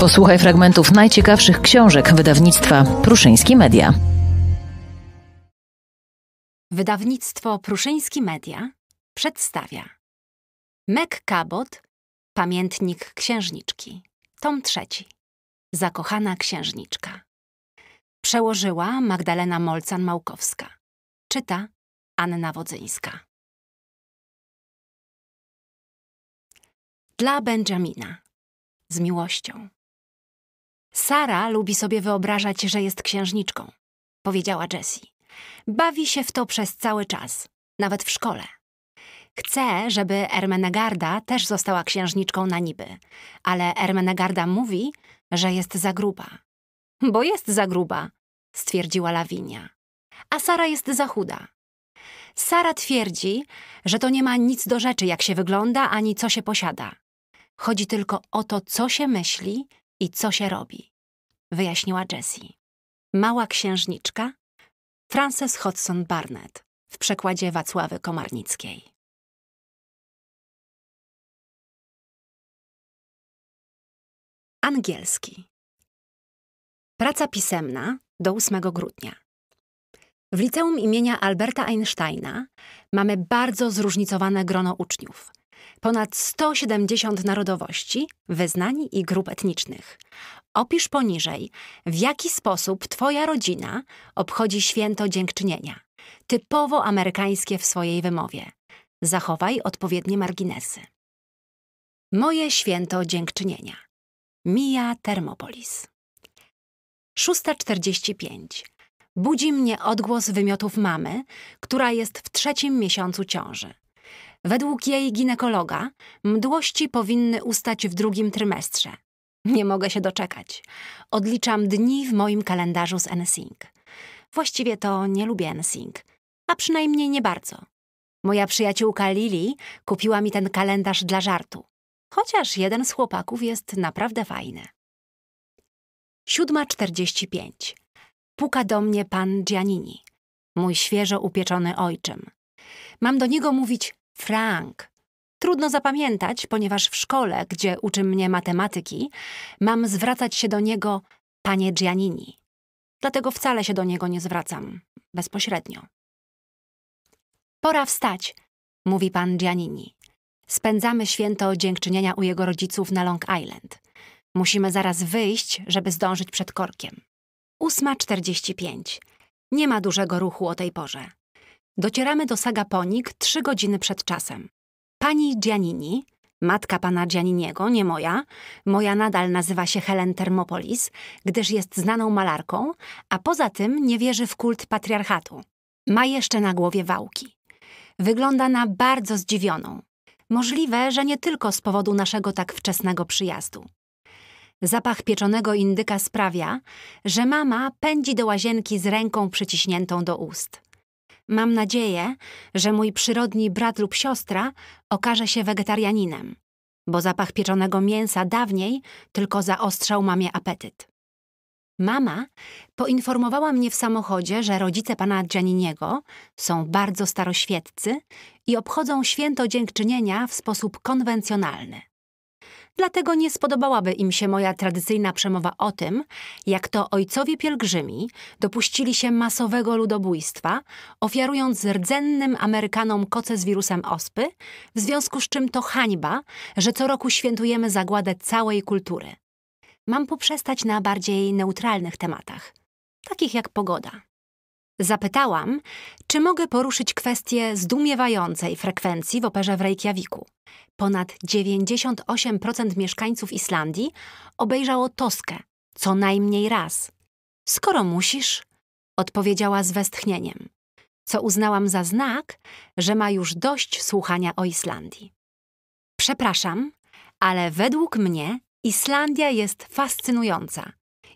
Posłuchaj fragmentów najciekawszych książek wydawnictwa Pruszyński Media. Wydawnictwo Pruszyński Media przedstawia Meg Cabot, Pamiętnik Księżniczki, tom trzeci. Zakochana księżniczka. Przełożyła Magdalena Molcan-Małkowska. Czyta Anna Wodzyńska. Dla Benjamina. Z miłością. Sara lubi sobie wyobrażać, że jest księżniczką, powiedziała Jessie. Bawi się w to przez cały czas, nawet w szkole. Chce, żeby Ermenegarda też została księżniczką na niby, ale Ermenegarda mówi, że jest za gruba. Bo jest za gruba, stwierdziła Lawinia. A Sara jest za chuda. Sara twierdzi, że to nie ma nic do rzeczy, jak się wygląda ani co się posiada. Chodzi tylko o to, co się myśli i co się robi, wyjaśniła Jessie. Mała księżniczka Frances Hodson Barnett w przekładzie Wacławy Komarnickiej. Angielski. Praca pisemna do 8 grudnia. W liceum imienia Alberta Einsteina mamy bardzo zróżnicowane grono uczniów, ponad 170 narodowości, wyznań i grup etnicznych. Opisz poniżej, w jaki sposób Twoja rodzina obchodzi święto dziękczynienia, typowo amerykańskie w swojej wymowie. Zachowaj odpowiednie marginesy. Moje święto dziękczynienia. Mija Termopolis. 6.45. Budzi mnie odgłos wymiotów mamy, która jest w trzecim miesiącu ciąży. Według jej ginekologa mdłości powinny ustać w drugim trymestrze. Nie mogę się doczekać. Odliczam dni w moim kalendarzu z NSYNC. Właściwie to nie lubię NSYNC, a przynajmniej nie bardzo. Moja przyjaciółka Lili kupiła mi ten kalendarz dla żartu. Chociaż jeden z chłopaków jest naprawdę fajny. 7.45. Puka do mnie pan Giannini, mój świeżo upieczony ojczym. Mam do niego mówić Frank. Trudno zapamiętać, ponieważ w szkole, gdzie uczy mnie matematyki, mam zwracać się do niego panie Giannini. Dlatego wcale się do niego nie zwracam bezpośrednio. Pora wstać, mówi pan Giannini. Spędzamy święto dziękczynienia u jego rodziców na Long Island. Musimy zaraz wyjść, żeby zdążyć przed korkiem. 8.45. Nie ma dużego ruchu o tej porze. Docieramy do Sagaponik trzy godziny przed czasem. Pani Giannini, matka pana Gianniniego, nie moja, moja nadal nazywa się Helen Thermopolis, gdyż jest znaną malarką, a poza tym nie wierzy w kult patriarchatu. Ma jeszcze na głowie wałki. Wygląda na bardzo zdziwioną. Możliwe, że nie tylko z powodu naszego tak wczesnego przyjazdu. Zapach pieczonego indyka sprawia, że mama pędzi do łazienki z ręką przyciśniętą do ust. Mam nadzieję, że mój przyrodni brat lub siostra okaże się wegetarianinem, bo zapach pieczonego mięsa dawniej tylko zaostrzał mamie apetyt. Mama poinformowała mnie w samochodzie, że rodzice pana Gianniniego są bardzo staroświeccy i obchodzą święto dziękczynienia w sposób konwencjonalny. Dlatego nie spodobałaby im się moja tradycyjna przemowa o tym, jak to ojcowie pielgrzymi dopuścili się masowego ludobójstwa, ofiarując rdzennym Amerykanom koce z wirusem ospy, w związku z czym to hańba, że co roku świętujemy zagładę całej kultury. Mam poprzestać na bardziej neutralnych tematach, takich jak pogoda. Zapytałam, czy mogę poruszyć kwestię zdumiewającej frekwencji w operze w Reykjaviku. Ponad 98% mieszkańców Islandii obejrzało Toskę co najmniej raz. Skoro musisz, odpowiedziała z westchnieniem, co uznałam za znak, że ma już dość słuchania o Islandii. Przepraszam, ale według mnie Islandia jest fascynująca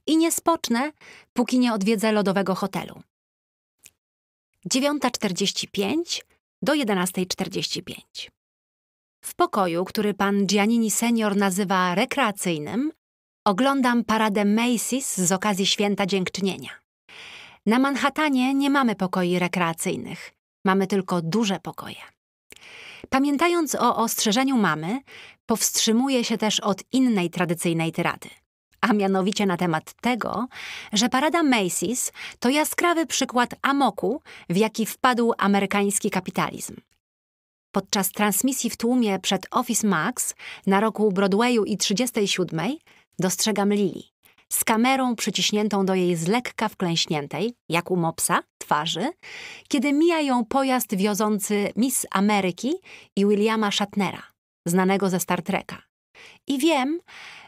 i nie spocznę, póki nie odwiedzę lodowego hotelu. 9.45 do 11.45. W pokoju, który pan Giannini senior nazywa rekreacyjnym, oglądam paradę Macy's z okazji Święta Dziękczynienia. Na Manhattanie nie mamy pokoi rekreacyjnych, mamy tylko duże pokoje. Pamiętając o ostrzeżeniu mamy, powstrzymuję się też od innej tradycyjnej tyrady – a mianowicie na temat tego, że parada Macy's to jaskrawy przykład amoku, w jaki wpadł amerykański kapitalizm. Podczas transmisji w tłumie przed Office Max na roku Broadwayu i 37 dostrzegam Lili z kamerą przyciśniętą do jej z lekka wklęśniętej, jak u mopsa, twarzy, kiedy mija ją pojazd wiozący Miss Ameryki i Williama Shatnera, znanego ze Star Treka. I wiem,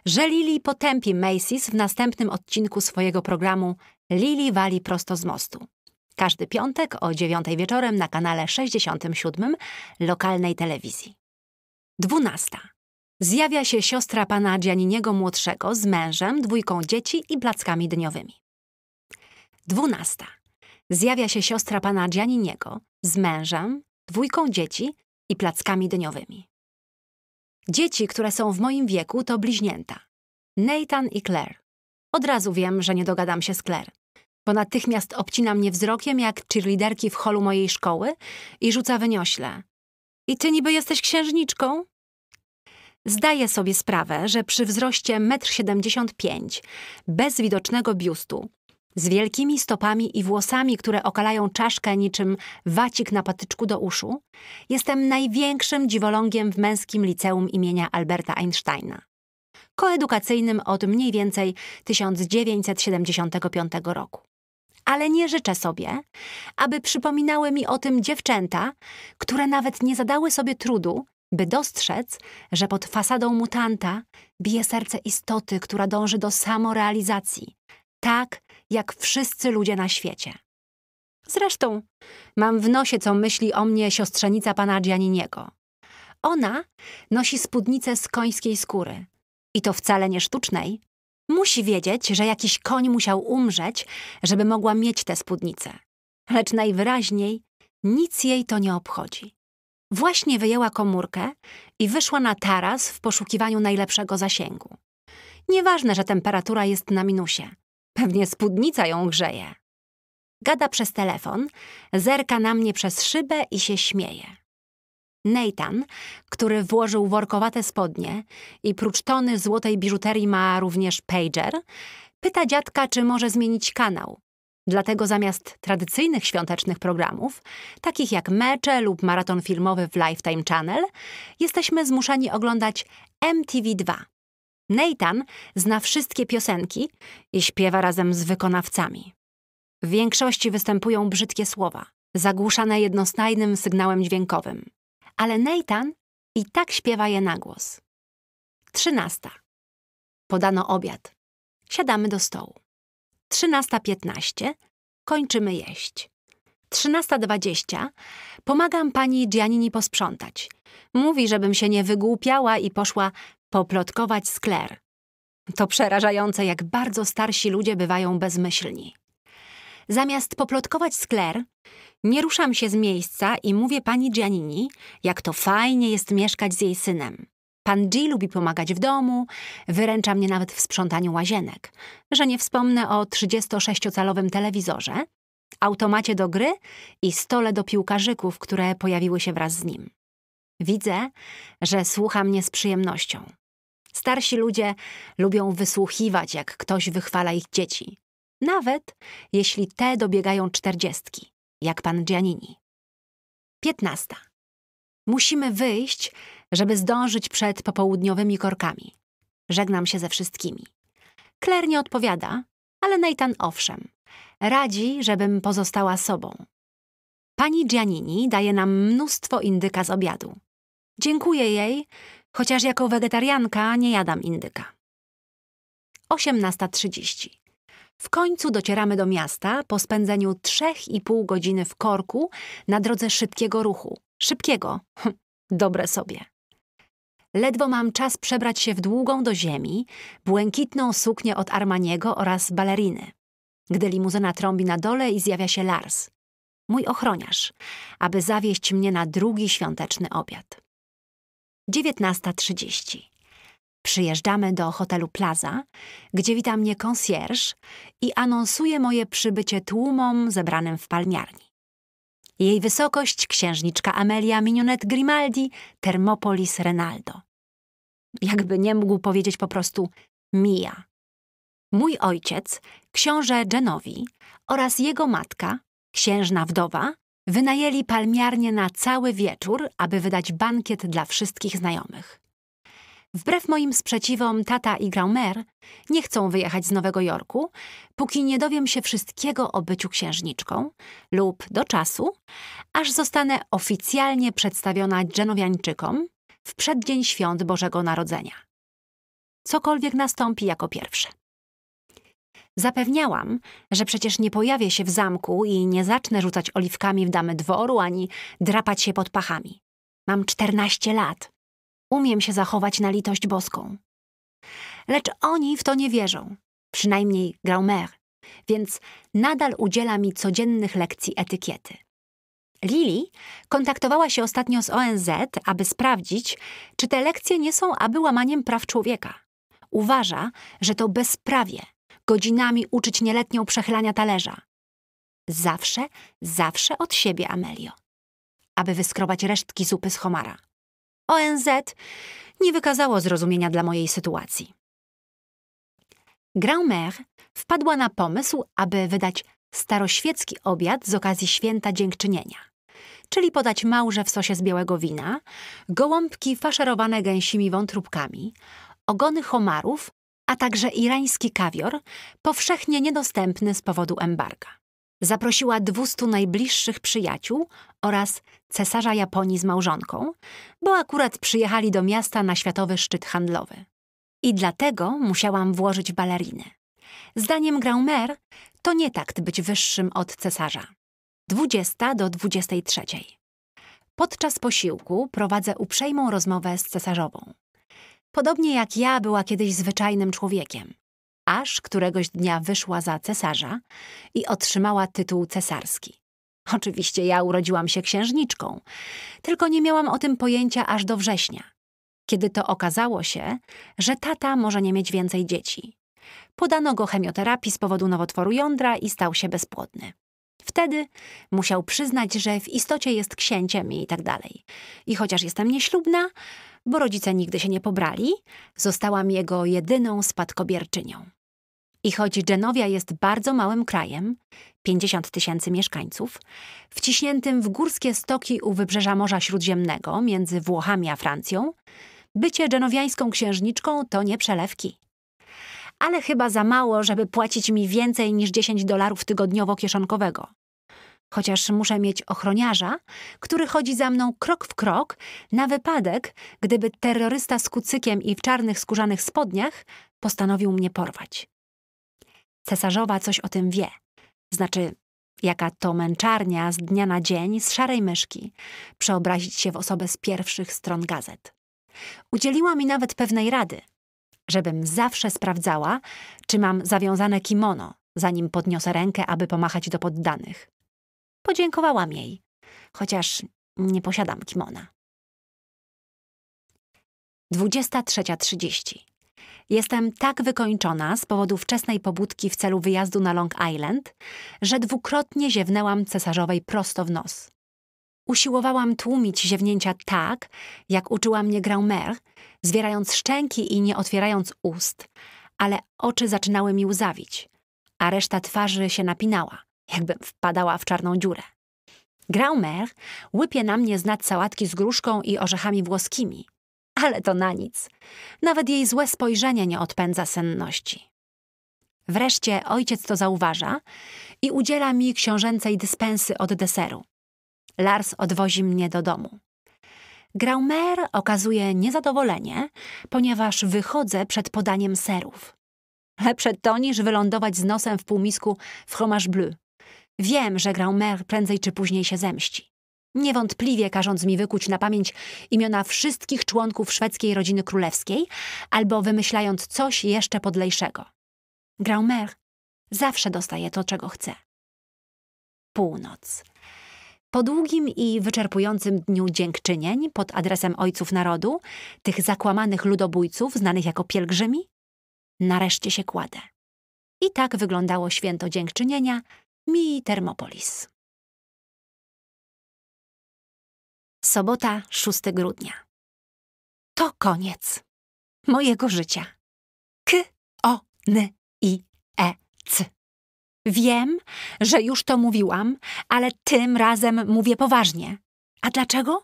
że Lili potępi Macy's w następnym odcinku swojego programu Lili wali prosto z mostu. Każdy piątek o 9 wieczorem na kanale 67 lokalnej telewizji. 12. Zjawia się siostra pana Gianniniego młodszego z mężem, dwójką dzieci i plackami dniowymi. 12. Zjawia się siostra pana Gianniniego z mężem, dwójką dzieci i plackami dniowymi. Dzieci, które są w moim wieku, to bliźnięta. Nathan i Claire. Od razu wiem, że nie dogadam się z Claire, bo natychmiast obcina mnie wzrokiem jak cheerleaderki w holu mojej szkoły i rzuca wyniośle. I ty niby jesteś księżniczką? Zdaję sobie sprawę, że przy wzroście 1,75 m, bez widocznego biustu, z wielkimi stopami i włosami, które okalają czaszkę niczym wacik na patyczku do uszu, jestem największym dziwolągiem w męskim liceum imienia Alberta Einsteina, koedukacyjnym od mniej więcej 1975 roku. Ale nie życzę sobie, aby przypominały mi o tym dziewczęta, które nawet nie zadały sobie trudu, by dostrzec, że pod fasadą mutanta bije serce istoty, która dąży do samorealizacji – tak, jak wszyscy ludzie na świecie. Zresztą mam w nosie, co myśli o mnie siostrzenica pana Gianniniego. Ona nosi spódnicę z końskiej skóry. I to wcale nie sztucznej. Musi wiedzieć, że jakiś koń musiał umrzeć, żeby mogła mieć tę spódnicę. Lecz najwyraźniej nic jej to nie obchodzi. Właśnie wyjęła komórkę i wyszła na taras w poszukiwaniu najlepszego zasięgu. Nieważne, że temperatura jest na minusie. Pewnie spódnica ją grzeje. Gada przez telefon, zerka na mnie przez szybę i się śmieje. Nathan, który włożył workowate spodnie i prócz tony złotej biżuterii ma również pager, pyta dziadka, czy może zmienić kanał. Dlatego zamiast tradycyjnych świątecznych programów, takich jak mecze lub maraton filmowy w Lifetime Channel, jesteśmy zmuszeni oglądać MTV2 Nathan zna wszystkie piosenki i śpiewa razem z wykonawcami. W większości występują brzydkie słowa, zagłuszane jednostajnym sygnałem dźwiękowym, ale Nathan i tak śpiewa je na głos. Trzynasta. Podano obiad. Siadamy do stołu. Trzynasta piętnaście. Kończymy jeść. 13.20 pomagam pani Giannini posprzątać. Mówi, żebym się nie wygłupiała i poszła Poplotkować z Claire. To przerażające, jak bardzo starsi ludzie bywają bezmyślni. Zamiast poplotkować z Claire, nie ruszam się z miejsca i mówię pani Giannini, jak to fajnie jest mieszkać z jej synem. Pan G lubi pomagać w domu, wyręcza mnie nawet w sprzątaniu łazienek, że nie wspomnę o 36-calowym telewizorze, automacie do gry i stole do piłkarzyków, które pojawiły się wraz z nim. Widzę, że słucha mnie z przyjemnością. Starsi ludzie lubią wysłuchiwać, jak ktoś wychwala ich dzieci, nawet jeśli te dobiegają czterdziestki, jak pan Giannini. Piętnasta. Musimy wyjść, żeby zdążyć przed popołudniowymi korkami. Żegnam się ze wszystkimi. Claire nie odpowiada, ale Nathan owszem. Radzi, żebym pozostała sobą. Pani Giannini daje nam mnóstwo indyka z obiadu. Dziękuję jej, Chociaż jako wegetarianka nie jadam indyka. 18.30. W końcu docieramy do miasta po spędzeniu 3,5 godziny w korku na drodze szybkiego ruchu. Szybkiego. Hm, dobre sobie. Ledwo mam czas przebrać się w długą do ziemi, błękitną suknię od Armaniego oraz baleriny. Gdy limuzyna trąbi na dole i zjawia się Lars, mój ochroniarz, aby zawieść mnie na drugi świąteczny obiad. 19.30. Przyjeżdżamy do hotelu Plaza, gdzie wita mnie konsjerż i anonsuje moje przybycie tłumom zebranym w palmiarni. Jej wysokość księżniczka Amelia Mignonet Grimaldi, Termopolis Renaldo. Jakby nie mógł powiedzieć po prostu Mia. Mój ojciec, książę Genowi oraz jego matka, księżna wdowa, Wynajęli palmiarnię na cały wieczór, aby wydać bankiet dla wszystkich znajomych. Wbrew moim sprzeciwom, tata i graumer nie chcą wyjechać z Nowego Jorku, póki nie dowiem się wszystkiego o byciu księżniczką lub do czasu, aż zostanę oficjalnie przedstawiona Genowiańczykom w przeddzień świąt Bożego Narodzenia. Cokolwiek nastąpi jako pierwsze. Zapewniałam, że przecież nie pojawię się w zamku i nie zacznę rzucać oliwkami w damy dworu ani drapać się pod pachami. Mam czternaście lat. Umiem się zachować na litość boską. Lecz oni w to nie wierzą, przynajmniej Graumer, więc nadal udziela mi codziennych lekcji etykiety. Lili kontaktowała się ostatnio z ONZ, aby sprawdzić, czy te lekcje nie są aby łamaniem praw człowieka. Uważa, że to bezprawie, godzinami uczyć nieletnią przechylania talerza. Zawsze, zawsze od siebie, Amelio. Aby wyskrobać resztki zupy z homara. ONZ nie wykazało zrozumienia dla mojej sytuacji. Grand-mère wpadła na pomysł, aby wydać staroświecki obiad z okazji święta dziękczynienia, czyli podać małże w sosie z białego wina, gołąbki faszerowane gęsimi wątróbkami, ogony homarów a także irański kawior, powszechnie niedostępny z powodu embarga. Zaprosiła 200 najbliższych przyjaciół oraz cesarza Japonii z małżonką, bo akurat przyjechali do miasta na światowy szczyt handlowy. I dlatego musiałam włożyć balerinę. Zdaniem Graumer to nie takt być wyższym od cesarza. 20 do 23. Podczas posiłku prowadzę uprzejmą rozmowę z cesarzową. Podobnie jak ja była kiedyś zwyczajnym człowiekiem. Aż któregoś dnia wyszła za cesarza i otrzymała tytuł cesarski. Oczywiście ja urodziłam się księżniczką, tylko nie miałam o tym pojęcia aż do września, kiedy to okazało się, że tata może nie mieć więcej dzieci. Podano go chemioterapii z powodu nowotworu jądra i stał się bezpłodny. Wtedy musiał przyznać, że w istocie jest księciem i tak dalej. I chociaż jestem nieślubna, bo rodzice nigdy się nie pobrali, zostałam jego jedyną spadkobierczynią. I choć Genowia jest bardzo małym krajem, 50 tysięcy mieszkańców, wciśniętym w górskie stoki u wybrzeża Morza Śródziemnego między Włochami a Francją, bycie genowiańską księżniczką to nie przelewki. Ale chyba za mało, żeby płacić mi więcej niż 10 dolarów tygodniowo kieszonkowego chociaż muszę mieć ochroniarza, który chodzi za mną krok w krok na wypadek, gdyby terrorysta z kucykiem i w czarnych skórzanych spodniach postanowił mnie porwać. Cesarzowa coś o tym wie. Znaczy, jaka to męczarnia z dnia na dzień z szarej myszki przeobrazić się w osobę z pierwszych stron gazet. Udzieliła mi nawet pewnej rady, żebym zawsze sprawdzała, czy mam zawiązane kimono, zanim podniosę rękę, aby pomachać do poddanych. Podziękowałam jej, chociaż nie posiadam kimona. 23.30. Jestem tak wykończona z powodu wczesnej pobudki w celu wyjazdu na Long Island, że dwukrotnie ziewnęłam cesarzowej prosto w nos. Usiłowałam tłumić ziewnięcia tak, jak uczyła mnie grand-mère, zwierając szczęki i nie otwierając ust, ale oczy zaczynały mi łzawić, a reszta twarzy się napinała jakbym wpadała w czarną dziurę. Graumer łypie na mnie z sałatki z gruszką i orzechami włoskimi. Ale to na nic. Nawet jej złe spojrzenie nie odpędza senności. Wreszcie ojciec to zauważa i udziela mi książęcej dyspensy od deseru. Lars odwozi mnie do domu. Graumer okazuje niezadowolenie, ponieważ wychodzę przed podaniem serów. Lepsze to niż wylądować z nosem w półmisku w fromage bleu. Wiem, że Graumer prędzej czy później się zemści. Niewątpliwie każąc mi wykuć na pamięć imiona wszystkich członków szwedzkiej rodziny królewskiej albo wymyślając coś jeszcze podlejszego. Graumer zawsze dostaje to, czego chce. Północ. Po długim i wyczerpującym dniu dziękczynień pod adresem ojców narodu, tych zakłamanych ludobójców znanych jako pielgrzymi, nareszcie się kładę. I tak wyglądało święto dziękczynienia mi Termopolis. Sobota, 6 grudnia. To koniec mojego życia. K, O, N, I, E, C. Wiem, że już to mówiłam, ale tym razem mówię poważnie. A dlaczego?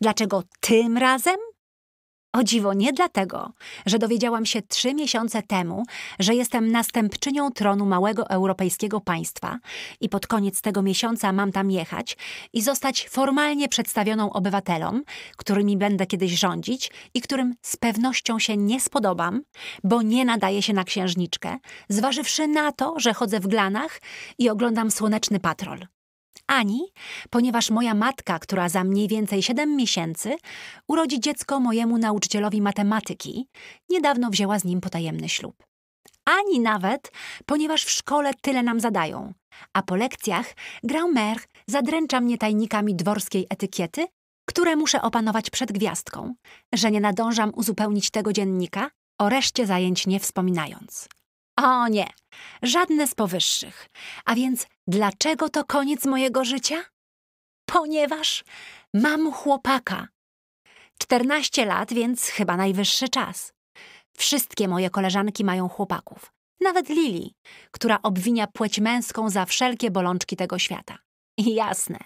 Dlaczego tym razem? O dziwo, nie dlatego, że dowiedziałam się trzy miesiące temu, że jestem następczynią tronu małego europejskiego państwa i pod koniec tego miesiąca mam tam jechać i zostać formalnie przedstawioną obywatelom, którymi będę kiedyś rządzić i którym z pewnością się nie spodobam, bo nie nadaje się na księżniczkę, zważywszy na to, że chodzę w glanach i oglądam słoneczny patrol. Ani, ponieważ moja matka, która za mniej więcej 7 miesięcy urodzi dziecko mojemu nauczycielowi matematyki, niedawno wzięła z nim potajemny ślub. Ani nawet, ponieważ w szkole tyle nam zadają, a po lekcjach Graumer zadręcza mnie tajnikami dworskiej etykiety, które muszę opanować przed gwiazdką, że nie nadążam uzupełnić tego dziennika, o reszcie zajęć nie wspominając. O nie, żadne z powyższych, a więc Dlaczego to koniec mojego życia? Ponieważ mam chłopaka. 14 lat, więc chyba najwyższy czas. Wszystkie moje koleżanki mają chłopaków. Nawet Lili, która obwinia płeć męską za wszelkie bolączki tego świata. Jasne.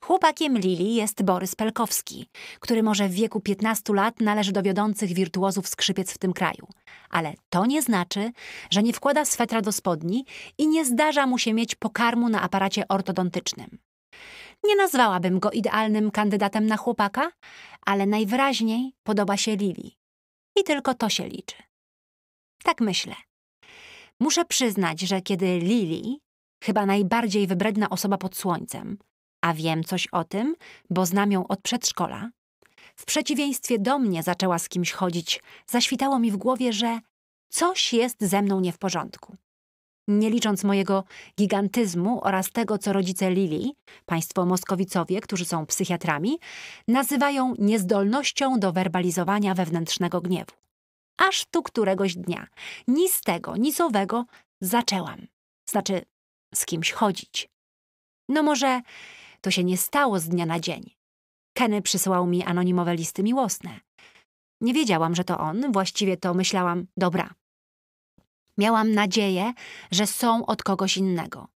Chłopakiem Lili jest Borys Pelkowski, który może w wieku 15 lat należy do wiodących wirtuozów skrzypiec w tym kraju. Ale to nie znaczy, że nie wkłada swetra do spodni i nie zdarza mu się mieć pokarmu na aparacie ortodontycznym. Nie nazwałabym go idealnym kandydatem na chłopaka, ale najwyraźniej podoba się Lili. I tylko to się liczy. Tak myślę. Muszę przyznać, że kiedy Lili Chyba najbardziej wybredna osoba pod słońcem. A wiem coś o tym, bo znam ją od przedszkola. W przeciwieństwie do mnie zaczęła z kimś chodzić, zaświtało mi w głowie, że coś jest ze mną nie w porządku. Nie licząc mojego gigantyzmu oraz tego, co rodzice Lili, państwo Moskowicowie, którzy są psychiatrami, nazywają niezdolnością do werbalizowania wewnętrznego gniewu. Aż tu któregoś dnia, ni z tego, ni z owego, zaczęłam. Znaczy, z kimś chodzić. No może to się nie stało z dnia na dzień. Kenny przysyłał mi anonimowe listy miłosne. Nie wiedziałam, że to on, właściwie to myślałam, dobra. Miałam nadzieję, że są od kogoś innego.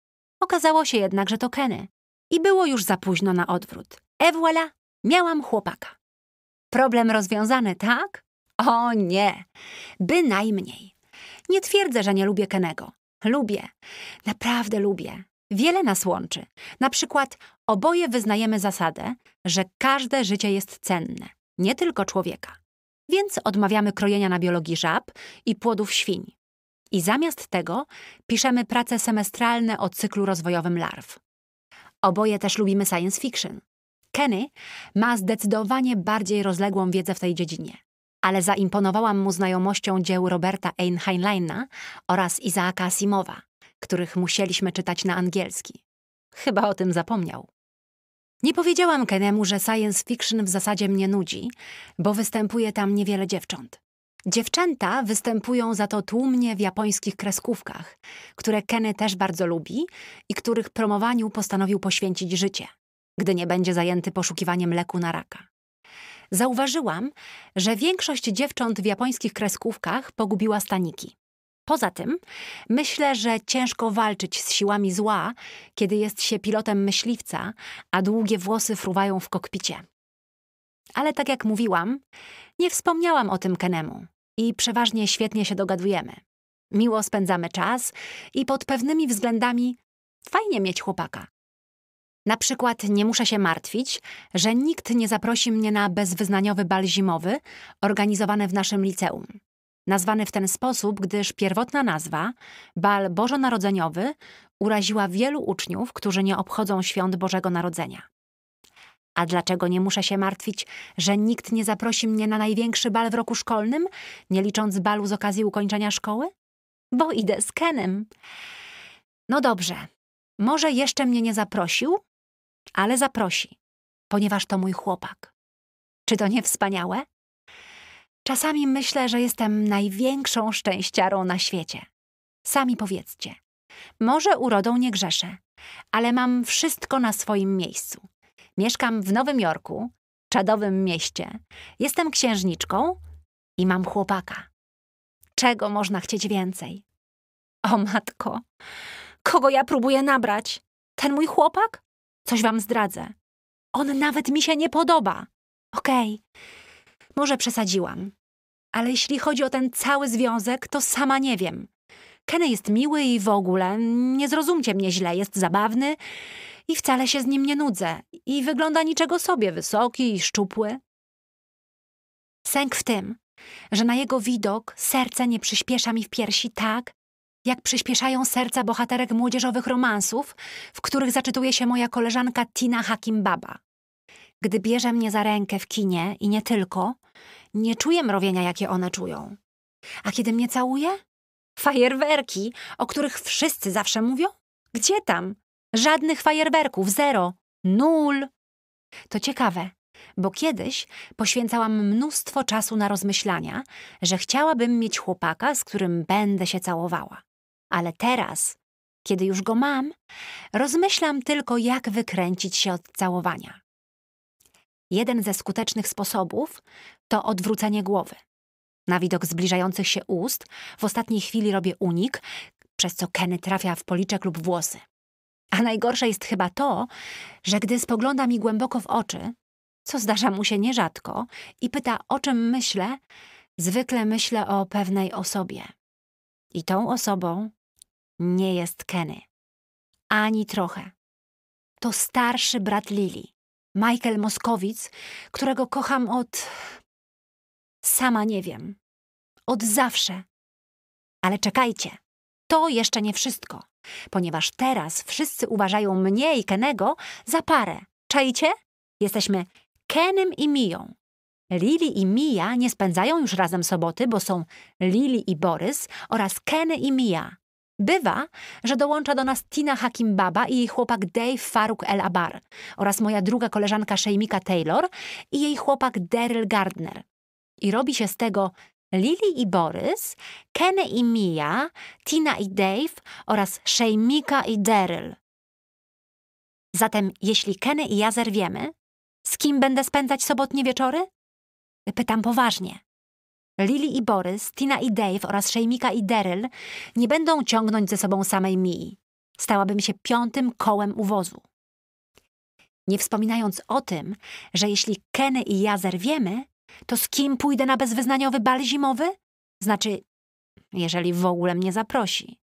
Okazało się jednak, że to Kenny. I było już za późno na odwrót. E voilà, miałam chłopaka. Problem rozwiązany, tak? O nie, bynajmniej. Nie twierdzę, że nie lubię Kenego. Lubię, naprawdę lubię. Wiele nas łączy. Na przykład oboje wyznajemy zasadę, że każde życie jest cenne, nie tylko człowieka. Więc odmawiamy krojenia na biologii żab i płodów świń. I zamiast tego piszemy prace semestralne o cyklu rozwojowym larw. Oboje też lubimy science fiction. Kenny ma zdecydowanie bardziej rozległą wiedzę w tej dziedzinie ale zaimponowałam mu znajomością dzieł Roberta Einheinleina oraz Izaaka Asimowa, których musieliśmy czytać na angielski. Chyba o tym zapomniał. Nie powiedziałam Kenemu, że science fiction w zasadzie mnie nudzi, bo występuje tam niewiele dziewcząt. Dziewczęta występują za to tłumnie w japońskich kreskówkach, które Kenny też bardzo lubi i których promowaniu postanowił poświęcić życie, gdy nie będzie zajęty poszukiwaniem leku na raka. Zauważyłam, że większość dziewcząt w japońskich kreskówkach pogubiła staniki. Poza tym, myślę, że ciężko walczyć z siłami zła, kiedy jest się pilotem myśliwca, a długie włosy fruwają w kokpicie. Ale tak jak mówiłam, nie wspomniałam o tym Kenemu i przeważnie świetnie się dogadujemy. Miło spędzamy czas i pod pewnymi względami fajnie mieć chłopaka, na przykład nie muszę się martwić, że nikt nie zaprosi mnie na bezwyznaniowy bal zimowy organizowany w naszym liceum. Nazwany w ten sposób, gdyż pierwotna nazwa, bal bożonarodzeniowy, uraziła wielu uczniów, którzy nie obchodzą świąt Bożego Narodzenia. A dlaczego nie muszę się martwić, że nikt nie zaprosi mnie na największy bal w roku szkolnym, nie licząc balu z okazji ukończenia szkoły? Bo idę z Kenem. No dobrze, może jeszcze mnie nie zaprosił, ale zaprosi, ponieważ to mój chłopak. Czy to nie wspaniałe? Czasami myślę, że jestem największą szczęściarą na świecie. Sami powiedzcie. Może urodą nie grzeszę, ale mam wszystko na swoim miejscu. Mieszkam w Nowym Jorku, czadowym mieście, jestem księżniczką i mam chłopaka. Czego można chcieć więcej? O matko, kogo ja próbuję nabrać? Ten mój chłopak? Coś wam zdradzę. On nawet mi się nie podoba. Okej, okay. może przesadziłam. Ale jeśli chodzi o ten cały związek, to sama nie wiem. Kenny jest miły i w ogóle, nie zrozumcie mnie źle, jest zabawny i wcale się z nim nie nudzę. I wygląda niczego sobie, wysoki i szczupły. Sęk w tym, że na jego widok serce nie przyspiesza mi w piersi tak, jak przyspieszają serca bohaterek młodzieżowych romansów, w których zaczytuje się moja koleżanka Tina Hakim-Baba. Gdy bierze mnie za rękę w kinie i nie tylko, nie czuję mrowienia, jakie one czują. A kiedy mnie całuje? Fajerwerki, o których wszyscy zawsze mówią? Gdzie tam? Żadnych fajerwerków, zero, nul. To ciekawe, bo kiedyś poświęcałam mnóstwo czasu na rozmyślania, że chciałabym mieć chłopaka, z którym będę się całowała. Ale teraz, kiedy już go mam, rozmyślam tylko, jak wykręcić się od całowania. Jeden ze skutecznych sposobów to odwrócenie głowy. Na widok zbliżających się ust w ostatniej chwili robię unik, przez co Kenny trafia w policzek lub włosy. A najgorsze jest chyba to, że gdy spogląda mi głęboko w oczy, co zdarza mu się nierzadko, i pyta o czym myślę, zwykle myślę o pewnej osobie. I tą osobą nie jest Kenny. Ani trochę. To starszy brat Lili, Michael Moskowicz, którego kocham od. sama nie wiem. Od zawsze. Ale czekajcie, to jeszcze nie wszystko, ponieważ teraz wszyscy uważają mnie i Kenego za parę. Czajcie? Jesteśmy Kenem i Miją. Lili i Mija nie spędzają już razem soboty, bo są Lili i Borys oraz Keny i Mija. Bywa, że dołącza do nas Tina Hakim Baba i jej chłopak Dave Faruk El Abar oraz moja druga koleżanka Sheimika Taylor i jej chłopak Daryl Gardner. I robi się z tego Lili i Borys, Kenny i Mia, Tina i Dave oraz Sheimika i Daryl. Zatem jeśli Kenny i ja zerwiemy, z kim będę spędzać sobotnie wieczory? Pytam poważnie. Lili i Borys, Tina i Dave oraz Szejmika i Daryl nie będą ciągnąć ze sobą samej Mii. Stałabym się piątym kołem uwozu. Nie wspominając o tym, że jeśli Kenny i ja zerwiemy, to z kim pójdę na bezwyznaniowy bal zimowy? Znaczy, jeżeli w ogóle mnie zaprosi.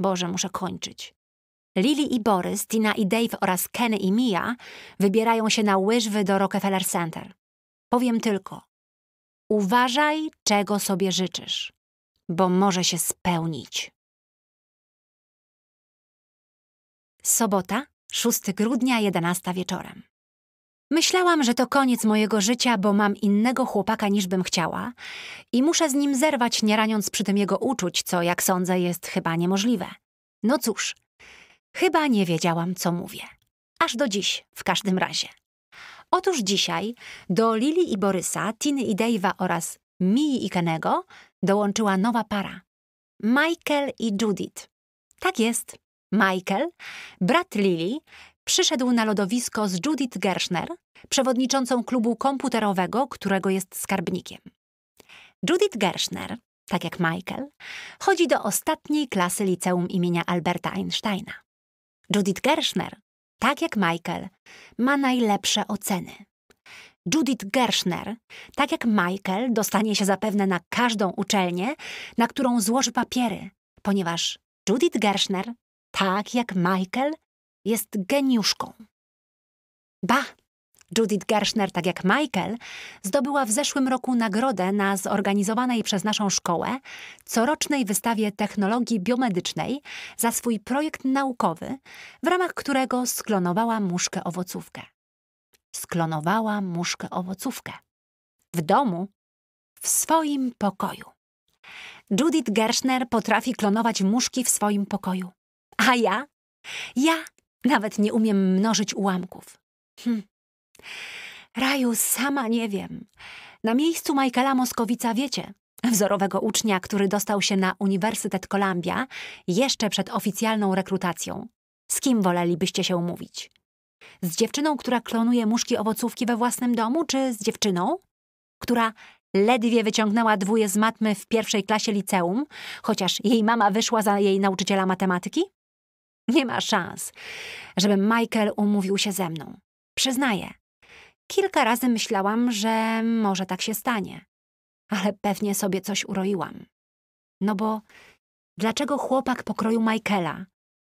Boże, muszę kończyć. Lili i Borys, Tina i Dave oraz Kenny i Mia wybierają się na łyżwy do Rockefeller Center. Powiem tylko, Uważaj, czego sobie życzysz, bo może się spełnić. Sobota, 6 grudnia, 11 wieczorem. Myślałam, że to koniec mojego życia, bo mam innego chłopaka niż bym chciała i muszę z nim zerwać, nie raniąc przy tym jego uczuć, co jak sądzę jest chyba niemożliwe. No cóż, chyba nie wiedziałam, co mówię. Aż do dziś, w każdym razie. Otóż dzisiaj do Lili i Borysa, Tiny i Dave'a oraz Mii i Kenego dołączyła nowa para. Michael i Judith. Tak jest. Michael, brat Lili, przyszedł na lodowisko z Judith Gershner, przewodniczącą klubu komputerowego, którego jest skarbnikiem. Judith Gershner, tak jak Michael, chodzi do ostatniej klasy liceum imienia Alberta Einsteina. Judith Gershner tak jak Michael, ma najlepsze oceny. Judith Gershner, tak jak Michael, dostanie się zapewne na każdą uczelnię, na którą złoży papiery, ponieważ Judith Gershner, tak jak Michael, jest geniuszką. Ba, Judith Gershner, tak jak Michael, zdobyła w zeszłym roku nagrodę na zorganizowanej przez naszą szkołę corocznej wystawie technologii biomedycznej za swój projekt naukowy, w ramach którego sklonowała muszkę owocówkę. Sklonowała muszkę owocówkę. W domu, w swoim pokoju. Judith Gershner potrafi klonować muszki w swoim pokoju. A ja? Ja nawet nie umiem mnożyć ułamków. Hm. Raju, sama nie wiem. Na miejscu Michaela Moskowica wiecie, wzorowego ucznia, który dostał się na Uniwersytet Columbia jeszcze przed oficjalną rekrutacją. Z kim wolelibyście się umówić? Z dziewczyną, która klonuje muszki owocówki we własnym domu, czy z dziewczyną, która ledwie wyciągnęła dwóje z matmy w pierwszej klasie liceum, chociaż jej mama wyszła za jej nauczyciela matematyki? Nie ma szans, żeby Michael umówił się ze mną. Przyznaję, Kilka razy myślałam, że może tak się stanie, ale pewnie sobie coś uroiłam. No bo dlaczego chłopak pokroju Michaela,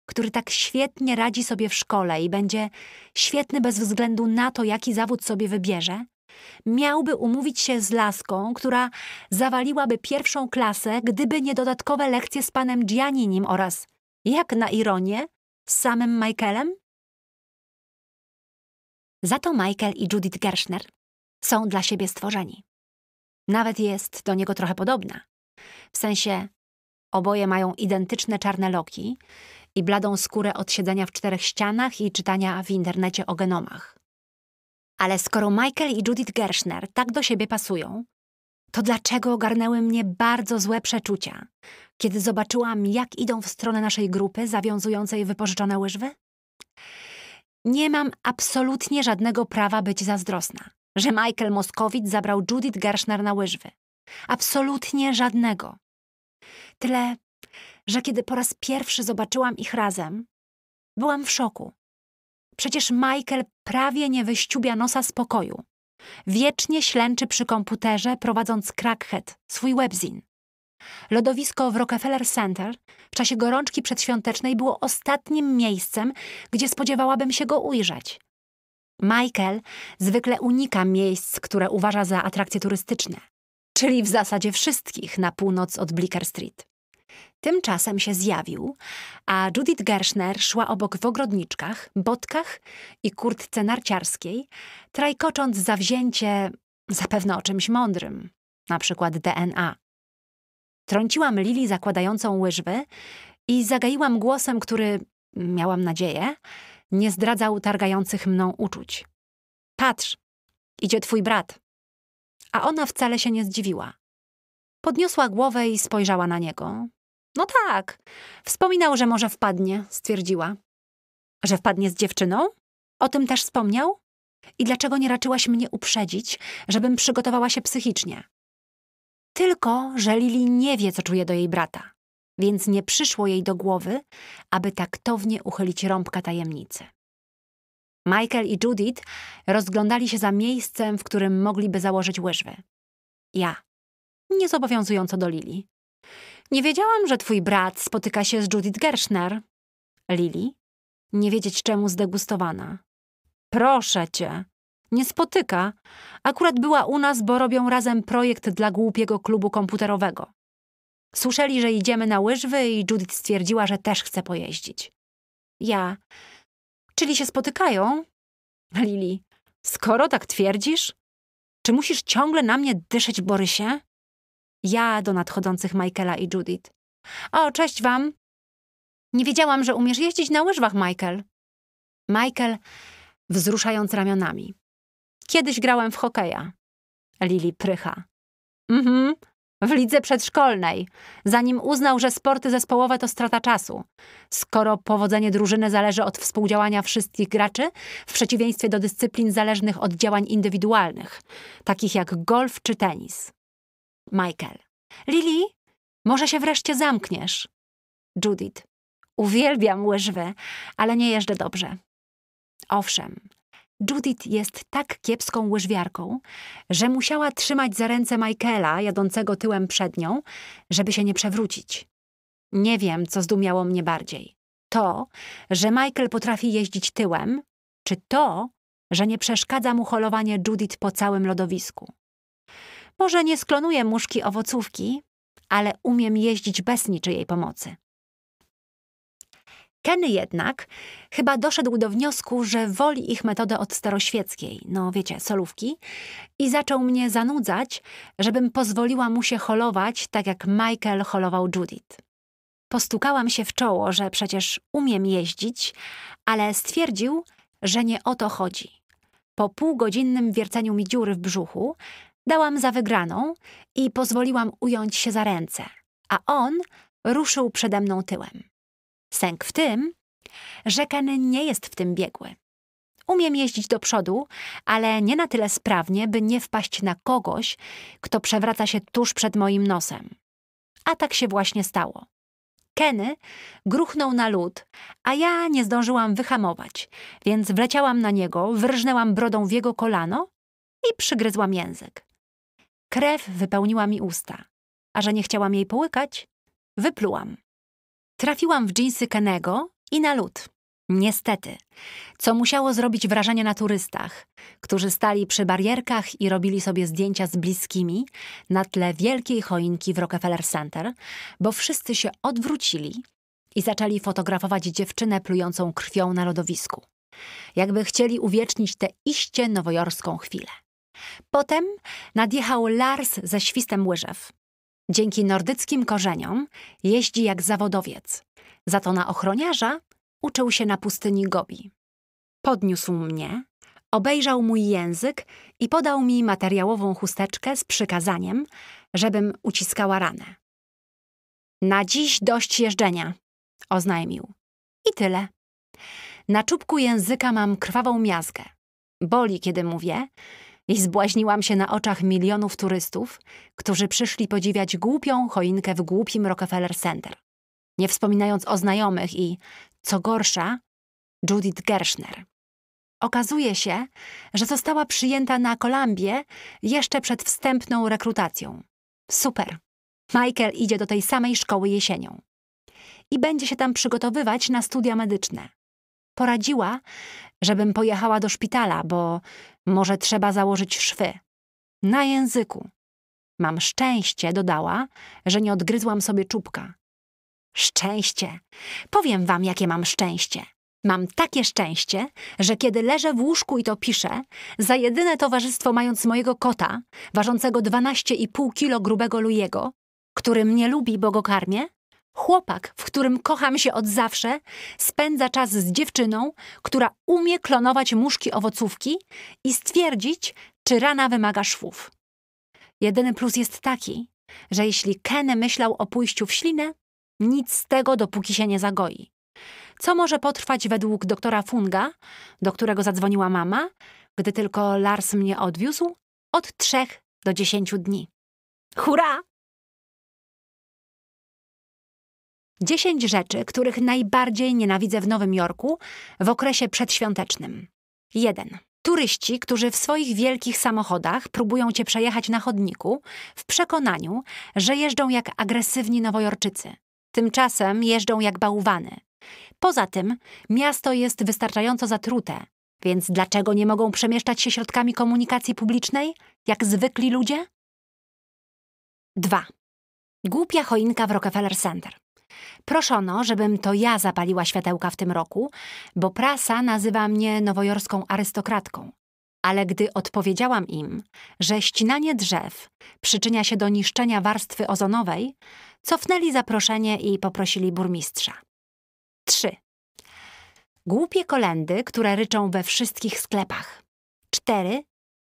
który tak świetnie radzi sobie w szkole i będzie świetny bez względu na to, jaki zawód sobie wybierze, miałby umówić się z laską, która zawaliłaby pierwszą klasę, gdyby nie dodatkowe lekcje z panem Gianninim oraz, jak na ironię, z samym Michaelem? Za to Michael i Judith Gershner są dla siebie stworzeni. Nawet jest do niego trochę podobna. W sensie oboje mają identyczne czarne loki i bladą skórę od siedzenia w czterech ścianach i czytania w internecie o genomach. Ale skoro Michael i Judith Gershner tak do siebie pasują, to dlaczego ogarnęły mnie bardzo złe przeczucia, kiedy zobaczyłam, jak idą w stronę naszej grupy zawiązującej wypożyczone łyżwy? nie mam absolutnie żadnego prawa być zazdrosna, że Michael Moskowicz zabrał Judith Gershner na łyżwy. Absolutnie żadnego. Tyle, że kiedy po raz pierwszy zobaczyłam ich razem, byłam w szoku. Przecież Michael prawie nie wyściubia nosa z pokoju. Wiecznie ślęczy przy komputerze, prowadząc Crackhead, swój webzin. Lodowisko w Rockefeller Center w czasie gorączki przedświątecznej było ostatnim miejscem, gdzie spodziewałabym się go ujrzeć. Michael zwykle unika miejsc, które uważa za atrakcje turystyczne, czyli w zasadzie wszystkich na północ od Blicker Street. Tymczasem się zjawił, a Judith Gershner szła obok w ogrodniczkach, botkach i kurtce narciarskiej, trajkocząc zawzięcie zapewne o czymś mądrym, na przykład DNA. Trąciłam Lili zakładającą łyżwy i zagaiłam głosem, który, miałam nadzieję, nie zdradzał targających mną uczuć. Patrz, idzie twój brat. A ona wcale się nie zdziwiła. Podniosła głowę i spojrzała na niego. No tak, wspominał, że może wpadnie, stwierdziła. Że wpadnie z dziewczyną? O tym też wspomniał? I dlaczego nie raczyłaś mnie uprzedzić, żebym przygotowała się psychicznie? Tylko, że Lili nie wie, co czuje do jej brata, więc nie przyszło jej do głowy, aby taktownie uchylić rąbka tajemnicy. Michael i Judith rozglądali się za miejscem, w którym mogliby założyć łyżwy. Ja. Niezobowiązująco do Lili. Nie wiedziałam, że twój brat spotyka się z Judith Gershner. Lili. Nie wiedzieć czemu zdegustowana. Proszę cię nie spotyka, akurat była u nas, bo robią razem projekt dla głupiego klubu komputerowego. Słyszeli, że idziemy na łyżwy i Judith stwierdziła, że też chce pojeździć. Ja. Czyli się spotykają? Lili. Skoro tak twierdzisz? Czy musisz ciągle na mnie dyszeć, Borysie? Ja do nadchodzących Michaela i Judith. O, cześć wam. Nie wiedziałam, że umiesz jeździć na łyżwach, Michael. Michael wzruszając ramionami. Kiedyś grałem w hokeja. Lili prycha. Mhm, w lidze przedszkolnej, zanim uznał, że sporty zespołowe to strata czasu. Skoro powodzenie drużyny zależy od współdziałania wszystkich graczy, w przeciwieństwie do dyscyplin zależnych od działań indywidualnych, takich jak golf czy tenis. Michael. Lili, może się wreszcie zamkniesz. Judith. Uwielbiam łyżwy, ale nie jeżdżę dobrze. Owszem, Judith jest tak kiepską łyżwiarką, że musiała trzymać za ręce Michaela, jadącego tyłem przed nią, żeby się nie przewrócić. Nie wiem, co zdumiało mnie bardziej. To, że Michael potrafi jeździć tyłem, czy to, że nie przeszkadza mu holowanie Judith po całym lodowisku. Może nie sklonuję muszki owocówki, ale umiem jeździć bez niczyjej pomocy. Kenny jednak chyba doszedł do wniosku, że woli ich metodę od staroświeckiej, no wiecie, solówki, i zaczął mnie zanudzać, żebym pozwoliła mu się holować, tak jak Michael holował Judith. Postukałam się w czoło, że przecież umiem jeździć, ale stwierdził, że nie o to chodzi. Po półgodzinnym wierceniu mi dziury w brzuchu, dałam za wygraną i pozwoliłam ująć się za ręce, a on ruszył przede mną tyłem. Sęk w tym, że Ken nie jest w tym biegły. Umiem jeździć do przodu, ale nie na tyle sprawnie, by nie wpaść na kogoś, kto przewraca się tuż przed moim nosem. A tak się właśnie stało. Kenny gruchnął na lód, a ja nie zdążyłam wyhamować, więc wleciałam na niego, wyrżnęłam brodą w jego kolano i przygryzłam język. Krew wypełniła mi usta, a że nie chciałam jej połykać, wyplułam. Trafiłam w dżinsy Kenego i na lód. Niestety, co musiało zrobić wrażenie na turystach, którzy stali przy barierkach i robili sobie zdjęcia z bliskimi na tle wielkiej choinki w Rockefeller Center, bo wszyscy się odwrócili i zaczęli fotografować dziewczynę plującą krwią na lodowisku. Jakby chcieli uwiecznić tę iście nowojorską chwilę. Potem nadjechał Lars ze świstem łyżew. Dzięki nordyckim korzeniom jeździ jak zawodowiec, za to na ochroniarza uczył się na pustyni Gobi. Podniósł mnie, obejrzał mój język i podał mi materiałową chusteczkę z przykazaniem, żebym uciskała ranę. Na dziś dość jeżdżenia, oznajmił. I tyle. Na czubku języka mam krwawą miazgę. Boli, kiedy mówię, i zbłaźniłam się na oczach milionów turystów, którzy przyszli podziwiać głupią choinkę w głupim Rockefeller Center. Nie wspominając o znajomych i, co gorsza, Judith Gershner. Okazuje się, że została przyjęta na Kolumbię jeszcze przed wstępną rekrutacją. Super. Michael idzie do tej samej szkoły jesienią. I będzie się tam przygotowywać na studia medyczne. Poradziła, żebym pojechała do szpitala, bo może trzeba założyć szwy. Na języku. Mam szczęście, dodała, że nie odgryzłam sobie czubka. Szczęście. Powiem wam, jakie mam szczęście. Mam takie szczęście, że kiedy leżę w łóżku i to piszę, za jedyne towarzystwo mając mojego kota, ważącego 12,5 kilo grubego lujego, który mnie lubi, bo go karmię, Chłopak, w którym kocham się od zawsze, spędza czas z dziewczyną, która umie klonować muszki owocówki i stwierdzić, czy rana wymaga szwów. Jedyny plus jest taki, że jeśli Ken myślał o pójściu w ślinę, nic z tego, dopóki się nie zagoi. Co może potrwać według doktora Funga, do którego zadzwoniła mama, gdy tylko Lars mnie odwiózł, od trzech do dziesięciu dni. Hurra! 10 rzeczy, których najbardziej nienawidzę w Nowym Jorku w okresie przedświątecznym. 1. Turyści, którzy w swoich wielkich samochodach próbują cię przejechać na chodniku w przekonaniu, że jeżdżą jak agresywni Nowojorczycy. Tymczasem jeżdżą jak bałwany. Poza tym miasto jest wystarczająco zatrute, więc dlaczego nie mogą przemieszczać się środkami komunikacji publicznej, jak zwykli ludzie? 2. Głupia choinka w Rockefeller Center. Proszono, żebym to ja zapaliła światełka w tym roku, bo prasa nazywa mnie nowojorską arystokratką. Ale gdy odpowiedziałam im, że ścinanie drzew przyczynia się do niszczenia warstwy ozonowej, cofnęli zaproszenie i poprosili burmistrza. 3. Głupie kolendy, które ryczą we wszystkich sklepach. 4.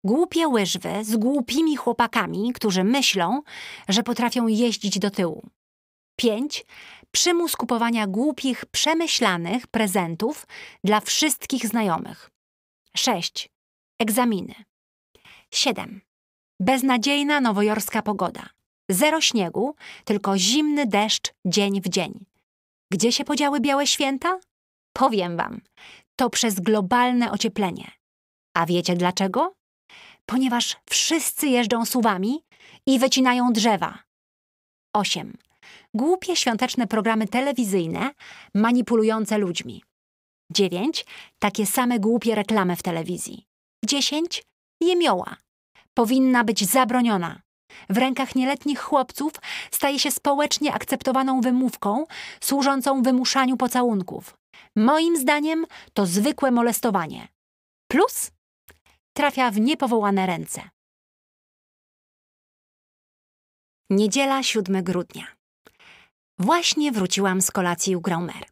Głupie łyżwy z głupimi chłopakami, którzy myślą, że potrafią jeździć do tyłu. 5 przymus kupowania głupich, przemyślanych prezentów dla wszystkich znajomych. 6. Egzaminy. 7. Beznadziejna nowojorska pogoda. Zero śniegu, tylko zimny deszcz dzień w dzień. Gdzie się podziały białe święta? Powiem wam, to przez globalne ocieplenie. A wiecie dlaczego? Ponieważ wszyscy jeżdżą suwami i wycinają drzewa. 8 głupie świąteczne programy telewizyjne manipulujące ludźmi. 9. Takie same głupie reklamy w telewizji. 10. Jemioła. Powinna być zabroniona. W rękach nieletnich chłopców staje się społecznie akceptowaną wymówką służącą wymuszaniu pocałunków. Moim zdaniem to zwykłe molestowanie. Plus trafia w niepowołane ręce. Niedziela 7 grudnia. Właśnie wróciłam z kolacji u Graumer.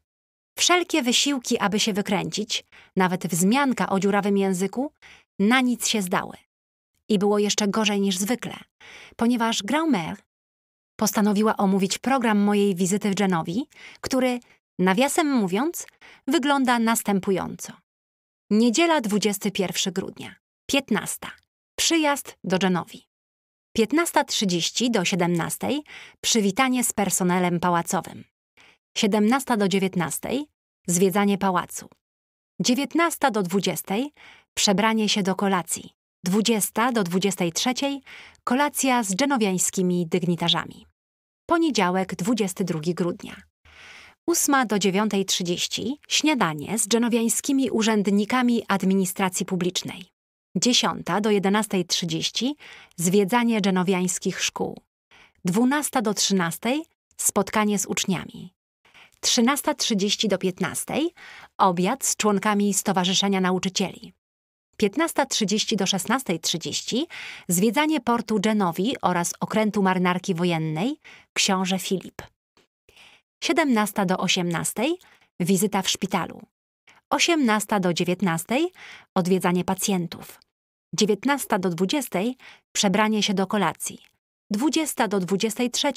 Wszelkie wysiłki, aby się wykręcić, nawet wzmianka o dziurawym języku, na nic się zdały. I było jeszcze gorzej niż zwykle, ponieważ Graumer postanowiła omówić program mojej wizyty w Genowi, który, nawiasem mówiąc, wygląda następująco. Niedziela 21 grudnia, 15. Przyjazd do Genowi. 15.30 do 17.00 przywitanie z personelem pałacowym. 17 do 19 zwiedzanie pałacu. 19 do 20 przebranie się do kolacji. 20 do 23 kolacja z dżenowiańskimi dygnitarzami. Poniedziałek 22 grudnia. 8 do 9.30 śniadanie z dżenowiańskimi urzędnikami administracji publicznej. 10 do 11.30 zwiedzanie genowiańskich szkół. 12 do 13 spotkanie z uczniami. 13.30 do 15 obiad z członkami Stowarzyszenia Nauczycieli. 15.30 do 16.30 zwiedzanie portu Genowi oraz okrętu marynarki wojennej książę Filip. 17 do 18 wizyta w szpitalu. 18 do 19 odwiedzanie pacjentów, 19 do 20 przebranie się do kolacji, 20 do 23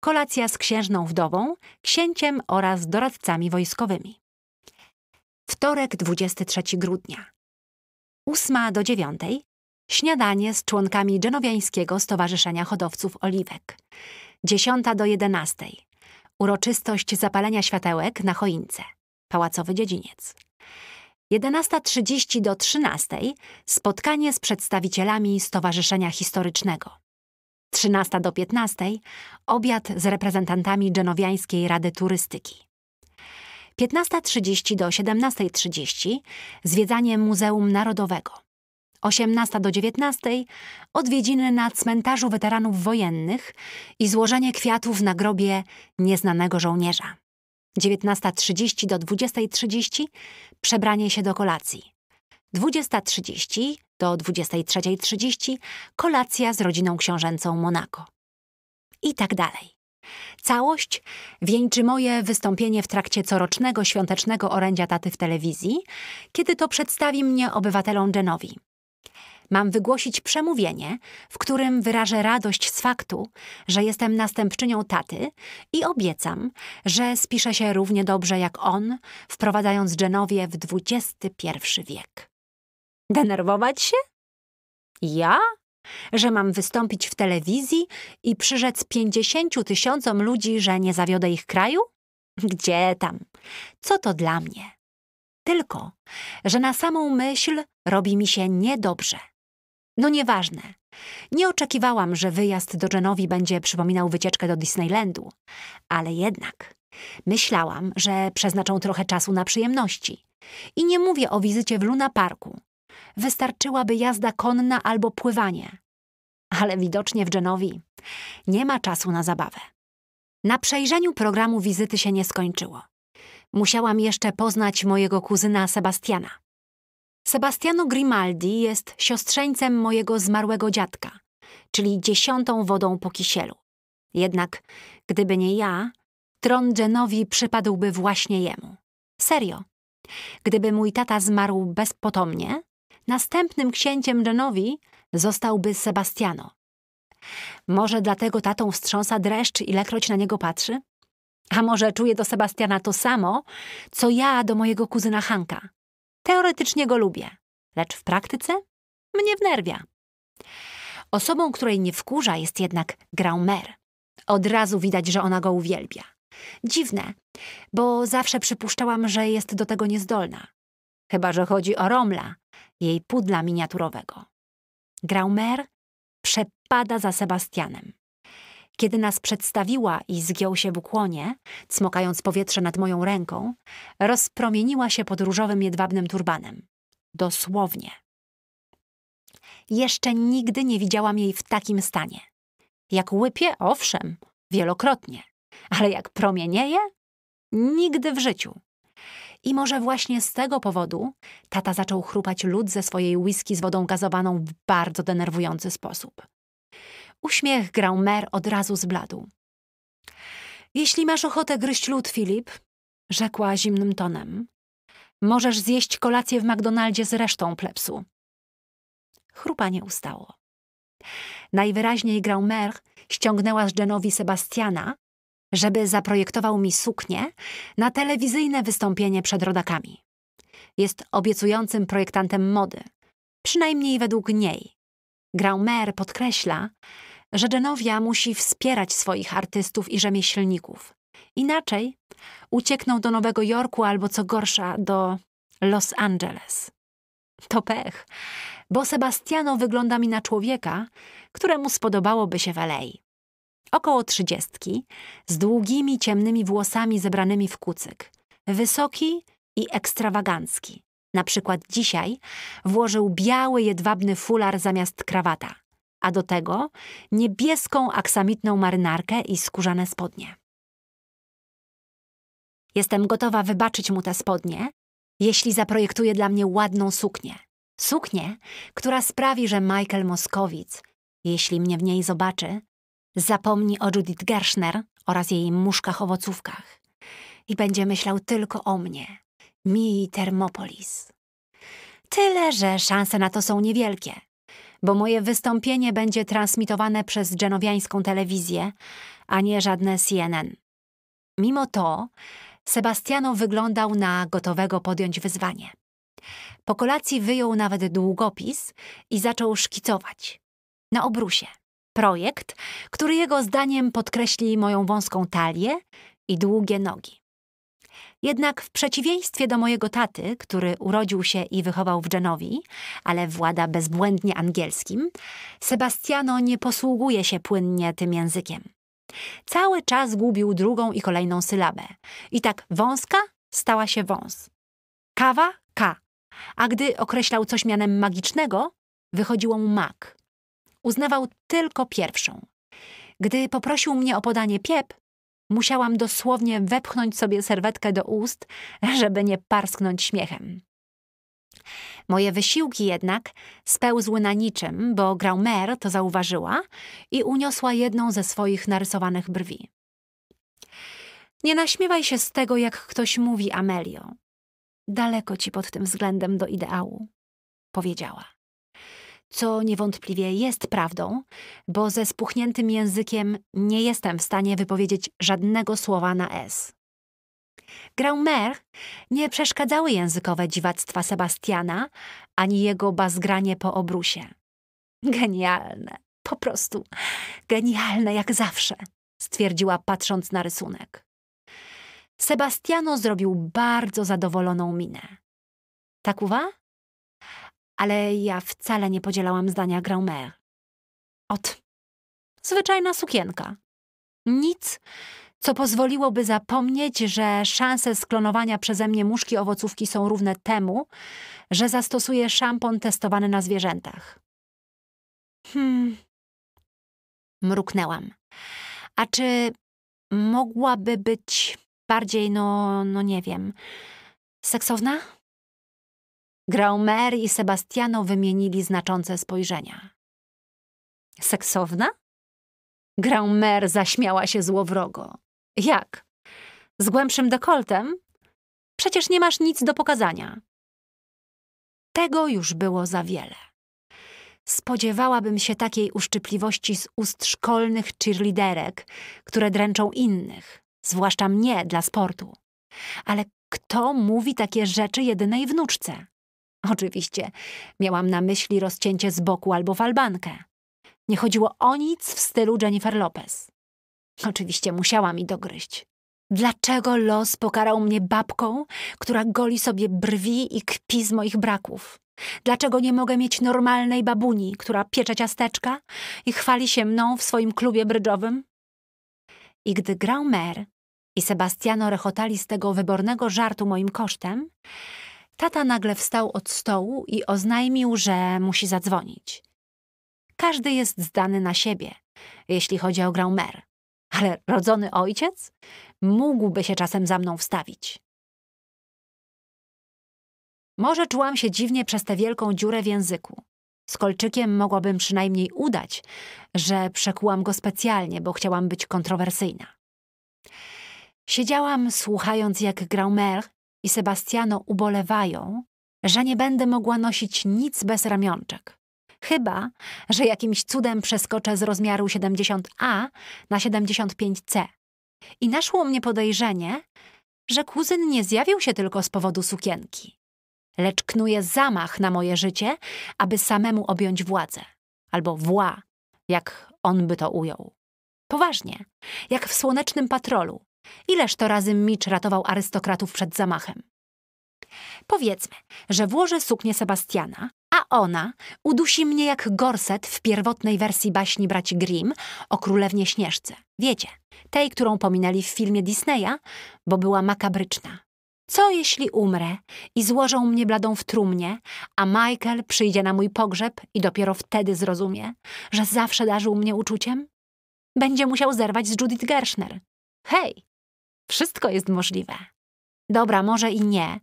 kolacja z księżną wdową, księciem oraz doradcami wojskowymi. Wtorek 23 grudnia. 8 do 9 śniadanie z członkami Genowiańskiego Stowarzyszenia Hodowców Oliwek. 10 do 11 uroczystość zapalenia światełek na choince, pałacowy dziedziniec. 11.30 do 13.00 spotkanie z przedstawicielami Stowarzyszenia Historycznego. 13 do 15 obiad z reprezentantami Genowiańskiej Rady Turystyki. 15.30 do 17.30 zwiedzanie Muzeum Narodowego. 18 do 19 odwiedziny na cmentarzu weteranów wojennych i złożenie kwiatów na grobie nieznanego żołnierza. 19.30 do 20.30 przebranie się do kolacji. 20.30 do 23.30 kolacja z rodziną książęcą Monako. I tak dalej. Całość wieńczy moje wystąpienie w trakcie corocznego świątecznego orędzia taty w telewizji, kiedy to przedstawi mnie obywatelom Genowi. Mam wygłosić przemówienie, w którym wyrażę radość z faktu, że jestem następczynią taty i obiecam, że spiszę się równie dobrze jak on, wprowadzając Genowie w XXI wiek. Denerwować się? Ja? Że mam wystąpić w telewizji i przyrzec pięćdziesięciu tysiącom ludzi, że nie zawiodę ich kraju? Gdzie tam? Co to dla mnie? Tylko, że na samą myśl robi mi się niedobrze. No nieważne. Nie oczekiwałam, że wyjazd do Genowi będzie przypominał wycieczkę do Disneylandu, ale jednak myślałam, że przeznaczą trochę czasu na przyjemności. I nie mówię o wizycie w Luna Parku. Wystarczyłaby jazda konna albo pływanie. Ale widocznie w Genowi nie ma czasu na zabawę. Na przejrzeniu programu wizyty się nie skończyło. Musiałam jeszcze poznać mojego kuzyna Sebastiana. Sebastiano Grimaldi jest siostrzeńcem mojego zmarłego dziadka, czyli dziesiątą wodą po kisielu. Jednak gdyby nie ja, tron Genowi przypadłby właśnie jemu. Serio. Gdyby mój tata zmarł bezpotomnie, następnym księciem Genowi zostałby Sebastiano. Może dlatego tatą wstrząsa dreszcz, ilekroć na niego patrzy? A może czuje do Sebastiana to samo, co ja do mojego kuzyna Hanka? Teoretycznie go lubię, lecz w praktyce mnie wnerwia. Osobą, której nie wkurza, jest jednak Graumer. Od razu widać, że ona go uwielbia. Dziwne, bo zawsze przypuszczałam, że jest do tego niezdolna. Chyba, że chodzi o Romla, jej pudla miniaturowego. Graumer przepada za Sebastianem. Kiedy nas przedstawiła i zgiął się w ukłonie, cmokając powietrze nad moją ręką, rozpromieniła się pod różowym jedwabnym turbanem. Dosłownie. Jeszcze nigdy nie widziałam jej w takim stanie. Jak łypie, owszem, wielokrotnie, ale jak promienieje? Nigdy w życiu. I może właśnie z tego powodu tata zaczął chrupać lód ze swojej whisky z wodą gazowaną w bardzo denerwujący sposób. Uśmiech grał mer od razu zbladł. Jeśli masz ochotę gryźć lód, Filip, rzekła zimnym tonem, możesz zjeść kolację w McDonaldzie z resztą plepsu. Chrupa nie ustało. Najwyraźniej grał ściągnęła z Genowi Sebastiana, żeby zaprojektował mi suknię na telewizyjne wystąpienie przed rodakami. Jest obiecującym projektantem mody, przynajmniej według niej. Graumer podkreśla, że Genowia musi wspierać swoich artystów i rzemieślników. Inaczej uciekną do Nowego Jorku albo co gorsza do Los Angeles. To pech, bo Sebastiano wygląda mi na człowieka, któremu spodobałoby się w Alei. Około trzydziestki, z długimi, ciemnymi włosami zebranymi w kucyk. Wysoki i ekstrawagancki. Na przykład dzisiaj włożył biały, jedwabny fular zamiast krawata a do tego niebieską aksamitną marynarkę i skórzane spodnie. Jestem gotowa wybaczyć mu te spodnie, jeśli zaprojektuje dla mnie ładną suknię. Suknię, która sprawi, że Michael Moskowitz, jeśli mnie w niej zobaczy, zapomni o Judith Gershner oraz jej muszkach-owocówkach i będzie myślał tylko o mnie, mi Termopolis. Tyle, że szanse na to są niewielkie bo moje wystąpienie będzie transmitowane przez genowiańską telewizję, a nie żadne CNN. Mimo to, Sebastiano wyglądał na gotowego podjąć wyzwanie. Po kolacji wyjął nawet długopis i zaczął szkicować. Na obrusie. Projekt, który jego zdaniem podkreśli moją wąską talię i długie nogi. Jednak w przeciwieństwie do mojego taty, który urodził się i wychował w Genowi, ale włada bezbłędnie angielskim, Sebastiano nie posługuje się płynnie tym językiem. Cały czas gubił drugą i kolejną sylabę. I tak wąska stała się wąs. Kawa K. A gdy określał coś mianem magicznego, wychodziło mu mak. Uznawał tylko pierwszą. Gdy poprosił mnie o podanie piep, Musiałam dosłownie wepchnąć sobie serwetkę do ust, żeby nie parsknąć śmiechem. Moje wysiłki jednak spełzły na niczym, bo Graumer to zauważyła i uniosła jedną ze swoich narysowanych brwi. Nie naśmiewaj się z tego, jak ktoś mówi, Amelio. Daleko ci pod tym względem do ideału, powiedziała co niewątpliwie jest prawdą, bo ze spuchniętym językiem nie jestem w stanie wypowiedzieć żadnego słowa na S. Graumer nie przeszkadzały językowe dziwactwa Sebastiana ani jego bazgranie po obrusie. Genialne, po prostu genialne jak zawsze, stwierdziła patrząc na rysunek. Sebastiano zrobił bardzo zadowoloną minę. Tak uważa? ale ja wcale nie podzielałam zdania Graumer. Ot. Zwyczajna sukienka. Nic, co pozwoliłoby zapomnieć, że szanse sklonowania przeze mnie muszki owocówki są równe temu, że zastosuję szampon testowany na zwierzętach. Hmm. Mruknęłam. A czy mogłaby być bardziej, no, no nie wiem, seksowna? Graumer i Sebastiano wymienili znaczące spojrzenia. Seksowna? Graumer zaśmiała się złowrogo. Jak? Z głębszym dekoltem? Przecież nie masz nic do pokazania. Tego już było za wiele. Spodziewałabym się takiej uszczypliwości z ust szkolnych cheerleaderek, które dręczą innych, zwłaszcza mnie dla sportu. Ale kto mówi takie rzeczy jedynej wnuczce? Oczywiście miałam na myśli rozcięcie z boku albo falbankę. Nie chodziło o nic w stylu Jennifer Lopez. Oczywiście musiała mi dogryźć. Dlaczego los pokarał mnie babką, która goli sobie brwi i kpi z moich braków? Dlaczego nie mogę mieć normalnej babuni, która piecze ciasteczka i chwali się mną w swoim klubie brydżowym? I gdy grał Mer i Sebastiano rechotali z tego wybornego żartu moim kosztem, Tata nagle wstał od stołu i oznajmił, że musi zadzwonić. Każdy jest zdany na siebie, jeśli chodzi o Graumer, ale rodzony ojciec mógłby się czasem za mną wstawić. Może czułam się dziwnie przez tę wielką dziurę w języku. Z kolczykiem mogłabym przynajmniej udać, że przekułam go specjalnie, bo chciałam być kontrowersyjna. Siedziałam słuchając, jak Graumer i Sebastiano ubolewają, że nie będę mogła nosić nic bez ramionczek. Chyba, że jakimś cudem przeskoczę z rozmiaru 70A na 75C. I naszło mnie podejrzenie, że kuzyn nie zjawił się tylko z powodu sukienki, lecz knuje zamach na moje życie, aby samemu objąć władzę. Albo wła, jak on by to ujął. Poważnie, jak w słonecznym patrolu. Ileż to razy Mitch ratował arystokratów przed zamachem. Powiedzmy, że włożę suknię Sebastiana, a ona udusi mnie jak gorset w pierwotnej wersji baśni braci Grimm o królewnie Śnieżce. Wiecie, tej, którą pominęli w filmie Disneya, bo była makabryczna. Co jeśli umrę i złożą mnie bladą w trumnie, a Michael przyjdzie na mój pogrzeb i dopiero wtedy zrozumie, że zawsze darzył mnie uczuciem? Będzie musiał zerwać z Judith Gershner. Hej, wszystko jest możliwe. Dobra, może i nie,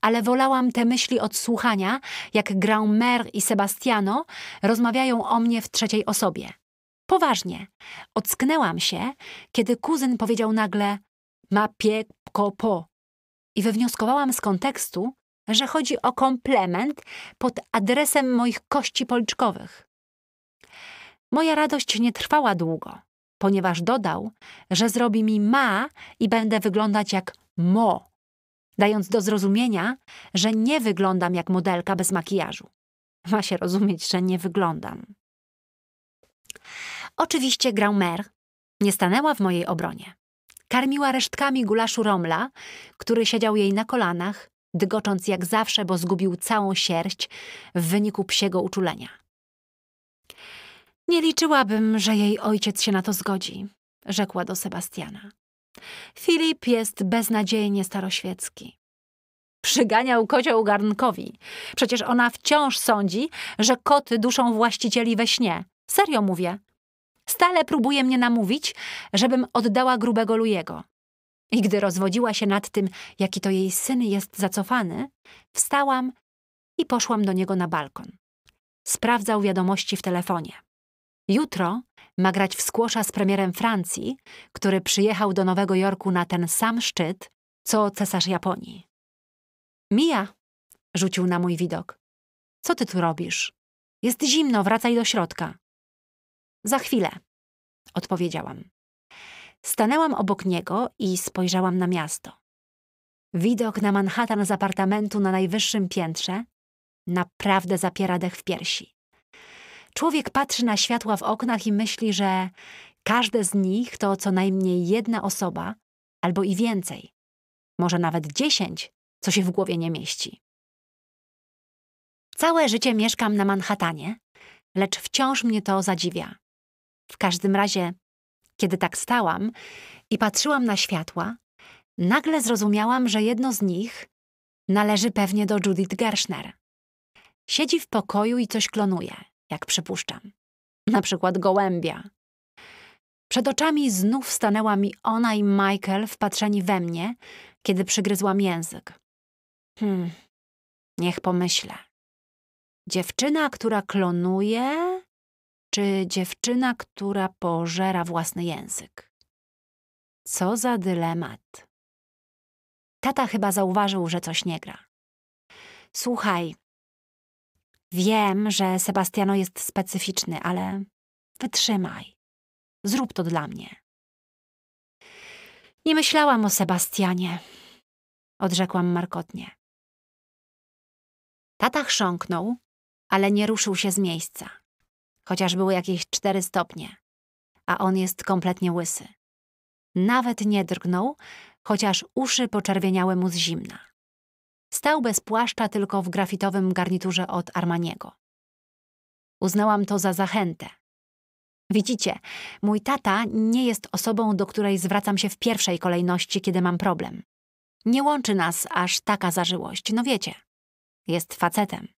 ale wolałam te myśli od słuchania, jak Graumer i Sebastiano rozmawiają o mnie w trzeciej osobie. Poważnie. Ocknęłam się, kiedy kuzyn powiedział nagle ma piekko po i wywnioskowałam z kontekstu, że chodzi o komplement pod adresem moich kości policzkowych. Moja radość nie trwała długo ponieważ dodał, że zrobi mi ma i będę wyglądać jak mo, dając do zrozumienia, że nie wyglądam jak modelka bez makijażu. Ma się rozumieć, że nie wyglądam. Oczywiście Graumer nie stanęła w mojej obronie. Karmiła resztkami gulaszu Romla, który siedział jej na kolanach, dygocząc jak zawsze, bo zgubił całą sierść w wyniku psiego uczulenia. Nie liczyłabym, że jej ojciec się na to zgodzi, rzekła do Sebastiana. Filip jest beznadziejnie staroświecki. Przyganiał kocioł garnkowi. Przecież ona wciąż sądzi, że koty duszą właścicieli we śnie. Serio mówię. Stale próbuje mnie namówić, żebym oddała grubego Lujego. I gdy rozwodziła się nad tym, jaki to jej syn jest zacofany, wstałam i poszłam do niego na balkon. Sprawdzał wiadomości w telefonie. Jutro ma grać w skłosza z premierem Francji, który przyjechał do Nowego Jorku na ten sam szczyt, co cesarz Japonii. Mija, rzucił na mój widok. Co ty tu robisz? Jest zimno, wracaj do środka. Za chwilę, odpowiedziałam. Stanęłam obok niego i spojrzałam na miasto. Widok na Manhattan z apartamentu na najwyższym piętrze naprawdę zapiera dech w piersi. Człowiek patrzy na światła w oknach i myśli, że każde z nich to co najmniej jedna osoba albo i więcej, może nawet dziesięć, co się w głowie nie mieści. Całe życie mieszkam na Manhattanie, lecz wciąż mnie to zadziwia. W każdym razie, kiedy tak stałam i patrzyłam na światła, nagle zrozumiałam, że jedno z nich należy pewnie do Judith Gershner. Siedzi w pokoju i coś klonuje jak przypuszczam. Na przykład gołębia. Przed oczami znów stanęła mi ona i Michael wpatrzeni we mnie, kiedy przygryzłam język. Hmm, niech pomyślę. Dziewczyna, która klonuje, czy dziewczyna, która pożera własny język? Co za dylemat. Tata chyba zauważył, że coś nie gra. Słuchaj, Wiem, że Sebastiano jest specyficzny, ale wytrzymaj. Zrób to dla mnie. Nie myślałam o Sebastianie, odrzekłam markotnie. Tata chrząknął, ale nie ruszył się z miejsca, chociaż było jakieś cztery stopnie, a on jest kompletnie łysy. Nawet nie drgnął, chociaż uszy poczerwieniały mu z zimna. Stał bez płaszcza tylko w grafitowym garniturze od Armaniego. Uznałam to za zachętę. Widzicie, mój tata nie jest osobą, do której zwracam się w pierwszej kolejności, kiedy mam problem. Nie łączy nas aż taka zażyłość, no wiecie. Jest facetem.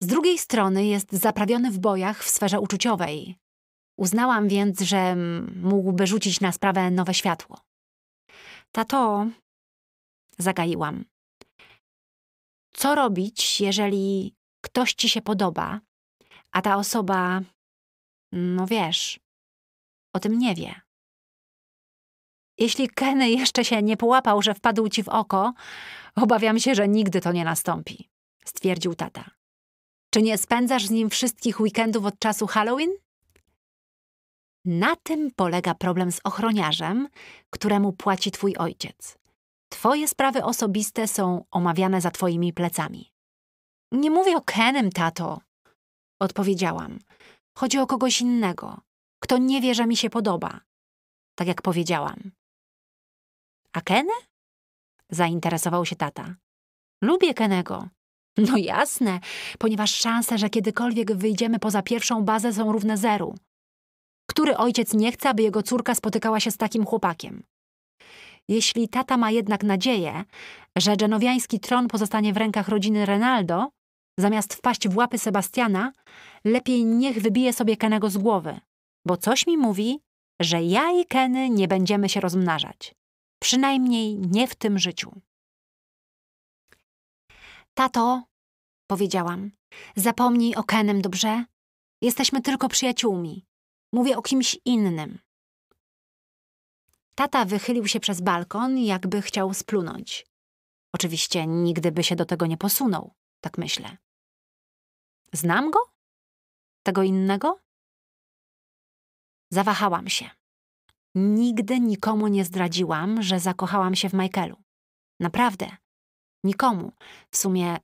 Z drugiej strony jest zaprawiony w bojach w sferze uczuciowej. Uznałam więc, że mógłby rzucić na sprawę nowe światło. Tato, zagaiłam co robić, jeżeli ktoś ci się podoba, a ta osoba, no wiesz, o tym nie wie. Jeśli Kenny jeszcze się nie połapał, że wpadł ci w oko, obawiam się, że nigdy to nie nastąpi, stwierdził tata. Czy nie spędzasz z nim wszystkich weekendów od czasu Halloween? Na tym polega problem z ochroniarzem, któremu płaci twój ojciec. Twoje sprawy osobiste są omawiane za Twoimi plecami. Nie mówię o Kenem, tato, odpowiedziałam. Chodzi o kogoś innego, kto nie wie, że mi się podoba. Tak jak powiedziałam. A Ken? Zainteresował się tata. Lubię Kenego. No jasne, ponieważ szanse, że kiedykolwiek wyjdziemy poza pierwszą bazę są równe zeru. Który ojciec nie chce, aby jego córka spotykała się z takim chłopakiem? Jeśli tata ma jednak nadzieję, że genowiański tron pozostanie w rękach rodziny Renaldo, zamiast wpaść w łapy Sebastiana, lepiej niech wybije sobie Kenego z głowy, bo coś mi mówi, że ja i Keny nie będziemy się rozmnażać. Przynajmniej nie w tym życiu. Tato, powiedziałam, zapomnij o Kenem, dobrze? Jesteśmy tylko przyjaciółmi. Mówię o kimś innym. Tata wychylił się przez balkon, jakby chciał splunąć. Oczywiście nigdy by się do tego nie posunął, tak myślę. Znam go? Tego innego? Zawahałam się. Nigdy nikomu nie zdradziłam, że zakochałam się w Michaelu. Naprawdę. Nikomu. W sumie,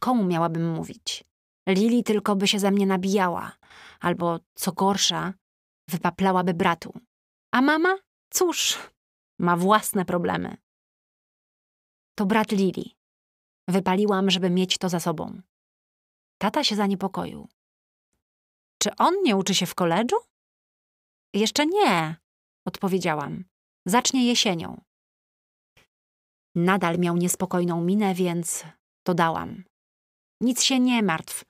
komu miałabym mówić? Lili tylko by się ze mnie nabijała, albo co gorsza, wypaplałaby bratu. A mama Cóż, ma własne problemy. To brat Lili. Wypaliłam, żeby mieć to za sobą. Tata się zaniepokoił. Czy on nie uczy się w koledżu? Jeszcze nie, odpowiedziałam. Zacznie jesienią. Nadal miał niespokojną minę, więc dodałam. Nic się nie martw.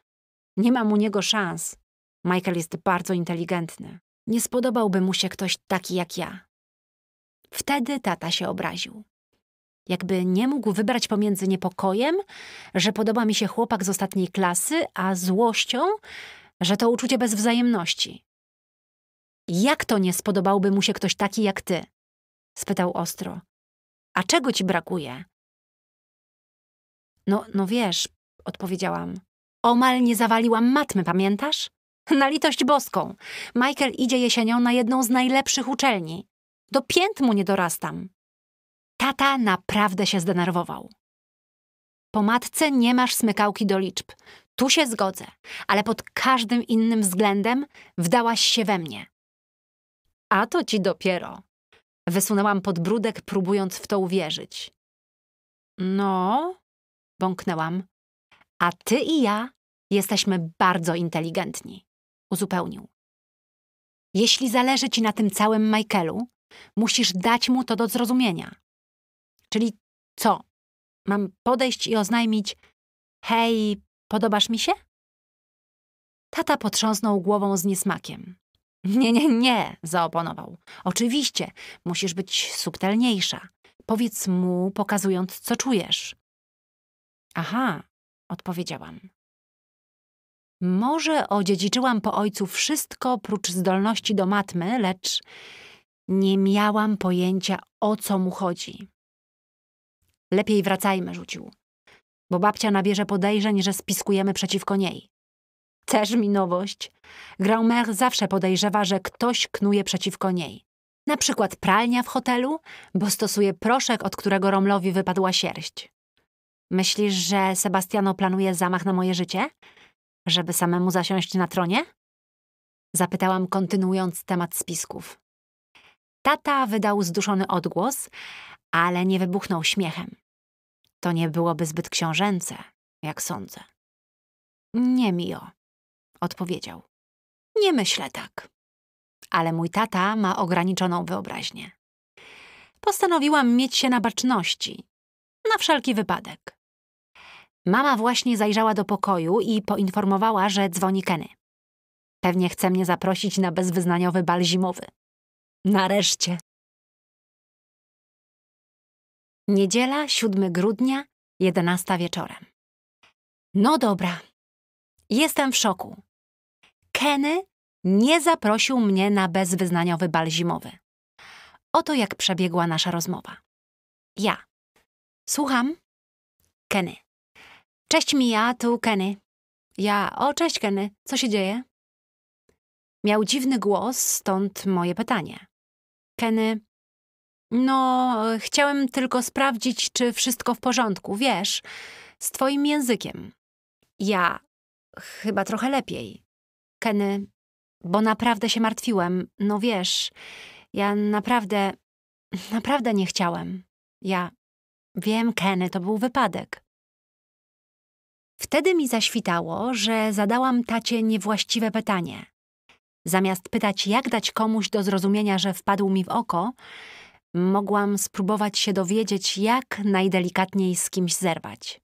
Nie mam u niego szans. Michael jest bardzo inteligentny. Nie spodobałby mu się ktoś taki jak ja. Wtedy tata się obraził. Jakby nie mógł wybrać pomiędzy niepokojem, że podoba mi się chłopak z ostatniej klasy, a złością, że to uczucie bez wzajemności. Jak to nie spodobałby mu się ktoś taki jak ty? spytał ostro. A czego ci brakuje? No, no wiesz, odpowiedziałam. Omal nie zawaliłam matmy, pamiętasz? Na litość boską. Michael idzie jesienią na jedną z najlepszych uczelni. Do pięt mu nie dorastam. Tata naprawdę się zdenerwował. Po matce nie masz smykałki do liczb. Tu się zgodzę, ale pod każdym innym względem wdałaś się we mnie. A to ci dopiero. Wysunęłam podbródek, próbując w to uwierzyć. No, bąknęłam. A ty i ja jesteśmy bardzo inteligentni, uzupełnił. Jeśli zależy ci na tym całym Michaelu, Musisz dać mu to do zrozumienia. Czyli co? Mam podejść i oznajmić: Hej, podobasz mi się? Tata potrząsnął głową z niesmakiem. Nie, nie, nie, zaoponował. Oczywiście, musisz być subtelniejsza. Powiedz mu, pokazując, co czujesz. Aha, odpowiedziałam. Może odziedziczyłam po ojcu wszystko prócz zdolności do matmy, lecz nie miałam pojęcia, o co mu chodzi. Lepiej wracajmy, rzucił, bo babcia nabierze podejrzeń, że spiskujemy przeciwko niej. Też mi nowość. Graumer zawsze podejrzewa, że ktoś knuje przeciwko niej. Na przykład pralnia w hotelu, bo stosuje proszek, od którego Romlowi wypadła sierść. Myślisz, że Sebastiano planuje zamach na moje życie? Żeby samemu zasiąść na tronie? Zapytałam, kontynuując temat spisków. Tata wydał zduszony odgłos, ale nie wybuchnął śmiechem. To nie byłoby zbyt książęce, jak sądzę. Nie, Mio, odpowiedział. Nie myślę tak. Ale mój tata ma ograniczoną wyobraźnię. Postanowiłam mieć się na baczności. Na wszelki wypadek. Mama właśnie zajrzała do pokoju i poinformowała, że dzwoni Kenny. Pewnie chce mnie zaprosić na bezwyznaniowy bal zimowy. Nareszcie. Niedziela, 7 grudnia, 11 wieczorem. No dobra. Jestem w szoku. Kenny nie zaprosił mnie na bezwyznaniowy bal zimowy. Oto jak przebiegła nasza rozmowa. Ja. Słucham. Kenny. Cześć mi ja tu Kenny. Ja. O, cześć Kenny. Co się dzieje? Miał dziwny głos, stąd moje pytanie. Kenny. No, chciałem tylko sprawdzić, czy wszystko w porządku, wiesz, z twoim językiem. Ja, chyba trochę lepiej. Kenny, bo naprawdę się martwiłem, no wiesz, ja naprawdę, naprawdę nie chciałem. Ja, wiem, Kenny, to był wypadek. Wtedy mi zaświtało, że zadałam tacie niewłaściwe pytanie. Zamiast pytać, jak dać komuś do zrozumienia, że wpadł mi w oko, mogłam spróbować się dowiedzieć, jak najdelikatniej z kimś zerwać.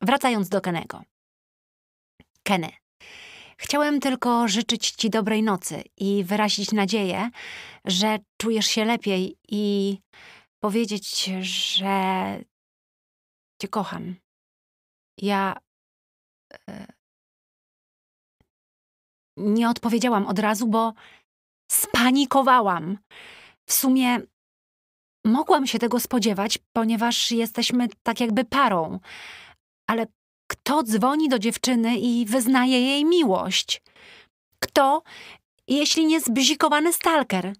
Wracając do Kenego. Kenny, chciałem tylko życzyć Ci dobrej nocy i wyrazić nadzieję, że czujesz się lepiej i powiedzieć, że Cię kocham. Ja. E, nie odpowiedziałam od razu, bo spanikowałam. W sumie mogłam się tego spodziewać, ponieważ jesteśmy tak jakby parą. Ale kto dzwoni do dziewczyny i wyznaje jej miłość? Kto, jeśli nie zbzikowany stalker?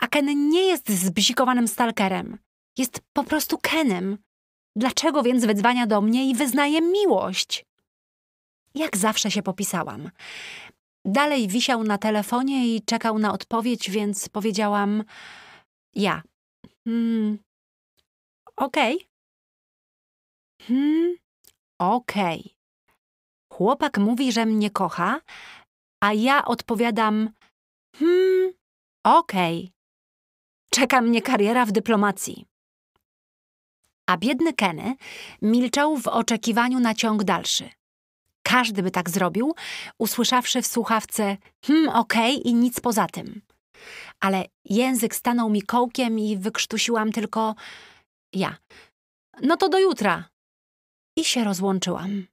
A Ken nie jest zbzikowanym stalkerem. Jest po prostu Kenem. Dlaczego więc wydzwania do mnie i wyznaje miłość? Jak zawsze się popisałam. Dalej wisiał na telefonie i czekał na odpowiedź, więc powiedziałam ja. Hmm. Okej. Okay. Hmm. Okej. Okay. Chłopak mówi, że mnie kocha, a ja odpowiadam hmm. Okej. Okay. Czeka mnie kariera w dyplomacji. A biedny Kenny milczał w oczekiwaniu na ciąg dalszy. Każdy by tak zrobił, usłyszawszy w słuchawce hmm, okej okay, i nic poza tym. Ale język stanął mi kołkiem i wykrztusiłam tylko ja. No to do jutra. I się rozłączyłam.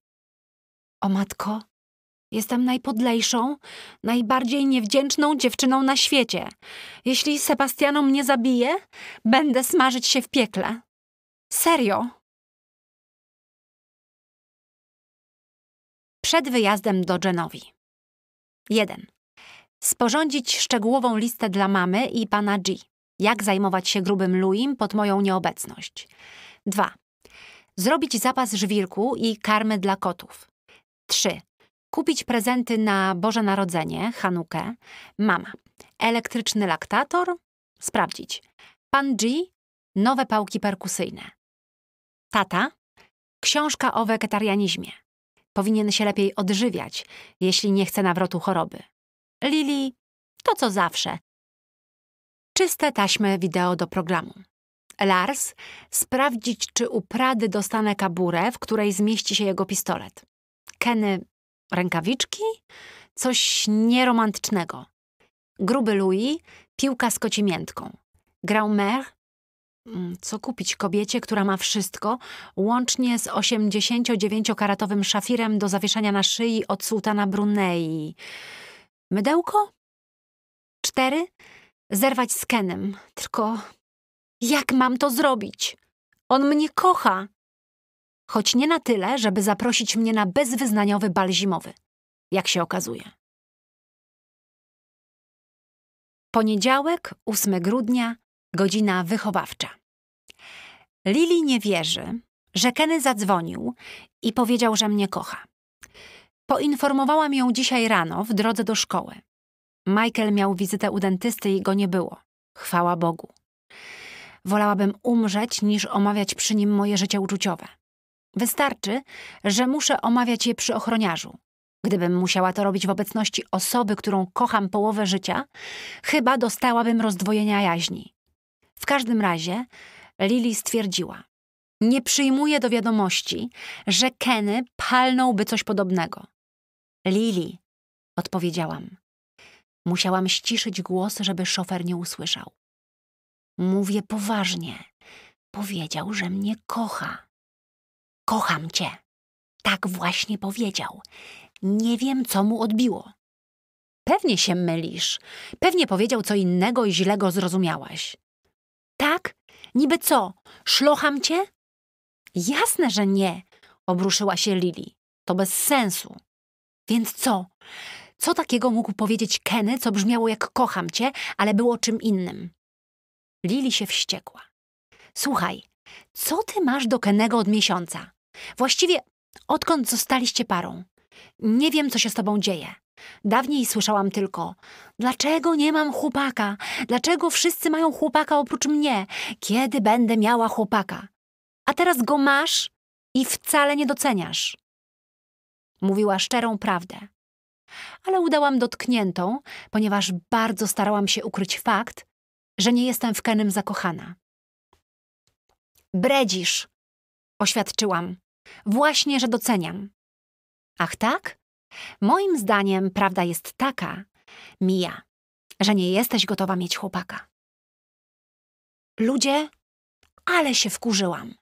O matko, jestem najpodlejszą, najbardziej niewdzięczną dziewczyną na świecie. Jeśli Sebastiano mnie zabije, będę smażyć się w piekle. Serio? przed wyjazdem do Genowi. 1. Sporządzić szczegółową listę dla mamy i pana G. Jak zajmować się grubym Luim pod moją nieobecność. 2. Zrobić zapas żwirku i karmy dla kotów. 3. Kupić prezenty na Boże Narodzenie, Hanukę, mama. Elektryczny laktator? Sprawdzić. Pan G. Nowe pałki perkusyjne. Tata. Książka o wegetarianizmie. Powinien się lepiej odżywiać, jeśli nie chce nawrotu choroby. Lili, to co zawsze. Czyste taśmy wideo do programu. Lars, sprawdzić, czy u Prady dostanę kaburę, w której zmieści się jego pistolet. Kenny, rękawiczki? Coś nieromantycznego. Gruby Louis, piłka z kocimiętką. Graumer, Mm, co kupić kobiecie, która ma wszystko, łącznie z 89-karatowym szafirem do zawieszania na szyi od sułtana Brunei. Mydełko? Cztery? Zerwać z Kenem. Tylko jak mam to zrobić? On mnie kocha. Choć nie na tyle, żeby zaprosić mnie na bezwyznaniowy bal zimowy, jak się okazuje. Poniedziałek, 8 grudnia godzina wychowawcza. Lili nie wierzy, że Kenny zadzwonił i powiedział, że mnie kocha. Poinformowałam ją dzisiaj rano w drodze do szkoły. Michael miał wizytę u dentysty i go nie było. Chwała Bogu. Wolałabym umrzeć niż omawiać przy nim moje życie uczuciowe. Wystarczy, że muszę omawiać je przy ochroniarzu. Gdybym musiała to robić w obecności osoby, którą kocham połowę życia, chyba dostałabym rozdwojenia jaźni. W każdym razie Lily stwierdziła, nie przyjmuje do wiadomości, że Kenny palnąłby coś podobnego. Lili, odpowiedziałam. Musiałam ściszyć głos, żeby szofer nie usłyszał. Mówię poważnie. Powiedział, że mnie kocha. Kocham cię. Tak właśnie powiedział. Nie wiem, co mu odbiło. Pewnie się mylisz. Pewnie powiedział co innego i źle go zrozumiałaś. Tak? Niby co? Szlocham cię? Jasne, że nie, obruszyła się Lili. To bez sensu. Więc co? Co takiego mógł powiedzieć Kenny, co brzmiało jak kocham cię, ale było czym innym? Lili się wściekła. Słuchaj, co ty masz do Kennego od miesiąca? Właściwie odkąd zostaliście parą? Nie wiem, co się z tobą dzieje. Dawniej słyszałam tylko: Dlaczego nie mam chłopaka? Dlaczego wszyscy mają chłopaka oprócz mnie? Kiedy będę miała chłopaka? A teraz go masz i wcale nie doceniasz. Mówiła szczerą prawdę. Ale udałam dotkniętą, ponieważ bardzo starałam się ukryć fakt, że nie jestem w Kenem zakochana. Bredzisz, oświadczyłam. Właśnie, że doceniam. Ach tak? Moim zdaniem prawda jest taka, Mija, że nie jesteś gotowa mieć chłopaka. Ludzie, ale się wkurzyłam.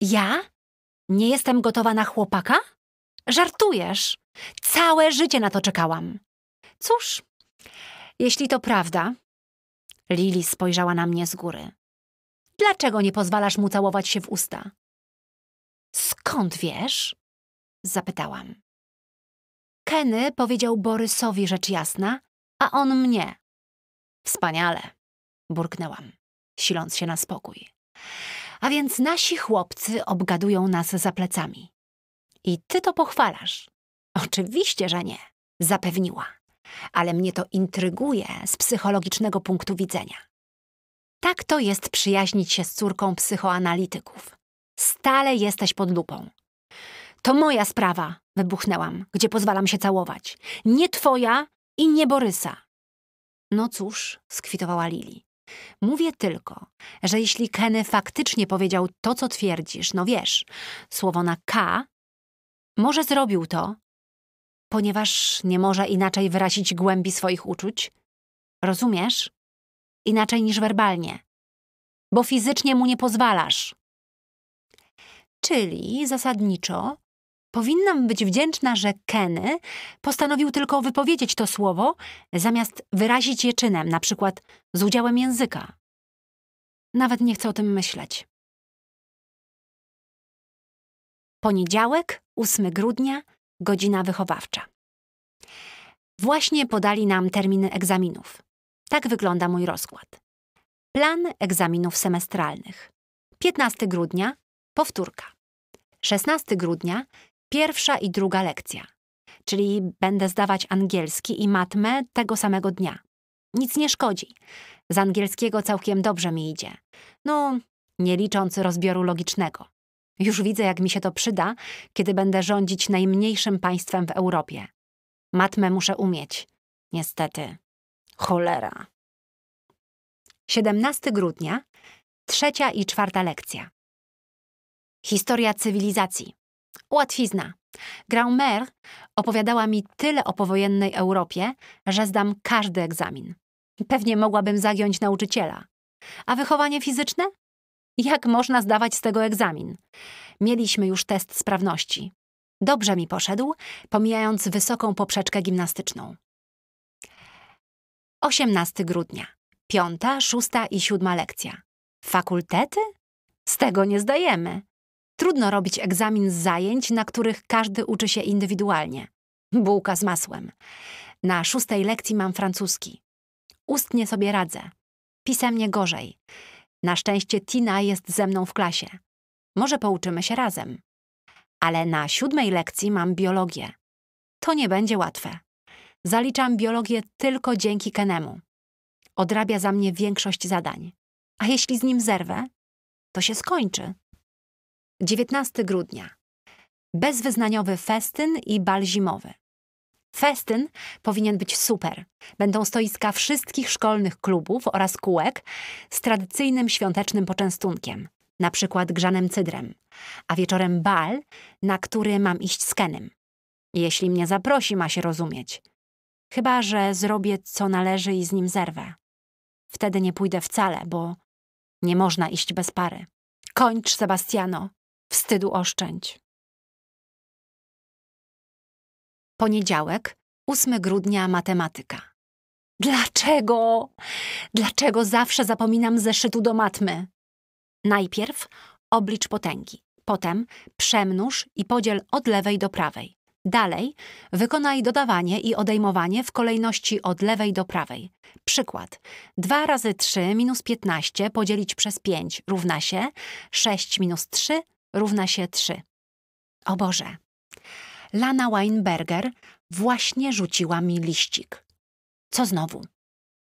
Ja? Nie jestem gotowa na chłopaka? Żartujesz. Całe życie na to czekałam. Cóż, jeśli to prawda, Lili spojrzała na mnie z góry. Dlaczego nie pozwalasz mu całować się w usta? Skąd wiesz? Zapytałam. Kenny powiedział Borysowi rzecz jasna, a on mnie. Wspaniale, burknęłam, siląc się na spokój. A więc nasi chłopcy obgadują nas za plecami. I ty to pochwalasz. Oczywiście, że nie, zapewniła. Ale mnie to intryguje z psychologicznego punktu widzenia. Tak to jest przyjaźnić się z córką psychoanalityków. Stale jesteś pod lupą. To moja sprawa, wybuchnęłam, gdzie pozwalam się całować. Nie twoja i nie Borysa. No cóż, skwitowała Lili. Mówię tylko, że jeśli Kenny faktycznie powiedział to, co twierdzisz, no wiesz, słowo na K, może zrobił to, ponieważ nie może inaczej wyrazić głębi swoich uczuć. Rozumiesz? Inaczej niż werbalnie. Bo fizycznie mu nie pozwalasz. Czyli zasadniczo Powinnam być wdzięczna, że Kenny postanowił tylko wypowiedzieć to słowo, zamiast wyrazić je czynem, na przykład z udziałem języka. Nawet nie chcę o tym myśleć. Poniedziałek, 8 grudnia, godzina wychowawcza. Właśnie podali nam terminy egzaminów. Tak wygląda mój rozkład. Plan egzaminów semestralnych. 15 grudnia powtórka. 16 grudnia Pierwsza i druga lekcja. Czyli będę zdawać angielski i matmę tego samego dnia. Nic nie szkodzi. Z angielskiego całkiem dobrze mi idzie. No, nie licząc rozbioru logicznego. Już widzę, jak mi się to przyda, kiedy będę rządzić najmniejszym państwem w Europie. Matmę muszę umieć. Niestety. Cholera. 17 grudnia, trzecia i czwarta lekcja. Historia cywilizacji. Łatwizna. Graumer opowiadała mi tyle o powojennej Europie, że zdam każdy egzamin. Pewnie mogłabym zagiąć nauczyciela. A wychowanie fizyczne? Jak można zdawać z tego egzamin? Mieliśmy już test sprawności. Dobrze mi poszedł, pomijając wysoką poprzeczkę gimnastyczną. 18 grudnia. Piąta, szósta i siódma lekcja. Fakultety? Z tego nie zdajemy. Trudno robić egzamin z zajęć, na których każdy uczy się indywidualnie. Bułka z masłem. Na szóstej lekcji mam francuski. Ustnie sobie radzę. Pisemnie gorzej. Na szczęście Tina jest ze mną w klasie. Może pouczymy się razem. Ale na siódmej lekcji mam biologię. To nie będzie łatwe. Zaliczam biologię tylko dzięki Kenemu. Odrabia za mnie większość zadań. A jeśli z nim zerwę, to się skończy. 19 grudnia. Bezwyznaniowy festyn i bal zimowy. Festyn powinien być super. Będą stoiska wszystkich szkolnych klubów oraz kółek z tradycyjnym świątecznym poczęstunkiem, na przykład grzanym cydrem, a wieczorem bal, na który mam iść z Kenem. Jeśli mnie zaprosi, ma się rozumieć. Chyba, że zrobię co należy i z nim zerwę. Wtedy nie pójdę wcale, bo nie można iść bez pary. Kończ, Sebastiano wstydu oszczędź. Poniedziałek, 8 grudnia, matematyka. Dlaczego? Dlaczego zawsze zapominam zeszytu do matmy? Najpierw oblicz potęgi, potem przemnóż i podziel od lewej do prawej. Dalej wykonaj dodawanie i odejmowanie w kolejności od lewej do prawej. Przykład. 2 razy 3 minus 15 podzielić przez 5 równa się 6 minus 3 równa się 3. O Boże! Lana Weinberger właśnie rzuciła mi liścik. Co znowu?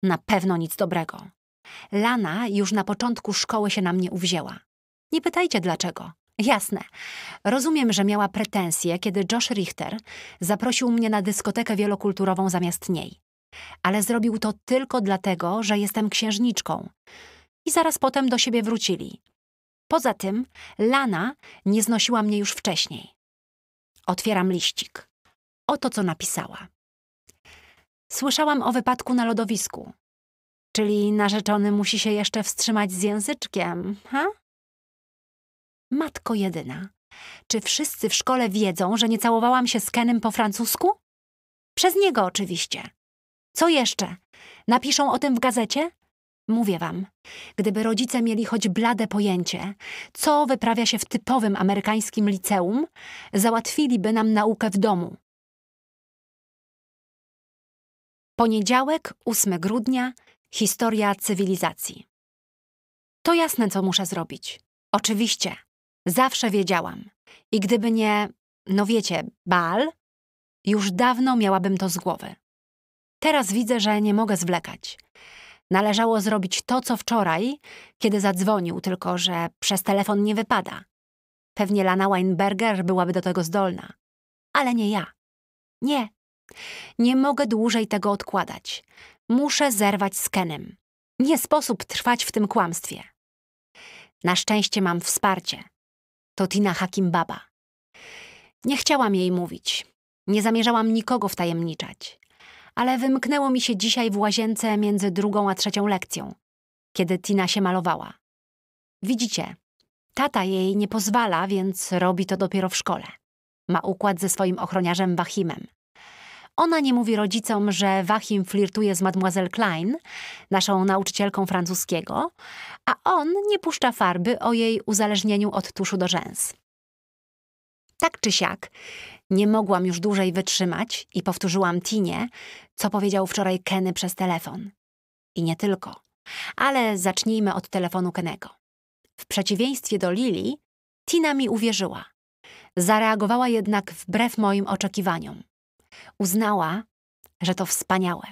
Na pewno nic dobrego. Lana już na początku szkoły się na mnie uwzięła. Nie pytajcie dlaczego. Jasne. Rozumiem, że miała pretensje, kiedy Josh Richter zaprosił mnie na dyskotekę wielokulturową zamiast niej. Ale zrobił to tylko dlatego, że jestem księżniczką. I zaraz potem do siebie wrócili. Poza tym, Lana nie znosiła mnie już wcześniej. Otwieram liścik. Oto co napisała. Słyszałam o wypadku na lodowisku. Czyli narzeczony musi się jeszcze wstrzymać z języczkiem, ha? Matko jedyna, czy wszyscy w szkole wiedzą, że nie całowałam się z Kenem po francusku? Przez niego oczywiście. Co jeszcze? Napiszą o tym w gazecie? Mówię wam, gdyby rodzice mieli choć blade pojęcie, co wyprawia się w typowym amerykańskim liceum, załatwiliby nam naukę w domu. Poniedziałek, 8 grudnia, historia cywilizacji. To jasne, co muszę zrobić. Oczywiście, zawsze wiedziałam. I gdyby nie, no wiecie, bal, już dawno miałabym to z głowy. Teraz widzę, że nie mogę zwlekać Należało zrobić to, co wczoraj, kiedy zadzwonił, tylko że przez telefon nie wypada. Pewnie Lana Weinberger byłaby do tego zdolna. Ale nie ja. Nie. Nie mogę dłużej tego odkładać. Muszę zerwać z Kenem. Nie sposób trwać w tym kłamstwie. Na szczęście mam wsparcie. To Tina Hakimbaba. Nie chciałam jej mówić. Nie zamierzałam nikogo wtajemniczać ale wymknęło mi się dzisiaj w łazience między drugą a trzecią lekcją, kiedy Tina się malowała. Widzicie, tata jej nie pozwala, więc robi to dopiero w szkole. Ma układ ze swoim ochroniarzem Wahimem. Ona nie mówi rodzicom, że Wahim flirtuje z mademoiselle Klein, naszą nauczycielką francuskiego, a on nie puszcza farby o jej uzależnieniu od tuszu do rzęs. Tak czy siak, nie mogłam już dłużej wytrzymać i powtórzyłam Tinie, co powiedział wczoraj Kenny przez telefon. I nie tylko. Ale zacznijmy od telefonu Kenego. W przeciwieństwie do Lili, Tina mi uwierzyła. Zareagowała jednak wbrew moim oczekiwaniom. Uznała, że to wspaniałe.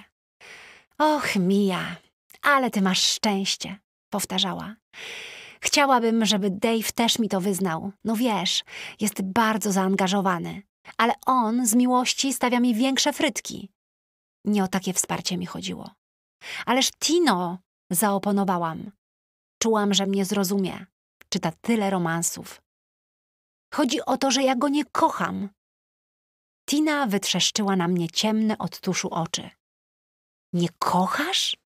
Och, Mia, ale ty masz szczęście, powtarzała. Chciałabym, żeby Dave też mi to wyznał. No wiesz, jest bardzo zaangażowany ale on z miłości stawia mi większe frytki. Nie o takie wsparcie mi chodziło. Ależ Tino zaoponowałam. Czułam, że mnie zrozumie. Czyta tyle romansów. Chodzi o to, że ja go nie kocham. Tina wytrzeszczyła na mnie ciemne od tuszu oczy. Nie kochasz?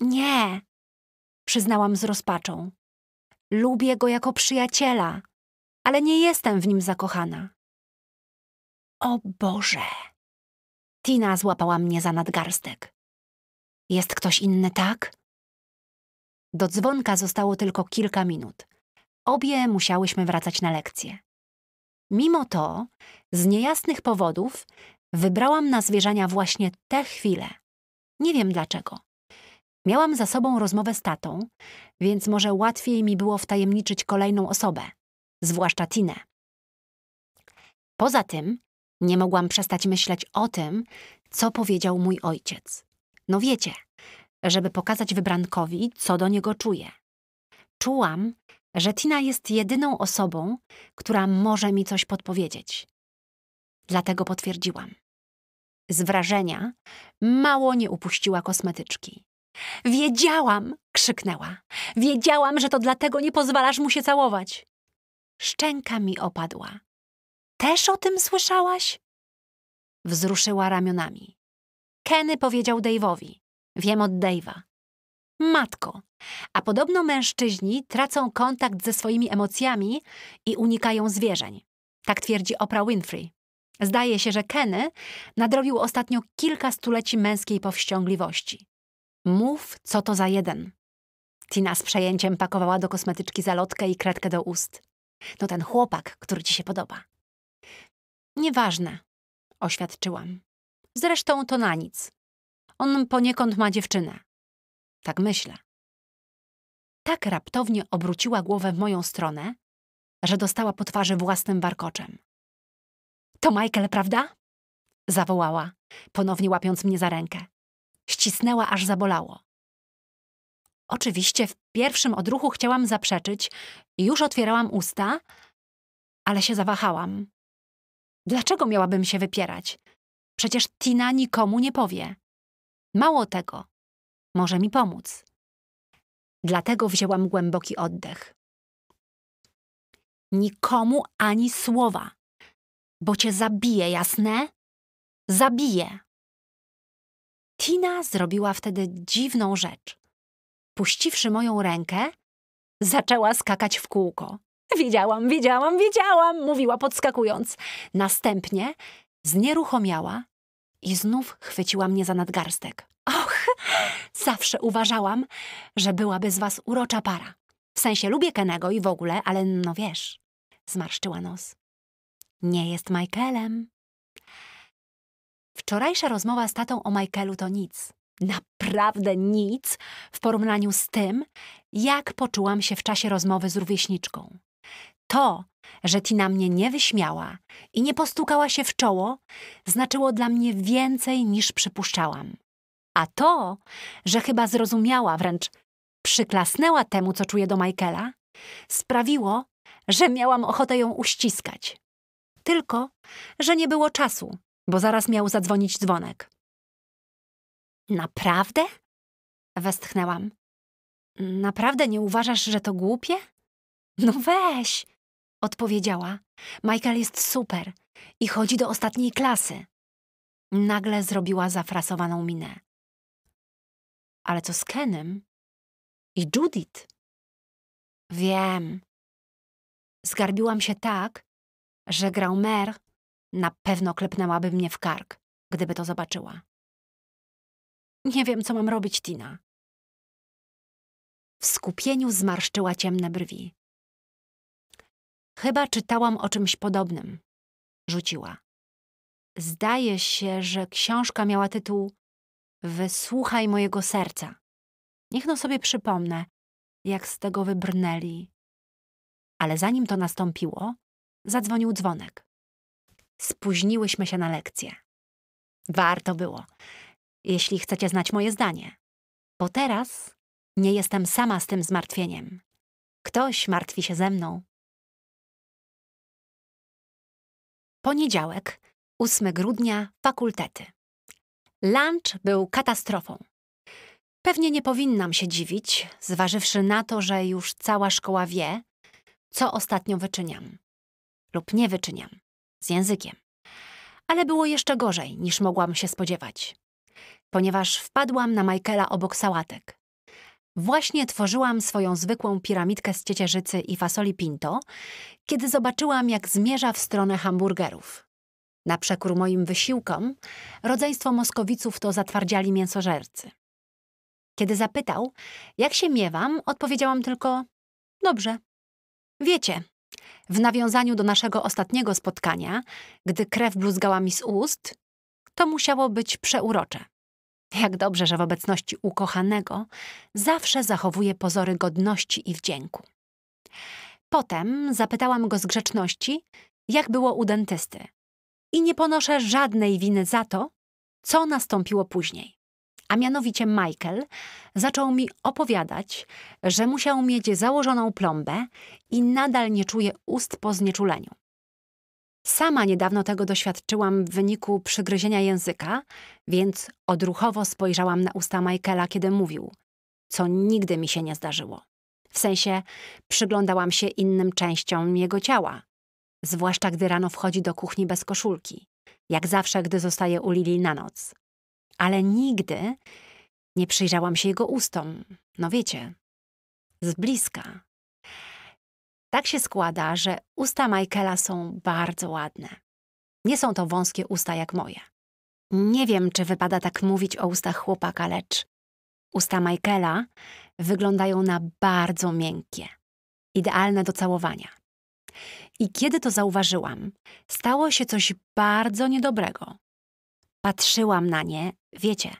Nie, przyznałam z rozpaczą. Lubię go jako przyjaciela, ale nie jestem w nim zakochana. O Boże! Tina złapała mnie za nadgarstek. Jest ktoś inny, tak? Do dzwonka zostało tylko kilka minut. Obie musiałyśmy wracać na lekcję. Mimo to, z niejasnych powodów, wybrałam na zwierzania właśnie te chwile. Nie wiem dlaczego. Miałam za sobą rozmowę z tatą, więc może łatwiej mi było wtajemniczyć kolejną osobę, zwłaszcza Tinę. Poza tym, nie mogłam przestać myśleć o tym, co powiedział mój ojciec. No wiecie, żeby pokazać wybrankowi, co do niego czuję. Czułam, że Tina jest jedyną osobą, która może mi coś podpowiedzieć. Dlatego potwierdziłam. Z wrażenia mało nie upuściła kosmetyczki. Wiedziałam! krzyknęła. Wiedziałam, że to dlatego nie pozwalasz mu się całować. Szczęka mi opadła. Też o tym słyszałaś? Wzruszyła ramionami. Kenny powiedział Dave'owi. Wiem od Dave'a. Matko, a podobno mężczyźni tracą kontakt ze swoimi emocjami i unikają zwierzeń. Tak twierdzi Oprah Winfrey. Zdaje się, że Kenny nadrobił ostatnio kilka stuleci męskiej powściągliwości. Mów, co to za jeden. Tina z przejęciem pakowała do kosmetyczki zalotkę i kredkę do ust. No ten chłopak, który ci się podoba. Nieważne, oświadczyłam. Zresztą to na nic. On poniekąd ma dziewczynę. Tak myślę. Tak raptownie obróciła głowę w moją stronę, że dostała po twarzy własnym warkoczem. To Michael, prawda? zawołała, ponownie łapiąc mnie za rękę. Ścisnęła, aż zabolało. Oczywiście w pierwszym odruchu chciałam zaprzeczyć i już otwierałam usta, ale się zawahałam. Dlaczego miałabym się wypierać? Przecież Tina nikomu nie powie. Mało tego, może mi pomóc. Dlatego wzięłam głęboki oddech. Nikomu ani słowa, bo cię zabiję, jasne? Zabiję. Tina zrobiła wtedy dziwną rzecz. Puściwszy moją rękę, zaczęła skakać w kółko. Wiedziałam, wiedziałam, wiedziałam, mówiła podskakując. Następnie znieruchomiała i znów chwyciła mnie za nadgarstek. Och, zawsze uważałam, że byłaby z was urocza para. W sensie lubię Kenego i w ogóle, ale no wiesz, zmarszczyła nos. Nie jest Michaelem. Wczorajsza rozmowa z tatą o Michaelu to nic. Naprawdę nic w porównaniu z tym, jak poczułam się w czasie rozmowy z rówieśniczką. To, że Tina mnie nie wyśmiała i nie postukała się w czoło, znaczyło dla mnie więcej niż przypuszczałam. A to, że chyba zrozumiała, wręcz przyklasnęła temu, co czuję do Michaela, sprawiło, że miałam ochotę ją uściskać. Tylko, że nie było czasu, bo zaraz miał zadzwonić dzwonek. Naprawdę? Westchnęłam. Naprawdę nie uważasz, że to głupie? No weź, odpowiedziała. Michael jest super i chodzi do ostatniej klasy. Nagle zrobiła zafrasowaną minę. Ale co z Kenem? I Judith? Wiem. Zgarbiłam się tak, że Graumer na pewno klepnęłaby mnie w kark, gdyby to zobaczyła. Nie wiem, co mam robić, Tina. W skupieniu zmarszczyła ciemne brwi. Chyba czytałam o czymś podobnym. Rzuciła. Zdaje się, że książka miała tytuł Wysłuchaj mojego serca. Niech no sobie przypomnę, jak z tego wybrnęli. Ale zanim to nastąpiło, zadzwonił dzwonek. Spóźniłyśmy się na lekcję. Warto było, jeśli chcecie znać moje zdanie. Bo teraz nie jestem sama z tym zmartwieniem. Ktoś martwi się ze mną. Poniedziałek, 8 grudnia, fakultety. Lunch był katastrofą. Pewnie nie powinnam się dziwić, zważywszy na to, że już cała szkoła wie, co ostatnio wyczyniam lub nie wyczyniam z językiem. Ale było jeszcze gorzej niż mogłam się spodziewać, ponieważ wpadłam na Michaela obok sałatek. Właśnie tworzyłam swoją zwykłą piramidkę z ciecierzycy i fasoli pinto, kiedy zobaczyłam, jak zmierza w stronę hamburgerów. Na przekór moim wysiłkom, rodzeństwo Moskowiców to zatwardziali mięsożercy. Kiedy zapytał, jak się miewam, odpowiedziałam tylko: Dobrze. Wiecie, w nawiązaniu do naszego ostatniego spotkania, gdy krew bluzgała mi z ust, to musiało być przeurocze. Jak dobrze, że w obecności ukochanego zawsze zachowuje pozory godności i wdzięku. Potem zapytałam go z grzeczności, jak było u dentysty. I nie ponoszę żadnej winy za to, co nastąpiło później. A mianowicie Michael zaczął mi opowiadać, że musiał mieć założoną plombę i nadal nie czuje ust po znieczuleniu. Sama niedawno tego doświadczyłam w wyniku przygryzienia języka, więc odruchowo spojrzałam na usta Michaela, kiedy mówił, co nigdy mi się nie zdarzyło. W sensie przyglądałam się innym częściom jego ciała, zwłaszcza gdy rano wchodzi do kuchni bez koszulki, jak zawsze, gdy zostaje u Lili na noc. Ale nigdy nie przyjrzałam się jego ustom, no wiecie, z bliska, tak się składa, że usta Michaela są bardzo ładne. Nie są to wąskie usta jak moje. Nie wiem, czy wypada tak mówić o ustach chłopaka, lecz usta Michaela wyglądają na bardzo miękkie, idealne do całowania. I kiedy to zauważyłam, stało się coś bardzo niedobrego. Patrzyłam na nie, wiecie,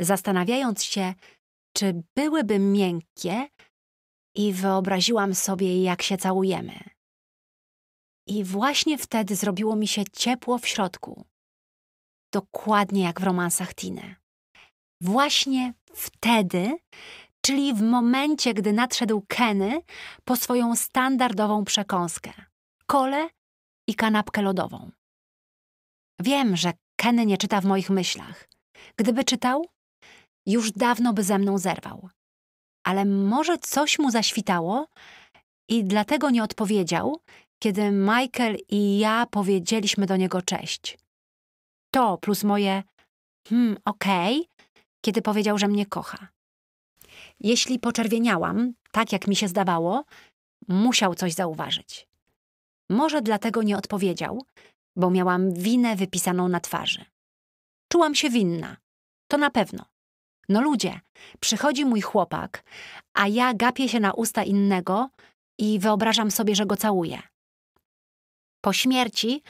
zastanawiając się, czy byłyby miękkie, i wyobraziłam sobie, jak się całujemy. I właśnie wtedy zrobiło mi się ciepło w środku. Dokładnie jak w romansach Tiny. Właśnie wtedy, czyli w momencie, gdy nadszedł Kenny po swoją standardową przekąskę, kole i kanapkę lodową. Wiem, że Kenny nie czyta w moich myślach. Gdyby czytał, już dawno by ze mną zerwał ale może coś mu zaświtało i dlatego nie odpowiedział, kiedy Michael i ja powiedzieliśmy do niego cześć. To plus moje hmm, okej, okay, kiedy powiedział, że mnie kocha. Jeśli poczerwieniałam, tak jak mi się zdawało, musiał coś zauważyć. Może dlatego nie odpowiedział, bo miałam winę wypisaną na twarzy. Czułam się winna. To na pewno. No ludzie, przychodzi mój chłopak, a ja gapię się na usta innego i wyobrażam sobie, że go całuję. Po śmierci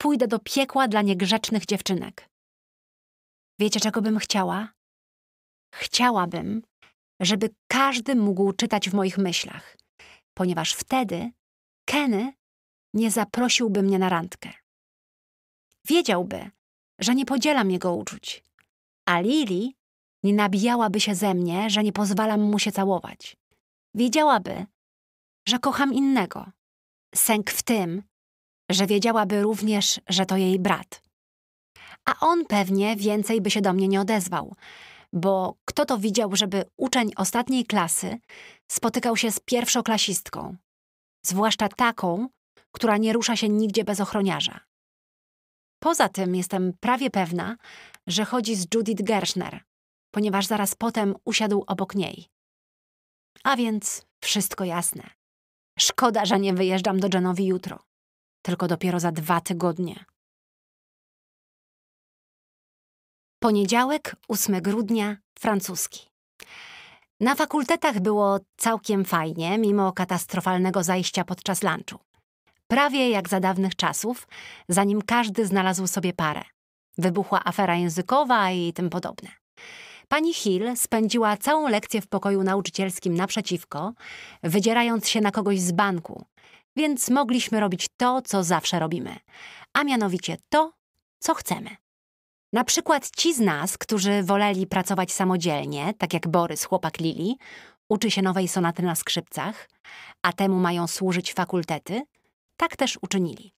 pójdę do piekła dla niegrzecznych dziewczynek. Wiecie, czego bym chciała? Chciałabym, żeby każdy mógł czytać w moich myślach, ponieważ wtedy Kenny nie zaprosiłby mnie na randkę. Wiedziałby, że nie podzielam jego uczuć, a Lili nie nabijałaby się ze mnie, że nie pozwalam mu się całować. Wiedziałaby, że kocham innego. Sęk w tym, że wiedziałaby również, że to jej brat. A on pewnie więcej by się do mnie nie odezwał, bo kto to widział, żeby uczeń ostatniej klasy spotykał się z pierwszoklasistką, zwłaszcza taką, która nie rusza się nigdzie bez ochroniarza. Poza tym jestem prawie pewna, że chodzi z Judith Gershner, ponieważ zaraz potem usiadł obok niej. A więc wszystko jasne. Szkoda, że nie wyjeżdżam do Genowi jutro, tylko dopiero za dwa tygodnie. Poniedziałek, 8 grudnia, francuski. Na fakultetach było całkiem fajnie, mimo katastrofalnego zajścia podczas lunchu. Prawie jak za dawnych czasów, zanim każdy znalazł sobie parę. Wybuchła afera językowa i tym podobne. Pani Hill spędziła całą lekcję w pokoju nauczycielskim naprzeciwko, wydzierając się na kogoś z banku, więc mogliśmy robić to, co zawsze robimy, a mianowicie to, co chcemy. Na przykład ci z nas, którzy woleli pracować samodzielnie, tak jak Borys, chłopak Lili, uczy się nowej sonaty na skrzypcach, a temu mają służyć fakultety, tak też uczynili.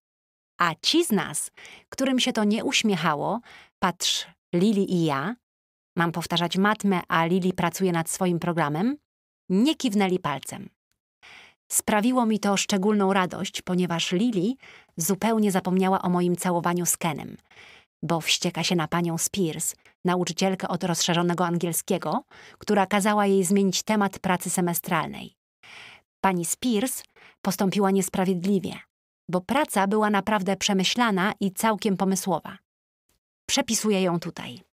A ci z nas, którym się to nie uśmiechało, patrz, Lili i ja, Mam powtarzać matmę, a Lili pracuje nad swoim programem? Nie kiwnęli palcem. Sprawiło mi to szczególną radość, ponieważ Lili zupełnie zapomniała o moim całowaniu z Kenem, bo wścieka się na panią Spears, nauczycielkę od rozszerzonego angielskiego, która kazała jej zmienić temat pracy semestralnej. Pani Spears postąpiła niesprawiedliwie, bo praca była naprawdę przemyślana i całkiem pomysłowa. Przepisuję ją tutaj.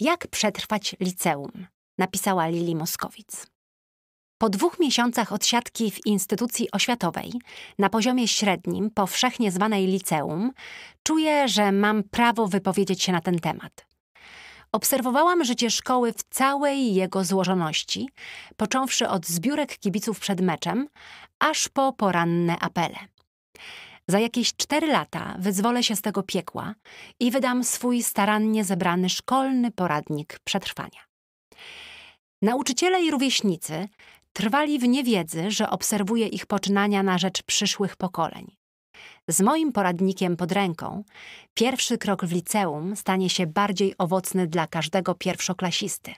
Jak przetrwać liceum? napisała Lili Moskowic. Po dwóch miesiącach odsiadki w instytucji oświatowej, na poziomie średnim, powszechnie zwanej liceum, czuję, że mam prawo wypowiedzieć się na ten temat. Obserwowałam życie szkoły w całej jego złożoności, począwszy od zbiórek kibiców przed meczem, aż po poranne apele. Za jakieś cztery lata wyzwolę się z tego piekła i wydam swój starannie zebrany szkolny poradnik przetrwania. Nauczyciele i rówieśnicy trwali w niewiedzy, że obserwuję ich poczynania na rzecz przyszłych pokoleń. Z moim poradnikiem pod ręką, pierwszy krok w liceum stanie się bardziej owocny dla każdego pierwszoklasisty.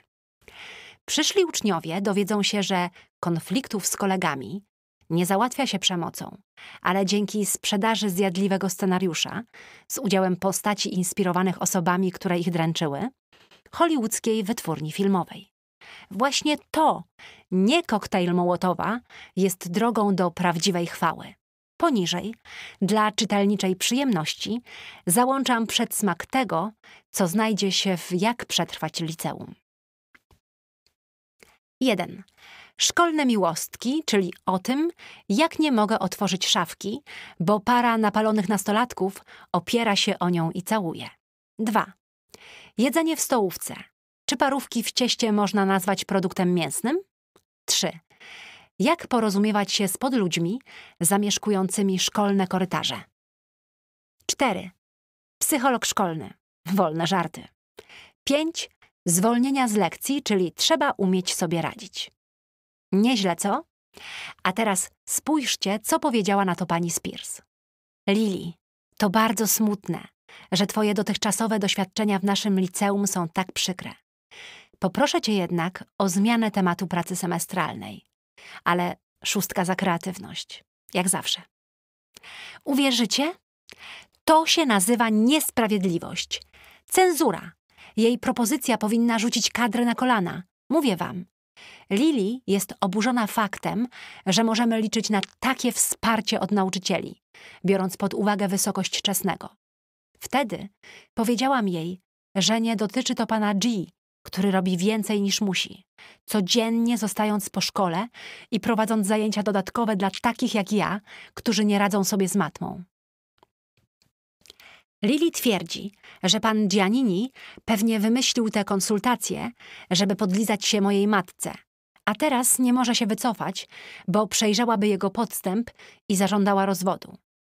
Przyszli uczniowie dowiedzą się, że konfliktów z kolegami, nie załatwia się przemocą, ale dzięki sprzedaży zjadliwego scenariusza z udziałem postaci inspirowanych osobami, które ich dręczyły, hollywoodzkiej wytwórni filmowej. Właśnie to, nie koktajl Mołotowa, jest drogą do prawdziwej chwały. Poniżej, dla czytelniczej przyjemności, załączam przedsmak tego, co znajdzie się w Jak przetrwać liceum. 1. Szkolne miłostki, czyli o tym, jak nie mogę otworzyć szafki, bo para napalonych nastolatków opiera się o nią i całuje. 2. Jedzenie w stołówce. Czy parówki w cieście można nazwać produktem mięsnym? 3. Jak porozumiewać się z podludźmi zamieszkującymi szkolne korytarze? 4. Psycholog szkolny. Wolne żarty. 5. Zwolnienia z lekcji, czyli trzeba umieć sobie radzić. Nieźle, co? A teraz spójrzcie, co powiedziała na to pani Spears. Lili, to bardzo smutne, że twoje dotychczasowe doświadczenia w naszym liceum są tak przykre. Poproszę cię jednak o zmianę tematu pracy semestralnej. Ale szóstka za kreatywność, jak zawsze. Uwierzycie? To się nazywa niesprawiedliwość. Cenzura. Jej propozycja powinna rzucić kadrę na kolana. Mówię wam, Lili jest oburzona faktem, że możemy liczyć na takie wsparcie od nauczycieli, biorąc pod uwagę wysokość czesnego. Wtedy powiedziałam jej, że nie dotyczy to pana G, który robi więcej niż musi, codziennie zostając po szkole i prowadząc zajęcia dodatkowe dla takich jak ja, którzy nie radzą sobie z matmą. Lili twierdzi, że pan Giannini pewnie wymyślił te konsultacje, żeby podlizać się mojej matce, a teraz nie może się wycofać, bo przejrzałaby jego podstęp i zażądała rozwodu.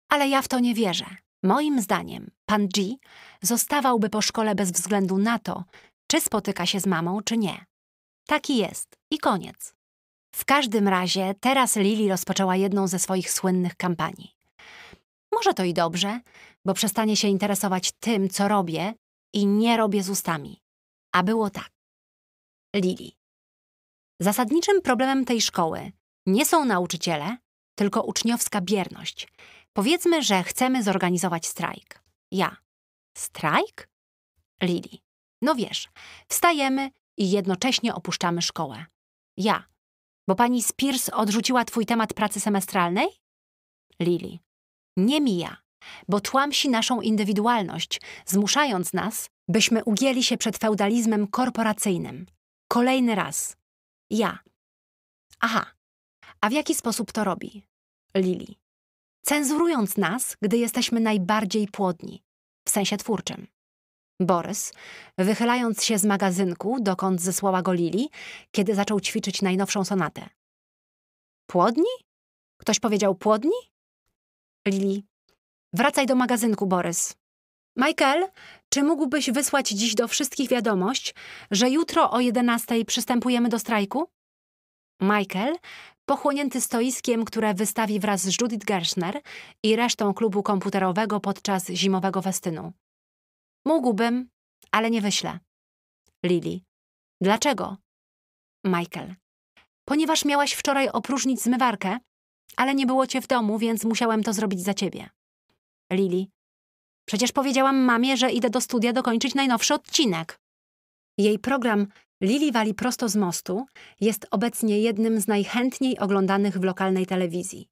Ale ja w to nie wierzę. Moim zdaniem pan G zostawałby po szkole bez względu na to, czy spotyka się z mamą, czy nie. Taki jest i koniec. W każdym razie teraz Lili rozpoczęła jedną ze swoich słynnych kampanii. Może to i dobrze, bo przestanie się interesować tym, co robię i nie robię z ustami. A było tak. Lili. Zasadniczym problemem tej szkoły nie są nauczyciele, tylko uczniowska bierność. Powiedzmy, że chcemy zorganizować strajk. Ja. Strajk? Lili. No wiesz, wstajemy i jednocześnie opuszczamy szkołę. Ja. Bo pani Spears odrzuciła twój temat pracy semestralnej? Lili. Nie mija bo tłamsi naszą indywidualność, zmuszając nas, byśmy ugięli się przed feudalizmem korporacyjnym. Kolejny raz. Ja. Aha. A w jaki sposób to robi? Lili. Cenzurując nas, gdy jesteśmy najbardziej płodni, w sensie twórczym. Borys, wychylając się z magazynku, dokąd zesłała go Lili, kiedy zaczął ćwiczyć najnowszą sonatę. Płodni? Ktoś powiedział płodni? Lili, Wracaj do magazynku, Borys. Michael, czy mógłbyś wysłać dziś do wszystkich wiadomość, że jutro o 11 przystępujemy do strajku? Michael, pochłonięty stoiskiem, które wystawi wraz z Judith Gershner i resztą klubu komputerowego podczas zimowego festynu. Mógłbym, ale nie wyślę. Lili. Dlaczego? Michael. Ponieważ miałaś wczoraj opróżnić zmywarkę, ale nie było cię w domu, więc musiałem to zrobić za ciebie. Lili. Przecież powiedziałam mamie, że idę do studia dokończyć najnowszy odcinek. Jej program Lili wali prosto z mostu jest obecnie jednym z najchętniej oglądanych w lokalnej telewizji.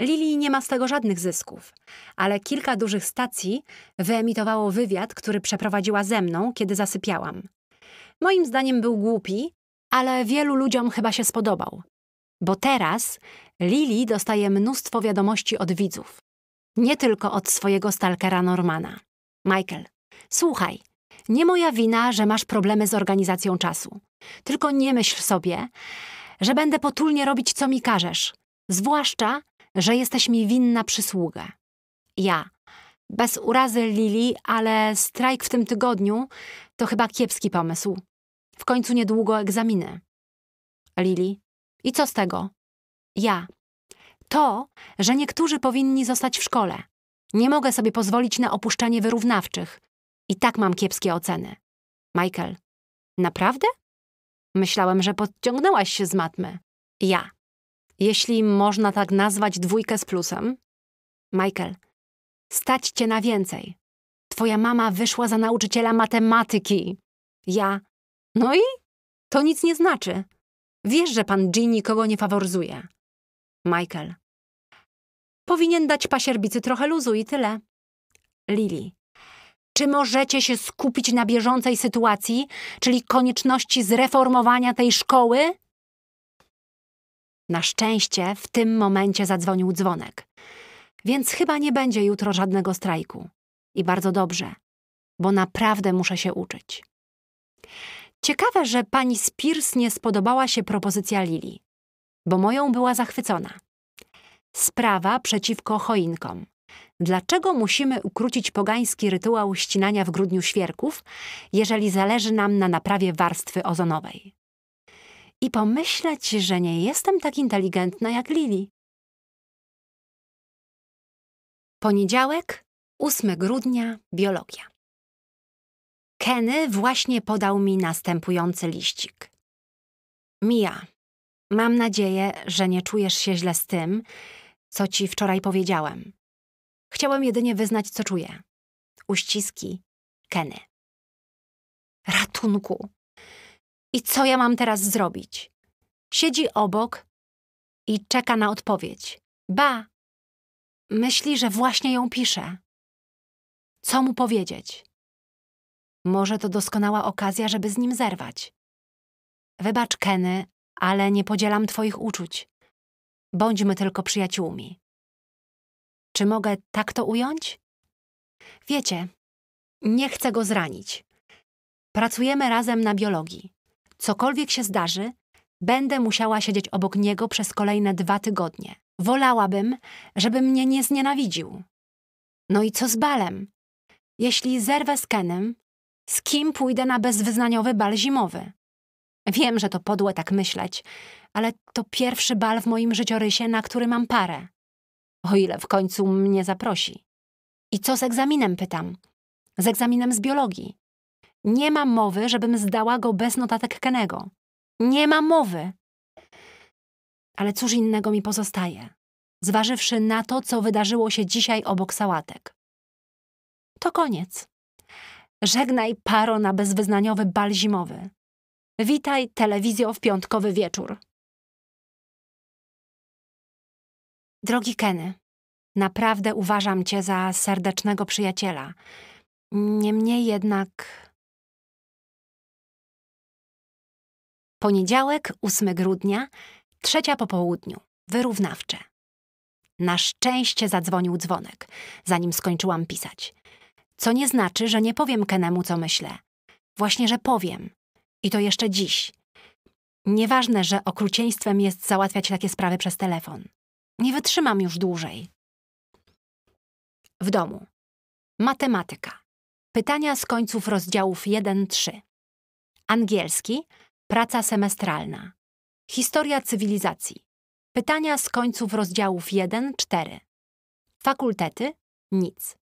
Lili nie ma z tego żadnych zysków, ale kilka dużych stacji wyemitowało wywiad, który przeprowadziła ze mną, kiedy zasypiałam. Moim zdaniem był głupi, ale wielu ludziom chyba się spodobał. Bo teraz Lili dostaje mnóstwo wiadomości od widzów. Nie tylko od swojego stalkera Normana. Michael, słuchaj, nie moja wina, że masz problemy z organizacją czasu. Tylko nie myśl sobie, że będę potulnie robić, co mi każesz. Zwłaszcza, że jesteś mi winna przysługę. Ja. Bez urazy Lili, ale strajk w tym tygodniu to chyba kiepski pomysł. W końcu niedługo egzaminy. Lili. I co z tego? Ja. To, że niektórzy powinni zostać w szkole. Nie mogę sobie pozwolić na opuszczanie wyrównawczych. I tak mam kiepskie oceny. Michael. Naprawdę? Myślałem, że podciągnęłaś się z matmy. Ja. Jeśli można tak nazwać dwójkę z plusem. Michael. Stać cię na więcej. Twoja mama wyszła za nauczyciela matematyki. Ja. No i? To nic nie znaczy. Wiesz, że pan Jean nikogo nie faworyzuje. Michael. Powinien dać pasierbicy trochę luzu i tyle. Lili. Czy możecie się skupić na bieżącej sytuacji, czyli konieczności zreformowania tej szkoły? Na szczęście w tym momencie zadzwonił dzwonek. Więc chyba nie będzie jutro żadnego strajku. I bardzo dobrze, bo naprawdę muszę się uczyć. Ciekawe, że pani Spears nie spodobała się propozycja Lili, bo moją była zachwycona. Sprawa przeciwko choinkom. Dlaczego musimy ukrócić pogański rytuał ścinania w grudniu świerków, jeżeli zależy nam na naprawie warstwy ozonowej? I pomyśleć, że nie jestem tak inteligentna jak Lili. Poniedziałek, 8 grudnia, biologia. Kenny właśnie podał mi następujący liścik. Mia, mam nadzieję, że nie czujesz się źle z tym, co ci wczoraj powiedziałem. Chciałem jedynie wyznać, co czuję. Uściski Keny. Ratunku! I co ja mam teraz zrobić? Siedzi obok i czeka na odpowiedź. Ba! Myśli, że właśnie ją pisze. Co mu powiedzieć? Może to doskonała okazja, żeby z nim zerwać. Wybacz, Keny, ale nie podzielam twoich uczuć. Bądźmy tylko przyjaciółmi. Czy mogę tak to ująć? Wiecie, nie chcę go zranić. Pracujemy razem na biologii. Cokolwiek się zdarzy, będę musiała siedzieć obok niego przez kolejne dwa tygodnie. Wolałabym, żeby mnie nie znienawidził. No i co z balem? Jeśli zerwę z Kenem, z kim pójdę na bezwyznaniowy bal zimowy? Wiem, że to podłe tak myśleć, ale to pierwszy bal w moim życiorysie, na który mam parę. O ile w końcu mnie zaprosi. I co z egzaminem, pytam? Z egzaminem z biologii. Nie ma mowy, żebym zdała go bez notatek Kenego. Nie ma mowy. Ale cóż innego mi pozostaje, zważywszy na to, co wydarzyło się dzisiaj obok sałatek. To koniec. Żegnaj paro na bezwyznaniowy bal zimowy. Witaj telewizjo w piątkowy wieczór. Drogi Kenny, naprawdę uważam cię za serdecznego przyjaciela. Niemniej jednak... Poniedziałek, 8 grudnia, trzecia po południu, wyrównawcze. Na szczęście zadzwonił dzwonek, zanim skończyłam pisać. Co nie znaczy, że nie powiem Kenemu, co myślę. Właśnie, że powiem. I to jeszcze dziś. Nieważne, że okrucieństwem jest załatwiać takie sprawy przez telefon. Nie wytrzymam już dłużej. W domu. Matematyka. Pytania z końców rozdziałów 1-3. Angielski. Praca semestralna. Historia cywilizacji. Pytania z końców rozdziałów 1-4. Fakultety. Nic.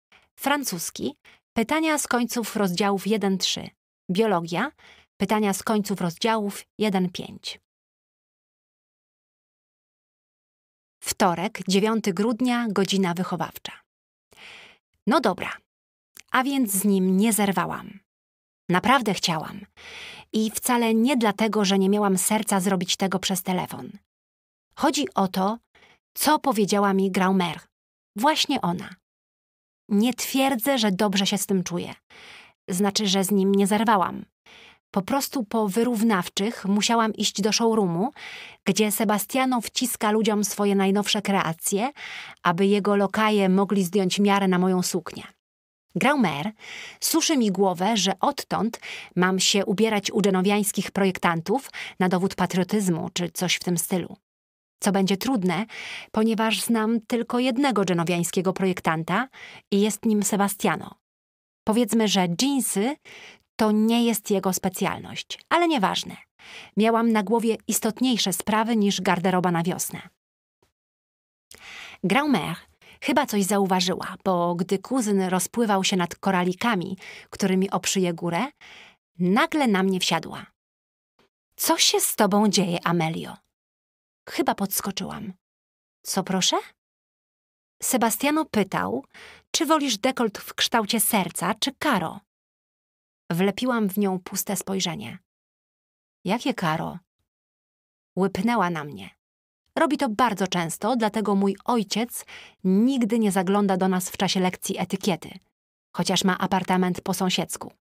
Francuski. Pytania z końców rozdziałów 1-3. Biologia. Pytania z końców rozdziałów 1-5. Wtorek, 9 grudnia, godzina wychowawcza. No dobra, a więc z nim nie zerwałam. Naprawdę chciałam. I wcale nie dlatego, że nie miałam serca zrobić tego przez telefon. Chodzi o to, co powiedziała mi Graumer. Właśnie ona. Nie twierdzę, że dobrze się z tym czuję. Znaczy, że z nim nie zerwałam. Po prostu po wyrównawczych musiałam iść do showroomu, gdzie Sebastiano wciska ludziom swoje najnowsze kreacje, aby jego lokaje mogli zdjąć miarę na moją suknię. Graumer suszy mi głowę, że odtąd mam się ubierać u genowiańskich projektantów na dowód patriotyzmu czy coś w tym stylu co będzie trudne, ponieważ znam tylko jednego genowiańskiego projektanta i jest nim Sebastiano. Powiedzmy, że dżinsy to nie jest jego specjalność, ale nieważne. Miałam na głowie istotniejsze sprawy niż garderoba na wiosnę. Graumer chyba coś zauważyła, bo gdy kuzyn rozpływał się nad koralikami, którymi oprzyje górę, nagle na mnie wsiadła. Co się z tobą dzieje, Amelio? Chyba podskoczyłam. Co proszę? Sebastiano pytał, czy wolisz dekolt w kształcie serca, czy karo. Wlepiłam w nią puste spojrzenie. Jakie karo? Łypnęła na mnie. Robi to bardzo często, dlatego mój ojciec nigdy nie zagląda do nas w czasie lekcji etykiety, chociaż ma apartament po sąsiedzku.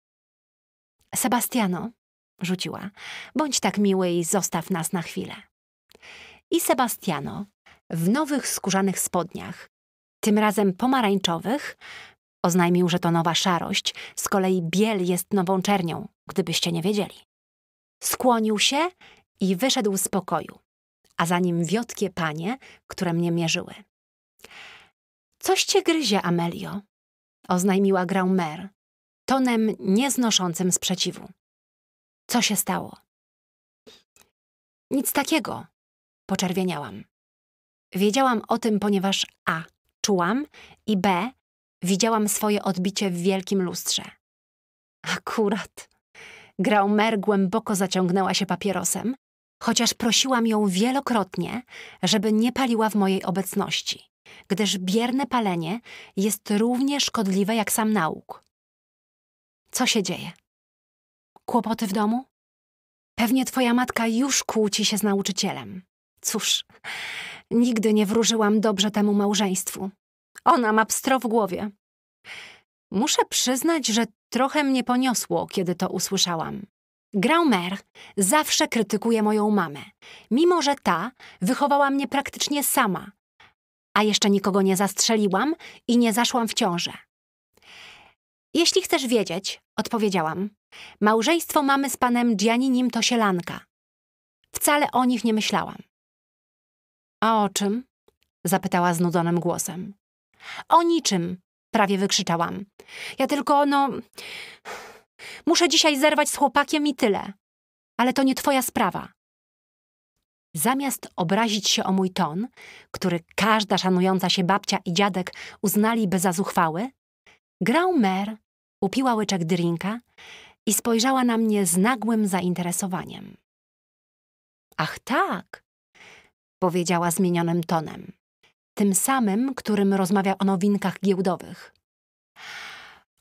Sebastiano, rzuciła, bądź tak miły i zostaw nas na chwilę. I Sebastiano, w nowych skórzanych spodniach, tym razem pomarańczowych, Oznajmił, że to nowa szarość, z kolei biel jest nową czernią, gdybyście nie wiedzieli. Skłonił się i wyszedł z pokoju, a za nim wiotkie panie, które mnie mierzyły. Coś cię gryzie, Amelio, oznajmiła Graumer, tonem nieznoszącym sprzeciwu. Co się stało? Nic takiego, poczerwieniałam. Wiedziałam o tym, ponieważ A. czułam i B. Widziałam swoje odbicie w wielkim lustrze. Akurat. Graumer głęboko zaciągnęła się papierosem, chociaż prosiłam ją wielokrotnie, żeby nie paliła w mojej obecności, gdyż bierne palenie jest równie szkodliwe jak sam nauk. Co się dzieje? Kłopoty w domu? Pewnie twoja matka już kłóci się z nauczycielem. Cóż, nigdy nie wróżyłam dobrze temu małżeństwu. Ona ma pstro w głowie. Muszę przyznać, że trochę mnie poniosło, kiedy to usłyszałam. Graumer zawsze krytykuje moją mamę, mimo że ta wychowała mnie praktycznie sama, a jeszcze nikogo nie zastrzeliłam i nie zaszłam w ciążę. Jeśli chcesz wiedzieć, odpowiedziałam, małżeństwo mamy z panem Gianninim to sielanka. Wcale o nich nie myślałam. A o czym? zapytała znudzonym głosem. O niczym, prawie wykrzyczałam. Ja tylko, no. Muszę dzisiaj zerwać z chłopakiem i tyle. Ale to nie twoja sprawa. Zamiast obrazić się o mój ton, który każda szanująca się babcia i dziadek uznaliby za zuchwały, grał mer, upiła łyczek drinka i spojrzała na mnie z nagłym zainteresowaniem. Ach tak, powiedziała zmienionym tonem tym samym, którym rozmawia o nowinkach giełdowych.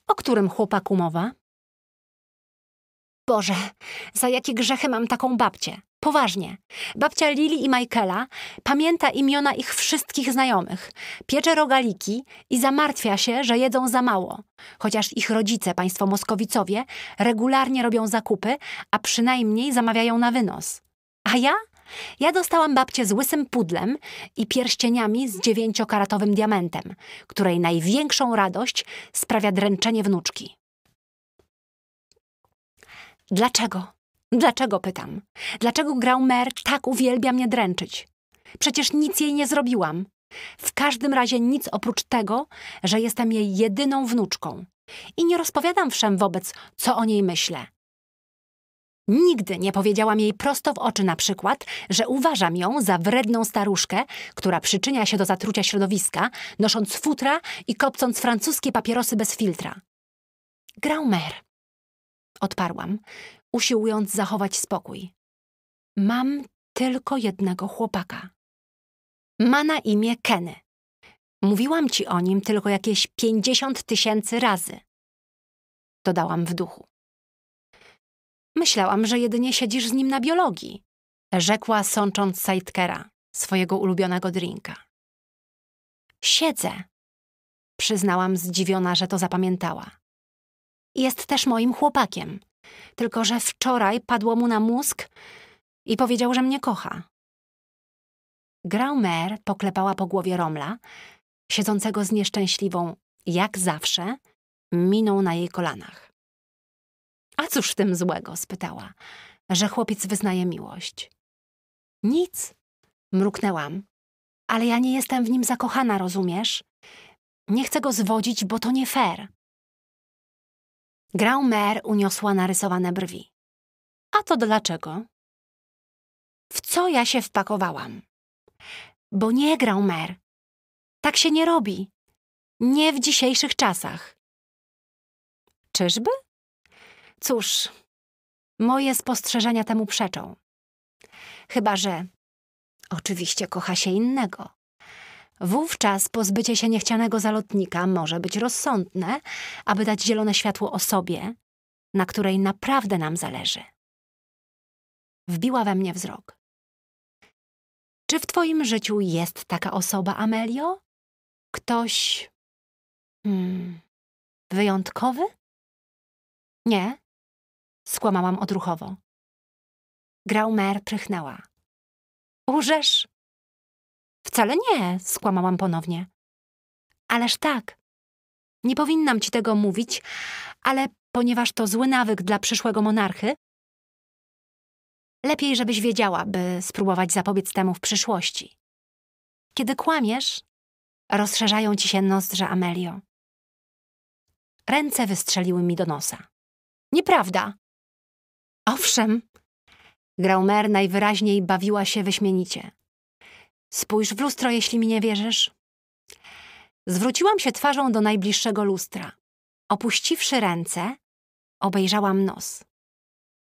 O którym chłopaku mowa? Boże, za jakie grzechy mam taką babcię? Poważnie. Babcia Lili i Michaela pamięta imiona ich wszystkich znajomych, piecze rogaliki i zamartwia się, że jedzą za mało. Chociaż ich rodzice, państwo moskowicowie, regularnie robią zakupy, a przynajmniej zamawiają na wynos. A ja ja dostałam babcię z łysym pudlem i pierścieniami z dziewięciokaratowym diamentem, której największą radość sprawia dręczenie wnuczki. Dlaczego? Dlaczego pytam? Dlaczego Graumer tak uwielbia mnie dręczyć? Przecież nic jej nie zrobiłam. W każdym razie nic oprócz tego, że jestem jej jedyną wnuczką. I nie rozpowiadam wszem wobec, co o niej myślę. Nigdy nie powiedziałam jej prosto w oczy na przykład, że uważam ją za wredną staruszkę, która przyczynia się do zatrucia środowiska, nosząc futra i kopcąc francuskie papierosy bez filtra. Graumer. Odparłam, usiłując zachować spokój. Mam tylko jednego chłopaka. Ma na imię Kenny. Mówiłam ci o nim tylko jakieś pięćdziesiąt tysięcy razy. Dodałam w duchu. Myślałam, że jedynie siedzisz z nim na biologii, rzekła sącząc Sidecara, swojego ulubionego drinka. Siedzę, przyznałam zdziwiona, że to zapamiętała. Jest też moim chłopakiem, tylko że wczoraj padło mu na mózg i powiedział, że mnie kocha. Graumer poklepała po głowie Romla, siedzącego z nieszczęśliwą, jak zawsze, miną na jej kolanach. A cóż w tym złego? spytała, że chłopiec wyznaje miłość. Nic, mruknęłam, ale ja nie jestem w nim zakochana, rozumiesz? Nie chcę go zwodzić, bo to nie fair. Graumer uniosła narysowane brwi. A to dlaczego? W co ja się wpakowałam? Bo nie, Graumer. Tak się nie robi. Nie w dzisiejszych czasach. Czyżby? Cóż, moje spostrzeżenia temu przeczą. Chyba, że oczywiście kocha się innego. Wówczas pozbycie się niechcianego zalotnika może być rozsądne, aby dać zielone światło osobie, na której naprawdę nam zależy. Wbiła we mnie wzrok. Czy w twoim życiu jest taka osoba, Amelio? Ktoś... Hmm, wyjątkowy? Nie, Skłamałam odruchowo. Graumer prychnęła. Urzesz? Wcale nie, skłamałam ponownie. Ależ tak. Nie powinnam ci tego mówić, ale ponieważ to zły nawyk dla przyszłego monarchy, lepiej, żebyś wiedziała, by spróbować zapobiec temu w przyszłości. Kiedy kłamiesz, rozszerzają ci się nozdrza Amelio. Ręce wystrzeliły mi do nosa. Nieprawda, Owszem. Graumer najwyraźniej bawiła się wyśmienicie. Spójrz w lustro, jeśli mi nie wierzysz. Zwróciłam się twarzą do najbliższego lustra. Opuściwszy ręce, obejrzałam nos.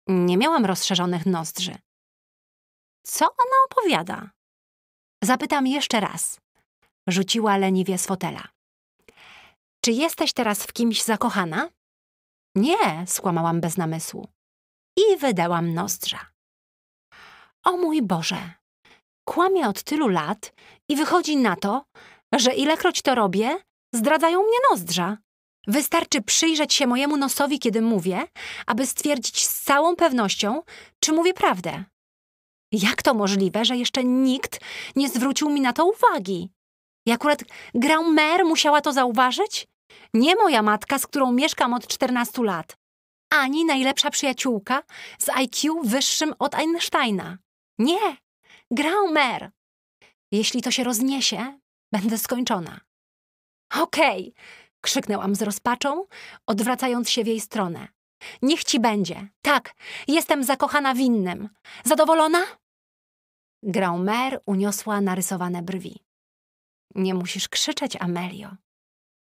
Nie miałam rozszerzonych nozdrzy. Co ona opowiada? Zapytam jeszcze raz. Rzuciła leniwie z fotela. Czy jesteś teraz w kimś zakochana? Nie, skłamałam bez namysłu i wydałam nozdrza. O mój Boże! Kłamię od tylu lat i wychodzi na to, że ilekroć to robię, zdradzają mnie nozdrza. Wystarczy przyjrzeć się mojemu nosowi, kiedy mówię, aby stwierdzić z całą pewnością, czy mówię prawdę. Jak to możliwe, że jeszcze nikt nie zwrócił mi na to uwagi? I akurat Graumer musiała to zauważyć? Nie moja matka, z którą mieszkam od 14 lat ani najlepsza przyjaciółka z IQ wyższym od Einsteina. Nie! Graumer! Jeśli to się rozniesie, będę skończona. Okej! Okay, krzyknęłam z rozpaczą, odwracając się w jej stronę. Niech ci będzie. Tak, jestem zakochana w innym. Zadowolona? Graumer uniosła narysowane brwi. Nie musisz krzyczeć, Amelio,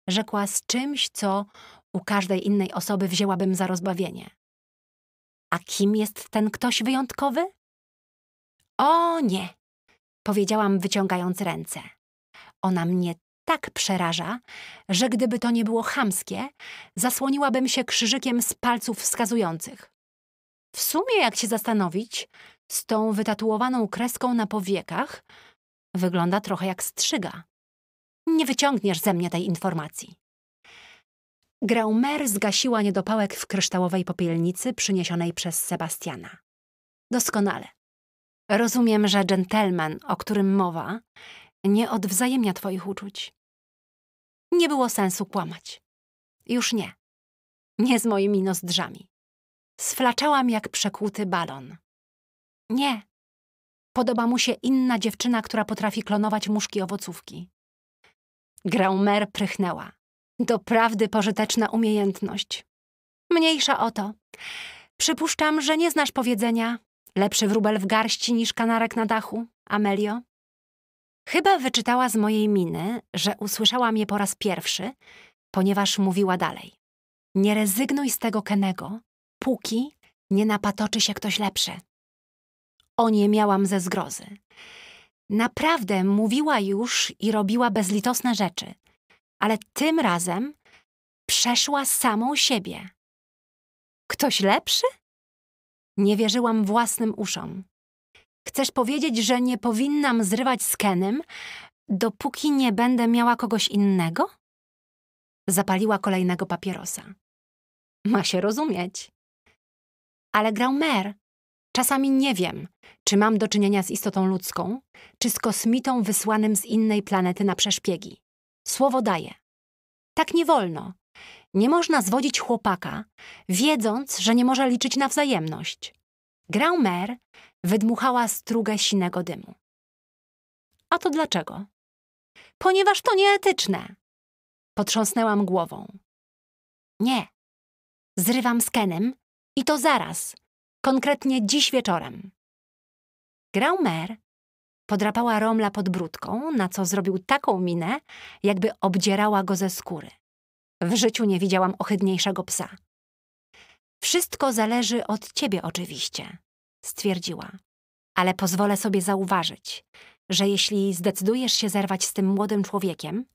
rzekła z czymś, co u każdej innej osoby wzięłabym za rozbawienie. A kim jest ten ktoś wyjątkowy? O nie, powiedziałam wyciągając ręce. Ona mnie tak przeraża, że gdyby to nie było chamskie, zasłoniłabym się krzyżykiem z palców wskazujących. W sumie, jak się zastanowić, z tą wytatuowaną kreską na powiekach wygląda trochę jak strzyga. Nie wyciągniesz ze mnie tej informacji. Graumer zgasiła niedopałek w kryształowej popielnicy przyniesionej przez Sebastiana. Doskonale. Rozumiem, że dżentelmen, o którym mowa, nie odwzajemnia twoich uczuć. Nie było sensu kłamać. Już nie. Nie z moimi nozdrzami. Sflaczałam jak przekłuty balon. Nie. Podoba mu się inna dziewczyna, która potrafi klonować muszki owocówki. Graumer prychnęła. Doprawdy pożyteczna umiejętność. Mniejsza o to. Przypuszczam, że nie znasz powiedzenia lepszy wróbel w garści niż kanarek na dachu, Amelio. Chyba wyczytała z mojej miny, że usłyszała mnie po raz pierwszy, ponieważ mówiła dalej. Nie rezygnuj z tego Kenego, póki nie napatoczy się ktoś lepszy. O nie miałam ze zgrozy. Naprawdę mówiła już i robiła bezlitosne rzeczy ale tym razem przeszła samą siebie. Ktoś lepszy? Nie wierzyłam własnym uszom. Chcesz powiedzieć, że nie powinnam zrywać z Kenem, dopóki nie będę miała kogoś innego? Zapaliła kolejnego papierosa. Ma się rozumieć. Ale mer. czasami nie wiem, czy mam do czynienia z istotą ludzką, czy z kosmitą wysłanym z innej planety na przeszpiegi. Słowo daje. Tak nie wolno. Nie można zwodzić chłopaka, wiedząc, że nie może liczyć na wzajemność. Graumer wydmuchała strugę sinego dymu. A to dlaczego? Ponieważ to nieetyczne. Potrząsnęłam głową. Nie. Zrywam z Kenem i to zaraz, konkretnie dziś wieczorem. Graumer Podrapała Romla pod bródką, na co zrobił taką minę, jakby obdzierała go ze skóry. W życiu nie widziałam ohydniejszego psa. Wszystko zależy od ciebie oczywiście, stwierdziła. Ale pozwolę sobie zauważyć, że jeśli zdecydujesz się zerwać z tym młodym człowiekiem,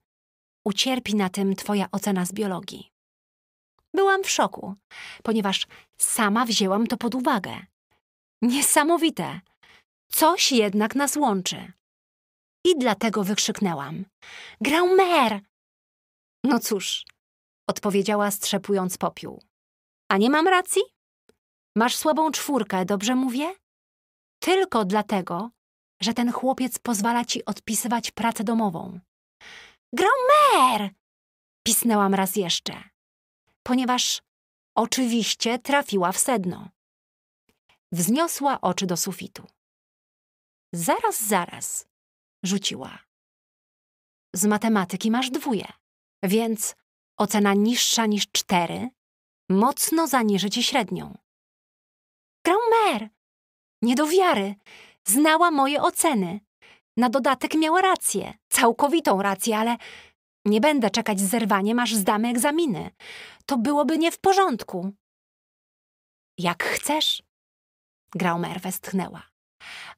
ucierpi na tym twoja ocena z biologii. Byłam w szoku, ponieważ sama wzięłam to pod uwagę. Niesamowite, Coś jednak nas łączy. I dlatego wykrzyknęłam. Graumer! No cóż, odpowiedziała strzepując popiół. A nie mam racji? Masz słabą czwórkę, dobrze mówię? Tylko dlatego, że ten chłopiec pozwala ci odpisywać pracę domową. Graumer! Pisnęłam raz jeszcze, ponieważ oczywiście trafiła w sedno. Wzniosła oczy do sufitu. Zaraz, zaraz, rzuciła. Z matematyki masz dwóje, więc ocena niższa niż cztery mocno zaniży ci średnią. Graumer! Nie do wiary! Znała moje oceny. Na dodatek miała rację, całkowitą rację, ale nie będę czekać z zerwaniem, aż zdamy egzaminy. To byłoby nie w porządku. Jak chcesz, Graumer westchnęła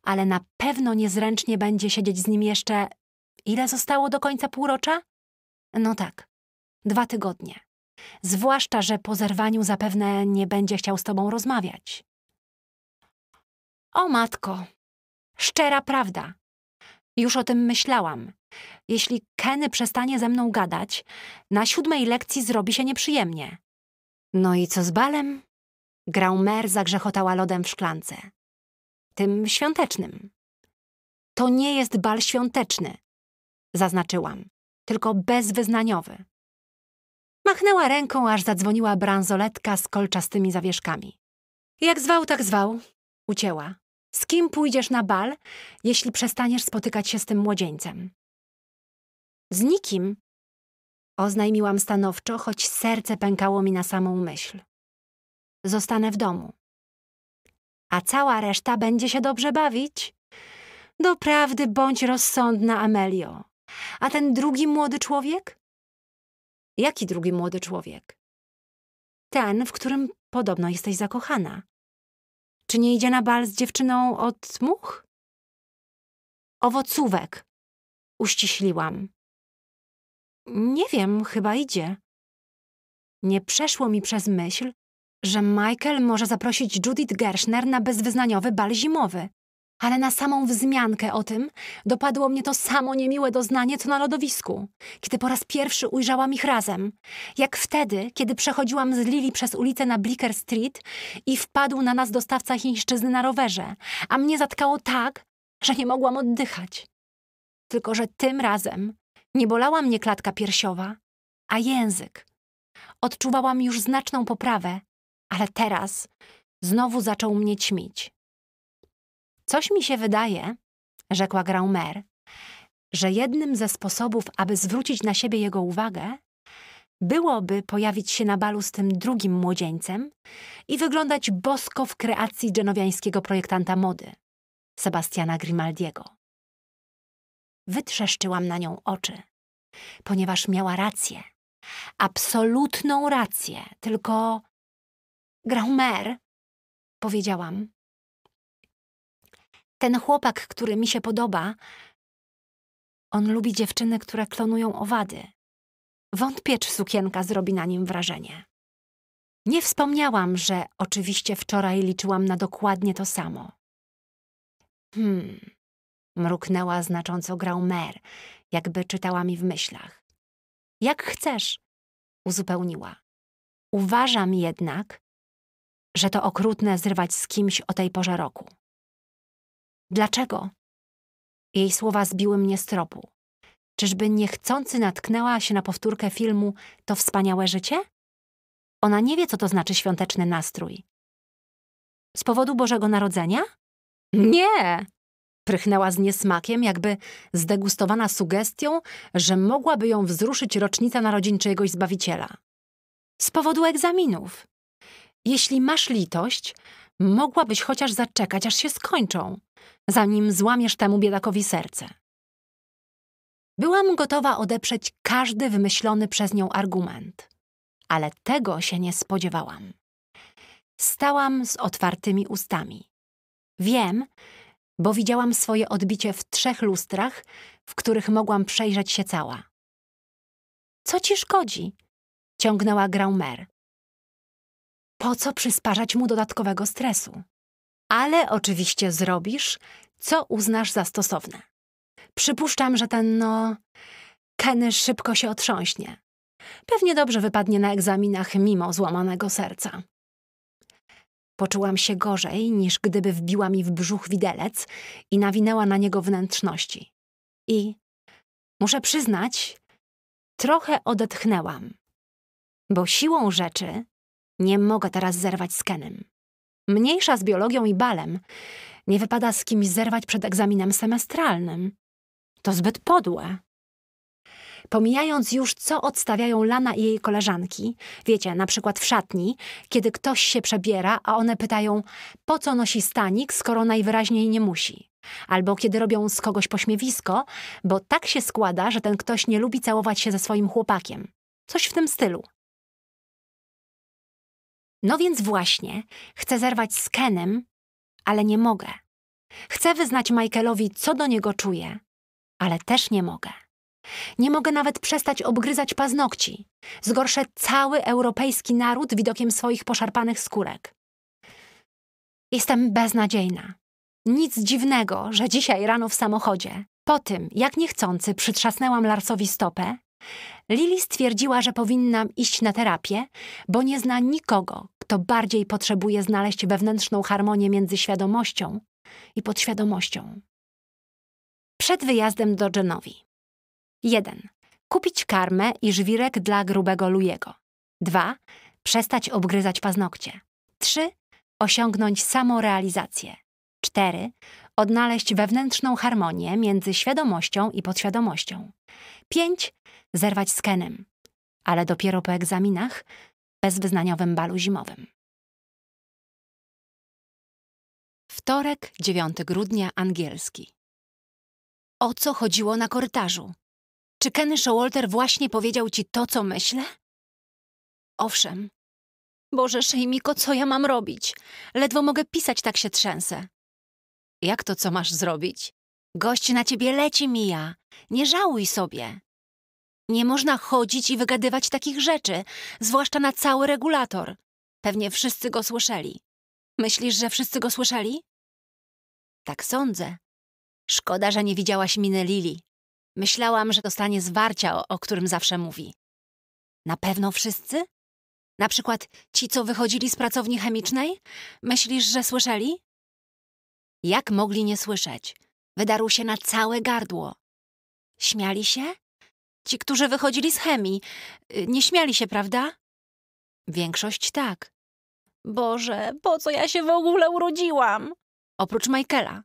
ale na pewno niezręcznie będzie siedzieć z nim jeszcze. Ile zostało do końca półrocza? No tak, dwa tygodnie. Zwłaszcza, że po zerwaniu zapewne nie będzie chciał z tobą rozmawiać. O matko, szczera prawda. Już o tym myślałam. Jeśli Kenny przestanie ze mną gadać, na siódmej lekcji zrobi się nieprzyjemnie. No i co z balem? Graumer zagrzechotała lodem w szklance tym świątecznym. To nie jest bal świąteczny, zaznaczyłam, tylko bezwyznaniowy. Machnęła ręką, aż zadzwoniła bransoletka z kolczastymi zawieszkami. Jak zwał, tak zwał, ucięła. Z kim pójdziesz na bal, jeśli przestaniesz spotykać się z tym młodzieńcem? Z nikim, oznajmiłam stanowczo, choć serce pękało mi na samą myśl. Zostanę w domu a cała reszta będzie się dobrze bawić. Doprawdy bądź rozsądna, Amelio. A ten drugi młody człowiek? Jaki drugi młody człowiek? Ten, w którym podobno jesteś zakochana. Czy nie idzie na bal z dziewczyną od much? Owocówek. Uściśliłam. Nie wiem, chyba idzie. Nie przeszło mi przez myśl, że Michael może zaprosić Judith Gershner na bezwyznaniowy bal zimowy. Ale na samą wzmiankę o tym dopadło mnie to samo niemiłe doznanie, co na lodowisku, kiedy po raz pierwszy ujrzałam ich razem. Jak wtedy, kiedy przechodziłam z Lili przez ulicę na Blicker Street i wpadł na nas dostawca chińszczyzny na rowerze, a mnie zatkało tak, że nie mogłam oddychać. Tylko, że tym razem nie bolała mnie klatka piersiowa, a język. Odczuwałam już znaczną poprawę, ale teraz znowu zaczął mnie ćmić. Coś mi się wydaje, rzekła Graumer, że jednym ze sposobów, aby zwrócić na siebie jego uwagę, byłoby pojawić się na balu z tym drugim młodzieńcem i wyglądać bosko w kreacji genowiańskiego projektanta mody, Sebastiana Grimaldiego. Wytrzeszczyłam na nią oczy, ponieważ miała rację. Absolutną rację, tylko Graumer, powiedziałam. Ten chłopak, który mi się podoba, on lubi dziewczyny, które klonują owady. Wątpię, czy sukienka zrobi na nim wrażenie. Nie wspomniałam, że oczywiście wczoraj liczyłam na dokładnie to samo. Hmm, mruknęła znacząco Graumer, jakby czytała mi w myślach. Jak chcesz, uzupełniła. Uważam jednak, że to okrutne zrywać z kimś o tej porze roku. Dlaczego? Jej słowa zbiły mnie z tropu. Czyżby niechcący natknęła się na powtórkę filmu To wspaniałe życie? Ona nie wie, co to znaczy świąteczny nastrój. Z powodu Bożego Narodzenia? Nie! Prychnęła z niesmakiem, jakby zdegustowana sugestią, że mogłaby ją wzruszyć rocznica narodzin czyjegoś Zbawiciela. Z powodu egzaminów. Jeśli masz litość, mogłabyś chociaż zaczekać, aż się skończą, zanim złamiesz temu biedakowi serce. Byłam gotowa odeprzeć każdy wymyślony przez nią argument, ale tego się nie spodziewałam. Stałam z otwartymi ustami. Wiem, bo widziałam swoje odbicie w trzech lustrach, w których mogłam przejrzeć się cała. Co ci szkodzi? ciągnęła Graumer po co przysparzać mu dodatkowego stresu. Ale oczywiście zrobisz, co uznasz za stosowne. Przypuszczam, że ten, no, Kenny szybko się otrząśnie. Pewnie dobrze wypadnie na egzaminach mimo złamanego serca. Poczułam się gorzej, niż gdyby wbiła mi w brzuch widelec i nawinęła na niego wnętrzności. I, muszę przyznać, trochę odetchnęłam, bo siłą rzeczy nie mogę teraz zerwać z Kenem. Mniejsza z biologią i balem. Nie wypada z kimś zerwać przed egzaminem semestralnym. To zbyt podłe. Pomijając już, co odstawiają Lana i jej koleżanki, wiecie, na przykład w szatni, kiedy ktoś się przebiera, a one pytają, po co nosi stanik, skoro najwyraźniej nie musi. Albo kiedy robią z kogoś pośmiewisko, bo tak się składa, że ten ktoś nie lubi całować się ze swoim chłopakiem. Coś w tym stylu. No więc właśnie, chcę zerwać z Kenem, ale nie mogę. Chcę wyznać Michaelowi, co do niego czuję, ale też nie mogę. Nie mogę nawet przestać obgryzać paznokci. Zgorszę cały europejski naród widokiem swoich poszarpanych skórek. Jestem beznadziejna. Nic dziwnego, że dzisiaj rano w samochodzie, po tym jak niechcący przytrzasnęłam Larsowi stopę, Lili stwierdziła, że powinnam iść na terapię, bo nie zna nikogo, kto bardziej potrzebuje znaleźć wewnętrzną harmonię między świadomością i podświadomością. Przed wyjazdem do Genowi: 1. Kupić karmę i żwirek dla grubego lujego. 2. Przestać obgryzać paznokcie. 3. Osiągnąć samorealizację. 4. Odnaleźć wewnętrzną harmonię między świadomością i podświadomością. 5 zerwać z Kenem, ale dopiero po egzaminach, bez wyznaniowym balu zimowym. Wtorek, 9 grudnia, angielski. O co chodziło na korytarzu? Czy Kenny Showalter właśnie powiedział ci to, co myślę? Owszem. Boże, Szejmiko, co ja mam robić? Ledwo mogę pisać, tak się trzęsę. Jak to, co masz zrobić? Gość na ciebie leci, Mija. Nie żałuj sobie. Nie można chodzić i wygadywać takich rzeczy, zwłaszcza na cały regulator. Pewnie wszyscy go słyszeli. Myślisz, że wszyscy go słyszeli? Tak sądzę. Szkoda, że nie widziałaś miny Lili. Myślałam, że dostanie zwarcia, o, o którym zawsze mówi. Na pewno wszyscy? Na przykład ci, co wychodzili z pracowni chemicznej? Myślisz, że słyszeli? Jak mogli nie słyszeć? Wydarł się na całe gardło. Śmiali się? Ci, którzy wychodzili z chemii, y, nie śmiali się, prawda? Większość tak. Boże, po co ja się w ogóle urodziłam? Oprócz Michaela.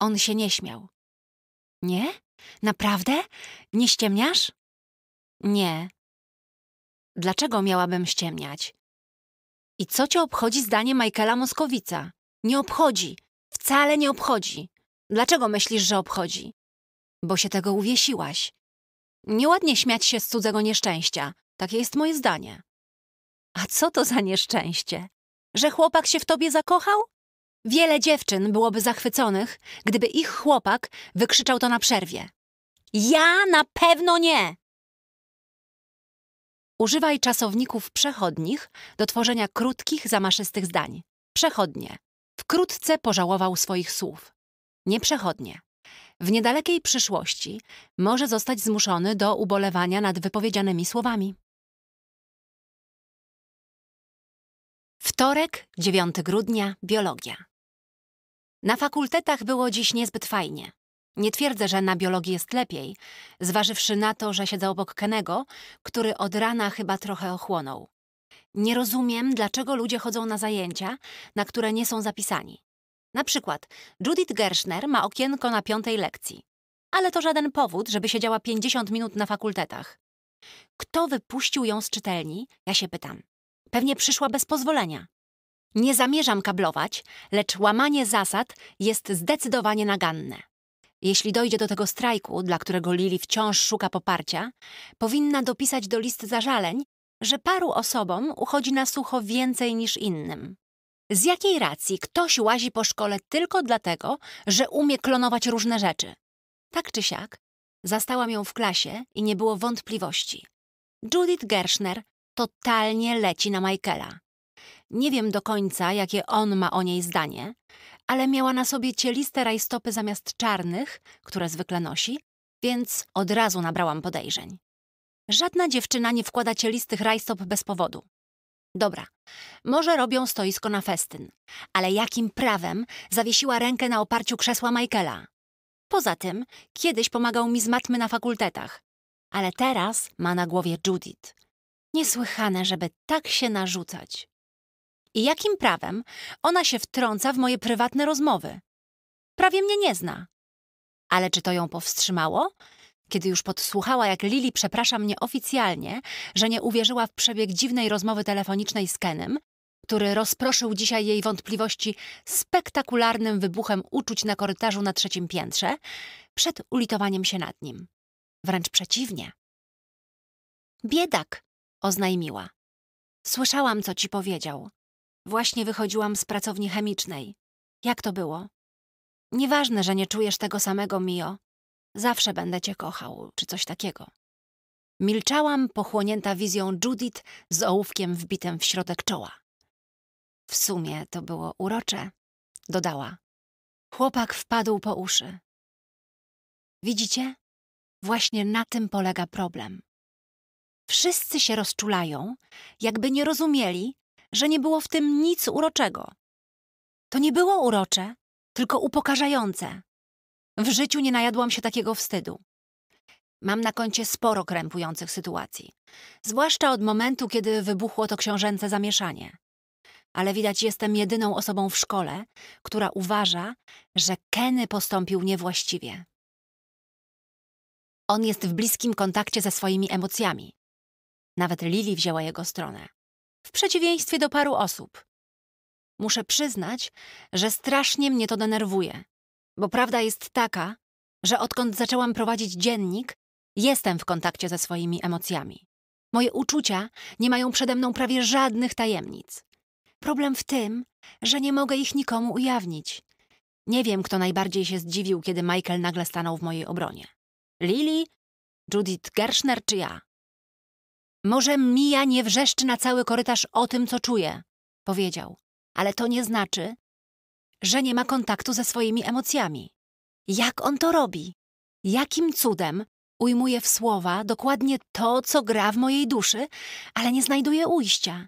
On się nie śmiał. Nie? Naprawdę? Nie ściemniasz? Nie. Dlaczego miałabym ściemniać? I co cię obchodzi zdanie Michaela Moskowica? Nie obchodzi. Wcale nie obchodzi. Dlaczego myślisz, że obchodzi? Bo się tego uwiesiłaś. Nieładnie śmiać się z cudzego nieszczęścia. Takie jest moje zdanie. A co to za nieszczęście? Że chłopak się w tobie zakochał? Wiele dziewczyn byłoby zachwyconych, gdyby ich chłopak wykrzyczał to na przerwie. Ja na pewno nie! Używaj czasowników przechodnich do tworzenia krótkich, zamaszystych zdań. Przechodnie. Wkrótce pożałował swoich słów. Nieprzechodnie w niedalekiej przyszłości może zostać zmuszony do ubolewania nad wypowiedzianymi słowami. Wtorek, 9 grudnia, biologia. Na fakultetach było dziś niezbyt fajnie. Nie twierdzę, że na biologii jest lepiej, zważywszy na to, że siedzę obok Kenego, który od rana chyba trochę ochłonął. Nie rozumiem, dlaczego ludzie chodzą na zajęcia, na które nie są zapisani. Na przykład Judith Gershner ma okienko na piątej lekcji. Ale to żaden powód, żeby siedziała 50 minut na fakultetach. Kto wypuścił ją z czytelni? Ja się pytam. Pewnie przyszła bez pozwolenia. Nie zamierzam kablować, lecz łamanie zasad jest zdecydowanie naganne. Jeśli dojdzie do tego strajku, dla którego Lili wciąż szuka poparcia, powinna dopisać do list zażaleń, że paru osobom uchodzi na sucho więcej niż innym. Z jakiej racji ktoś łazi po szkole tylko dlatego, że umie klonować różne rzeczy? Tak czy siak, zastałam ją w klasie i nie było wątpliwości. Judith Gershner totalnie leci na Michaela. Nie wiem do końca, jakie on ma o niej zdanie, ale miała na sobie cieliste rajstopy zamiast czarnych, które zwykle nosi, więc od razu nabrałam podejrzeń. Żadna dziewczyna nie wkłada cielistych rajstop bez powodu. Dobra, może robią stoisko na festyn, ale jakim prawem zawiesiła rękę na oparciu krzesła Michaela? Poza tym, kiedyś pomagał mi z matmy na fakultetach, ale teraz ma na głowie Judith. Niesłychane, żeby tak się narzucać. I jakim prawem ona się wtrąca w moje prywatne rozmowy? Prawie mnie nie zna. Ale czy to ją powstrzymało? Kiedy już podsłuchała, jak Lili przeprasza mnie oficjalnie, że nie uwierzyła w przebieg dziwnej rozmowy telefonicznej z Kenem, który rozproszył dzisiaj jej wątpliwości spektakularnym wybuchem uczuć na korytarzu na trzecim piętrze, przed ulitowaniem się nad nim. Wręcz przeciwnie. Biedak, oznajmiła. Słyszałam, co ci powiedział. Właśnie wychodziłam z pracowni chemicznej. Jak to było? Nieważne, że nie czujesz tego samego, Mio. Zawsze będę cię kochał, czy coś takiego. Milczałam, pochłonięta wizją Judith z ołówkiem wbitym w środek czoła. W sumie to było urocze, dodała. Chłopak wpadł po uszy. Widzicie? Właśnie na tym polega problem. Wszyscy się rozczulają, jakby nie rozumieli, że nie było w tym nic uroczego. To nie było urocze, tylko upokarzające. W życiu nie najadłam się takiego wstydu. Mam na koncie sporo krępujących sytuacji, zwłaszcza od momentu, kiedy wybuchło to książęce zamieszanie. Ale widać, jestem jedyną osobą w szkole, która uważa, że Kenny postąpił niewłaściwie. On jest w bliskim kontakcie ze swoimi emocjami. Nawet Lili wzięła jego stronę. W przeciwieństwie do paru osób. Muszę przyznać, że strasznie mnie to denerwuje. Bo prawda jest taka, że odkąd zaczęłam prowadzić dziennik, jestem w kontakcie ze swoimi emocjami. Moje uczucia nie mają przede mną prawie żadnych tajemnic. Problem w tym, że nie mogę ich nikomu ujawnić. Nie wiem, kto najbardziej się zdziwił, kiedy Michael nagle stanął w mojej obronie. Lily, Judith Gershner czy ja? Może Mija nie wrzeszczy na cały korytarz o tym, co czuję, powiedział, ale to nie znaczy, że nie ma kontaktu ze swoimi emocjami. Jak on to robi? Jakim cudem ujmuje w słowa dokładnie to, co gra w mojej duszy, ale nie znajduje ujścia?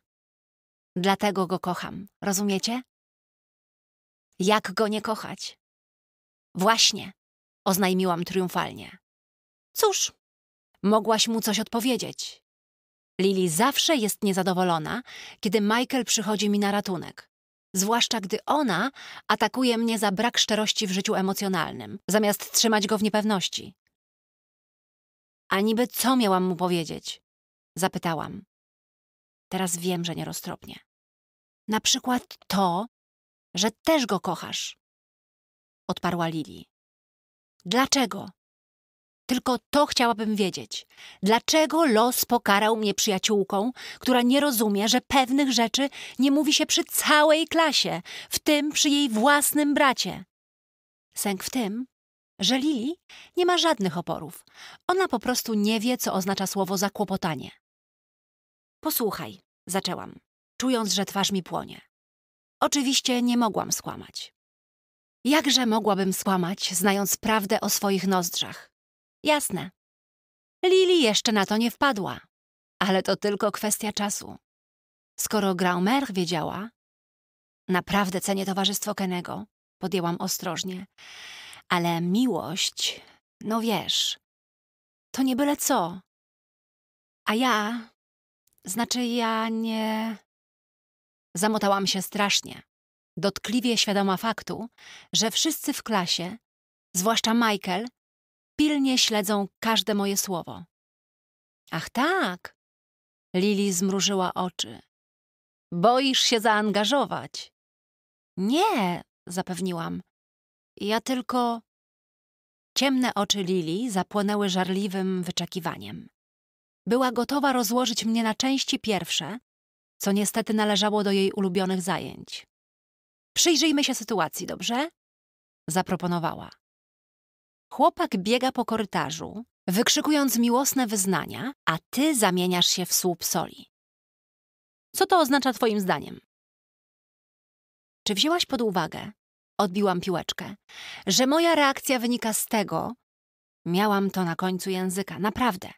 Dlatego go kocham, rozumiecie? Jak go nie kochać? Właśnie, oznajmiłam triumfalnie. Cóż, mogłaś mu coś odpowiedzieć. Lili zawsze jest niezadowolona, kiedy Michael przychodzi mi na ratunek zwłaszcza gdy ona atakuje mnie za brak szczerości w życiu emocjonalnym, zamiast trzymać go w niepewności. A niby co miałam mu powiedzieć? Zapytałam. Teraz wiem, że nieroztropnie. Na przykład to, że też go kochasz. Odparła Lili. Dlaczego? Tylko to chciałabym wiedzieć. Dlaczego los pokarał mnie przyjaciółką, która nie rozumie, że pewnych rzeczy nie mówi się przy całej klasie, w tym przy jej własnym bracie? Sęk w tym, że Lili nie ma żadnych oporów. Ona po prostu nie wie, co oznacza słowo zakłopotanie. Posłuchaj, zaczęłam, czując, że twarz mi płonie. Oczywiście nie mogłam skłamać. Jakże mogłabym skłamać, znając prawdę o swoich nozdrzach? Jasne. Lili jeszcze na to nie wpadła, ale to tylko kwestia czasu. Skoro Graumer wiedziała... Naprawdę cenię towarzystwo Kenego, podjęłam ostrożnie. Ale miłość, no wiesz, to nie byle co. A ja... Znaczy ja nie... Zamotałam się strasznie, dotkliwie świadoma faktu, że wszyscy w klasie, zwłaszcza Michael, pilnie śledzą każde moje słowo. Ach tak! Lili zmrużyła oczy. Boisz się zaangażować? Nie, zapewniłam. Ja tylko. Ciemne oczy Lili zapłonęły żarliwym wyczekiwaniem. Była gotowa rozłożyć mnie na części pierwsze, co niestety należało do jej ulubionych zajęć. Przyjrzyjmy się sytuacji, dobrze? zaproponowała. Chłopak biega po korytarzu, wykrzykując miłosne wyznania, a ty zamieniasz się w słup soli. Co to oznacza twoim zdaniem? Czy wzięłaś pod uwagę, odbiłam piłeczkę, że moja reakcja wynika z tego, miałam to na końcu języka, naprawdę.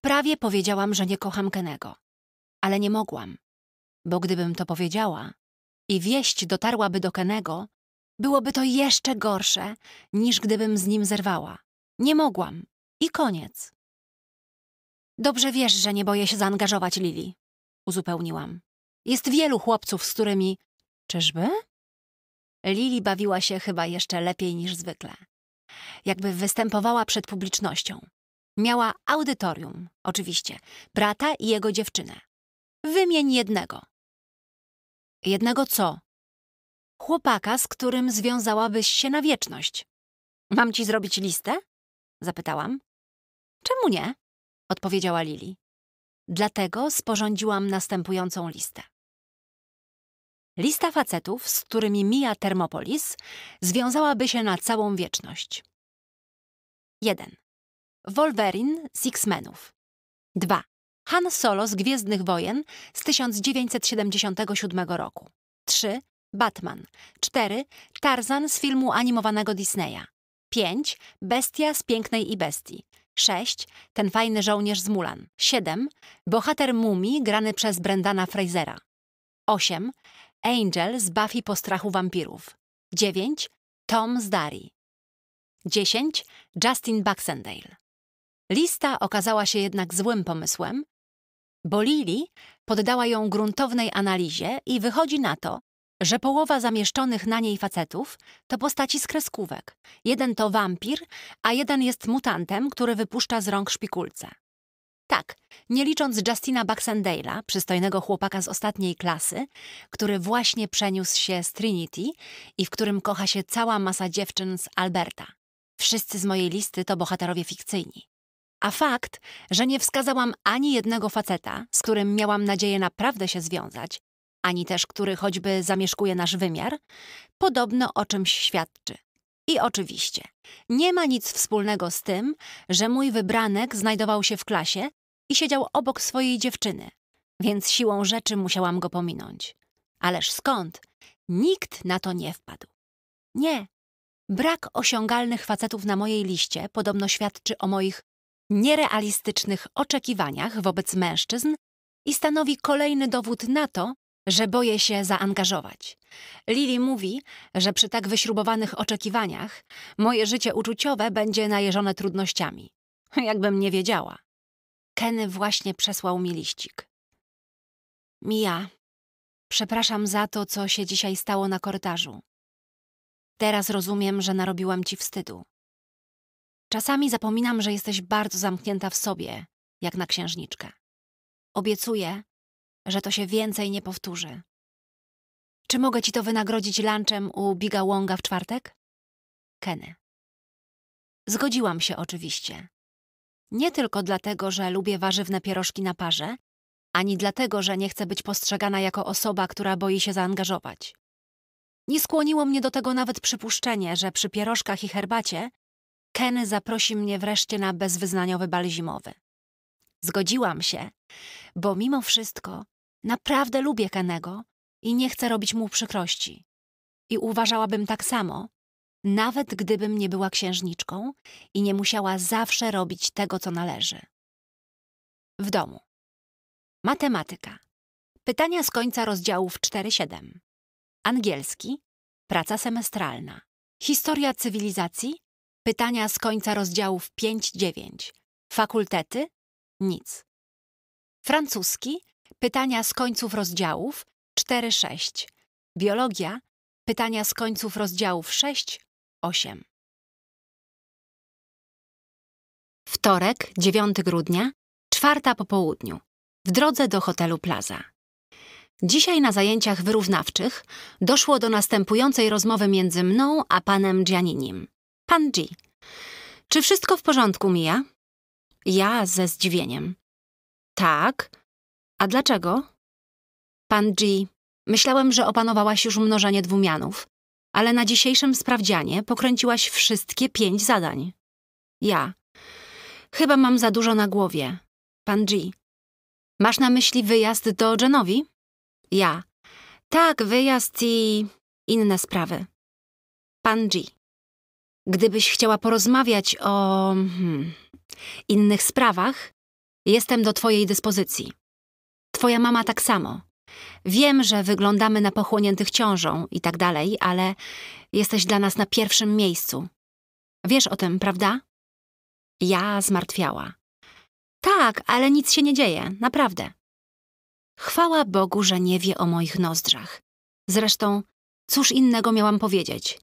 Prawie powiedziałam, że nie kocham Kenego, ale nie mogłam, bo gdybym to powiedziała i wieść dotarłaby do Kenego, Byłoby to jeszcze gorsze, niż gdybym z nim zerwała. Nie mogłam. I koniec. Dobrze wiesz, że nie boję się zaangażować Lili, uzupełniłam. Jest wielu chłopców, z którymi. Czyżby? Lili bawiła się chyba jeszcze lepiej niż zwykle. Jakby występowała przed publicznością. Miała audytorium, oczywiście, brata i jego dziewczynę. Wymień jednego. Jednego co? Chłopaka, z którym związałabyś się na wieczność. Mam ci zrobić listę? Zapytałam. Czemu nie? Odpowiedziała Lili. Dlatego sporządziłam następującą listę. Lista facetów, z którymi mija Termopolis, związałaby się na całą wieczność. 1. Wolverine z X-Menów. 2. Han Solo z Gwiezdnych Wojen z 1977 roku. 3. Batman. 4. Tarzan z filmu animowanego Disneya. 5. Bestia z Pięknej i Bestii. 6. Ten fajny żołnierz z Mulan. 7. Bohater mumii grany przez Brendana Frasera. 8. Angel z Buffy po strachu wampirów. 9. Tom z Dari. 10. Justin Baxendale. Lista okazała się jednak złym pomysłem, bo Lili poddała ją gruntownej analizie i wychodzi na to, że połowa zamieszczonych na niej facetów to postaci z kreskówek. Jeden to wampir, a jeden jest mutantem, który wypuszcza z rąk szpikulce. Tak, nie licząc Justina Baxendale'a, przystojnego chłopaka z ostatniej klasy, który właśnie przeniósł się z Trinity i w którym kocha się cała masa dziewczyn z Alberta. Wszyscy z mojej listy to bohaterowie fikcyjni. A fakt, że nie wskazałam ani jednego faceta, z którym miałam nadzieję naprawdę się związać, ani też który choćby zamieszkuje nasz wymiar, podobno o czymś świadczy. I oczywiście, nie ma nic wspólnego z tym, że mój wybranek znajdował się w klasie i siedział obok swojej dziewczyny, więc siłą rzeczy musiałam go pominąć. Ależ skąd? Nikt na to nie wpadł. Nie. Brak osiągalnych facetów na mojej liście podobno świadczy o moich nierealistycznych oczekiwaniach wobec mężczyzn i stanowi kolejny dowód na to, że boję się zaangażować. Lili mówi, że przy tak wyśrubowanych oczekiwaniach moje życie uczuciowe będzie najeżone trudnościami. Jakbym nie wiedziała. Kenny właśnie przesłał mi liścik. Mija, przepraszam za to, co się dzisiaj stało na korytarzu. Teraz rozumiem, że narobiłam ci wstydu. Czasami zapominam, że jesteś bardzo zamknięta w sobie, jak na księżniczkę. Obiecuję, że to się więcej nie powtórzy. Czy mogę ci to wynagrodzić lunchem u Biga Wonga w czwartek? Kenny. Zgodziłam się oczywiście. Nie tylko dlatego, że lubię warzywne pierożki na parze, ani dlatego, że nie chcę być postrzegana jako osoba, która boi się zaangażować. Nie skłoniło mnie do tego nawet przypuszczenie, że przy pierożkach i herbacie Ken zaprosi mnie wreszcie na bezwyznaniowy bal zimowy. Zgodziłam się, bo mimo wszystko Naprawdę lubię Kenego i nie chcę robić mu przykrości. I uważałabym tak samo, nawet gdybym nie była księżniczką i nie musiała zawsze robić tego, co należy. W domu. Matematyka. Pytania z końca rozdziałów 4-7. Angielski. Praca semestralna. Historia cywilizacji. Pytania z końca rozdziałów 5-9. Fakultety? Nic. Francuski. Pytania z końców rozdziałów 4-6. Biologia. Pytania z końców rozdziałów 6-8. Wtorek, 9 grudnia, czwarta po południu. W drodze do hotelu Plaza. Dzisiaj na zajęciach wyrównawczych doszło do następującej rozmowy między mną a panem Gianninim. Pan G. Czy wszystko w porządku, Mija? Ja ze zdziwieniem. Tak, a dlaczego? Pan G. Myślałem, że opanowałaś już mnożenie dwumianów, ale na dzisiejszym sprawdzianie pokręciłaś wszystkie pięć zadań. Ja. Chyba mam za dużo na głowie. Pan G. Masz na myśli wyjazd do Genowi? Ja. Tak, wyjazd i inne sprawy. Pan G. Gdybyś chciała porozmawiać o hmm, innych sprawach, jestem do Twojej dyspozycji. Twoja mama tak samo. Wiem, że wyglądamy na pochłoniętych ciążą i tak dalej, ale jesteś dla nas na pierwszym miejscu. Wiesz o tym, prawda? Ja zmartwiała. Tak, ale nic się nie dzieje, naprawdę. Chwała Bogu, że nie wie o moich nozdrzach. Zresztą, cóż innego miałam powiedzieć?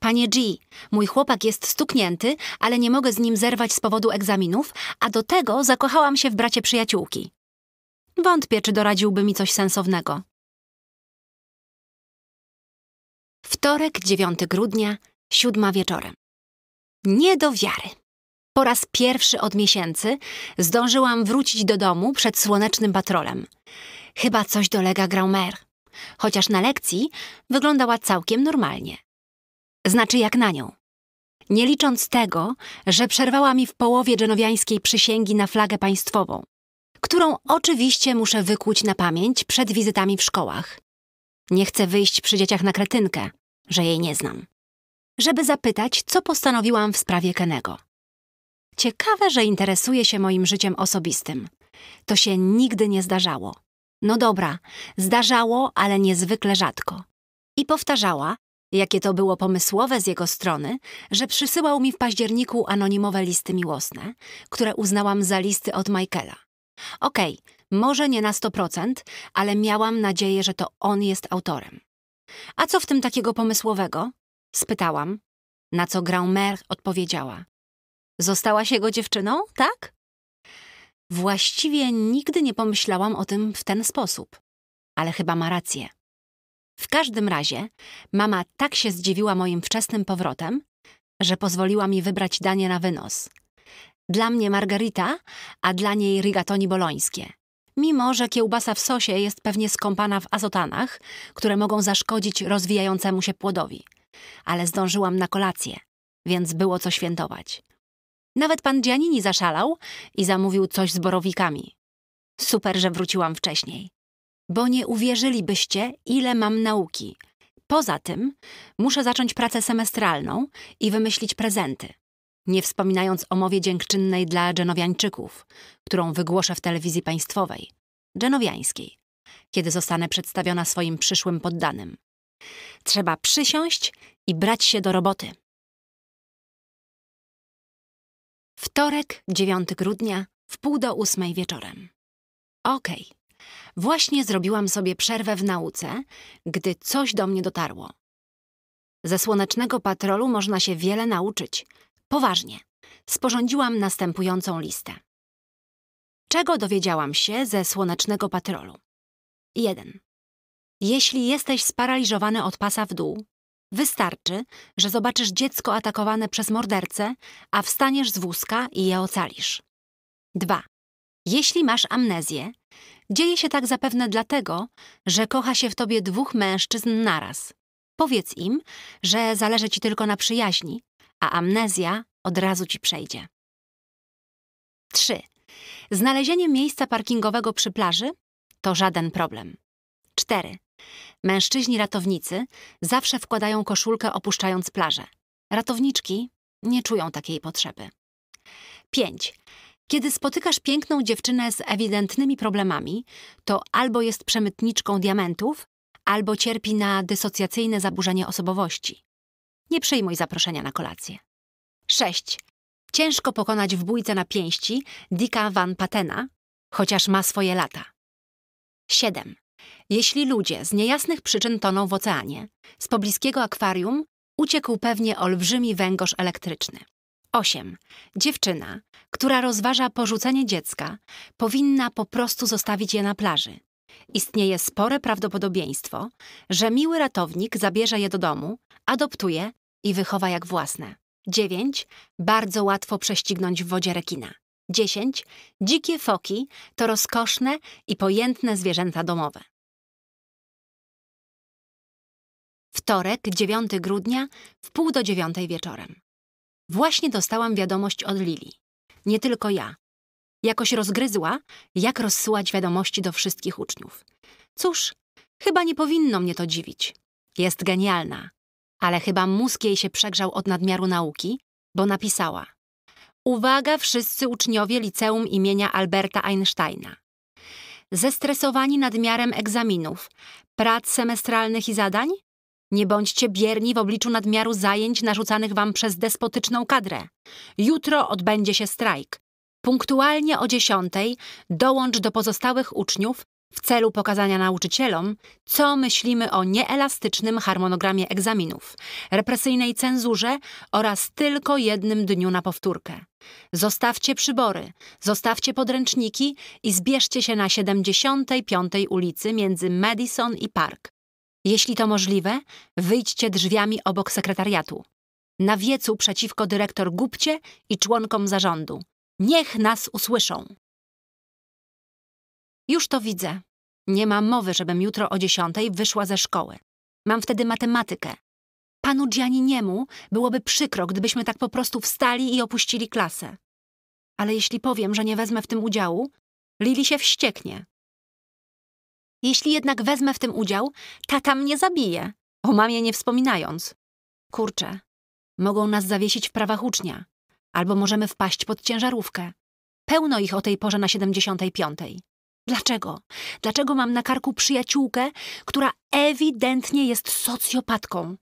Panie G, mój chłopak jest stuknięty, ale nie mogę z nim zerwać z powodu egzaminów, a do tego zakochałam się w bracie przyjaciółki. Wątpię, czy doradziłby mi coś sensownego. Wtorek, 9 grudnia, siódma wieczorem. Nie do wiary. Po raz pierwszy od miesięcy zdążyłam wrócić do domu przed słonecznym patrolem. Chyba coś dolega Graumer, chociaż na lekcji wyglądała całkiem normalnie. Znaczy jak na nią. Nie licząc tego, że przerwała mi w połowie genowiańskiej przysięgi na flagę państwową którą oczywiście muszę wykuć na pamięć przed wizytami w szkołach. Nie chcę wyjść przy dzieciach na kretynkę, że jej nie znam. Żeby zapytać, co postanowiłam w sprawie Kenego. Ciekawe, że interesuje się moim życiem osobistym. To się nigdy nie zdarzało. No dobra, zdarzało, ale niezwykle rzadko. I powtarzała, jakie to było pomysłowe z jego strony, że przysyłał mi w październiku anonimowe listy miłosne, które uznałam za listy od Michaela. Okej, okay, może nie na 100%, ale miałam nadzieję, że to on jest autorem. A co w tym takiego pomysłowego? Spytałam, na co Graumer odpowiedziała. Zostałaś jego dziewczyną, tak? Właściwie nigdy nie pomyślałam o tym w ten sposób, ale chyba ma rację. W każdym razie mama tak się zdziwiła moim wczesnym powrotem, że pozwoliła mi wybrać danie na wynos – dla mnie margarita, a dla niej rigatoni bolońskie. Mimo, że kiełbasa w sosie jest pewnie skąpana w azotanach, które mogą zaszkodzić rozwijającemu się płodowi. Ale zdążyłam na kolację, więc było co świętować. Nawet pan Giannini zaszalał i zamówił coś z borowikami. Super, że wróciłam wcześniej. Bo nie uwierzylibyście, ile mam nauki. Poza tym muszę zacząć pracę semestralną i wymyślić prezenty nie wspominając o mowie dziękczynnej dla Dżenowiańczyków, którą wygłoszę w telewizji państwowej, dżenowiańskiej, kiedy zostanę przedstawiona swoim przyszłym poddanym. Trzeba przysiąść i brać się do roboty. Wtorek, 9 grudnia, w pół do ósmej wieczorem. Okej, okay. właśnie zrobiłam sobie przerwę w nauce, gdy coś do mnie dotarło. Ze słonecznego patrolu można się wiele nauczyć – Poważnie. Sporządziłam następującą listę. Czego dowiedziałam się ze słonecznego patrolu? 1. Jeśli jesteś sparaliżowany od pasa w dół, wystarczy, że zobaczysz dziecko atakowane przez mordercę, a wstaniesz z wózka i je ocalisz. 2. Jeśli masz amnezję, dzieje się tak zapewne dlatego, że kocha się w tobie dwóch mężczyzn naraz. Powiedz im, że zależy ci tylko na przyjaźni, a amnezja od razu ci przejdzie. 3. Znalezienie miejsca parkingowego przy plaży to żaden problem. 4. Mężczyźni ratownicy zawsze wkładają koszulkę opuszczając plażę. Ratowniczki nie czują takiej potrzeby. 5. Kiedy spotykasz piękną dziewczynę z ewidentnymi problemami, to albo jest przemytniczką diamentów, albo cierpi na dysocjacyjne zaburzenie osobowości. Nie przyjmuj zaproszenia na kolację. 6. Ciężko pokonać w bójce na pięści Dicka Van Patena, chociaż ma swoje lata. 7. Jeśli ludzie z niejasnych przyczyn toną w oceanie, z pobliskiego akwarium uciekł pewnie olbrzymi węgorz elektryczny. 8. Dziewczyna, która rozważa porzucenie dziecka, powinna po prostu zostawić je na plaży. Istnieje spore prawdopodobieństwo, że miły ratownik zabierze je do domu, adoptuje i wychowa jak własne. 9. Bardzo łatwo prześcignąć w wodzie rekina. 10. Dzikie foki to rozkoszne i pojętne zwierzęta domowe. Wtorek, 9 grudnia, w pół do dziewiątej wieczorem. Właśnie dostałam wiadomość od Lili. Nie tylko ja. Jakoś rozgryzła, jak rozsyłać wiadomości do wszystkich uczniów. Cóż, chyba nie powinno mnie to dziwić. Jest genialna ale chyba mózg jej się przegrzał od nadmiaru nauki, bo napisała Uwaga wszyscy uczniowie liceum imienia Alberta Einsteina. Zestresowani nadmiarem egzaminów, prac semestralnych i zadań? Nie bądźcie bierni w obliczu nadmiaru zajęć narzucanych wam przez despotyczną kadrę. Jutro odbędzie się strajk. Punktualnie o dziesiątej dołącz do pozostałych uczniów w celu pokazania nauczycielom, co myślimy o nieelastycznym harmonogramie egzaminów, represyjnej cenzurze oraz tylko jednym dniu na powtórkę. Zostawcie przybory, zostawcie podręczniki i zbierzcie się na 75. ulicy między Madison i Park. Jeśli to możliwe, wyjdźcie drzwiami obok sekretariatu. Na wiecu przeciwko dyrektor Gupcie i członkom zarządu. Niech nas usłyszą. Już to widzę. Nie ma mowy, żebym jutro o dziesiątej wyszła ze szkoły. Mam wtedy matematykę. Panu Gianniniemu byłoby przykro, gdybyśmy tak po prostu wstali i opuścili klasę. Ale jeśli powiem, że nie wezmę w tym udziału, Lili się wścieknie. Jeśli jednak wezmę w tym udział, tata mnie zabije, o mamie nie wspominając. Kurczę, mogą nas zawiesić w prawach ucznia, albo możemy wpaść pod ciężarówkę. Pełno ich o tej porze na 75. Dlaczego? Dlaczego mam na karku przyjaciółkę, która ewidentnie jest socjopatką?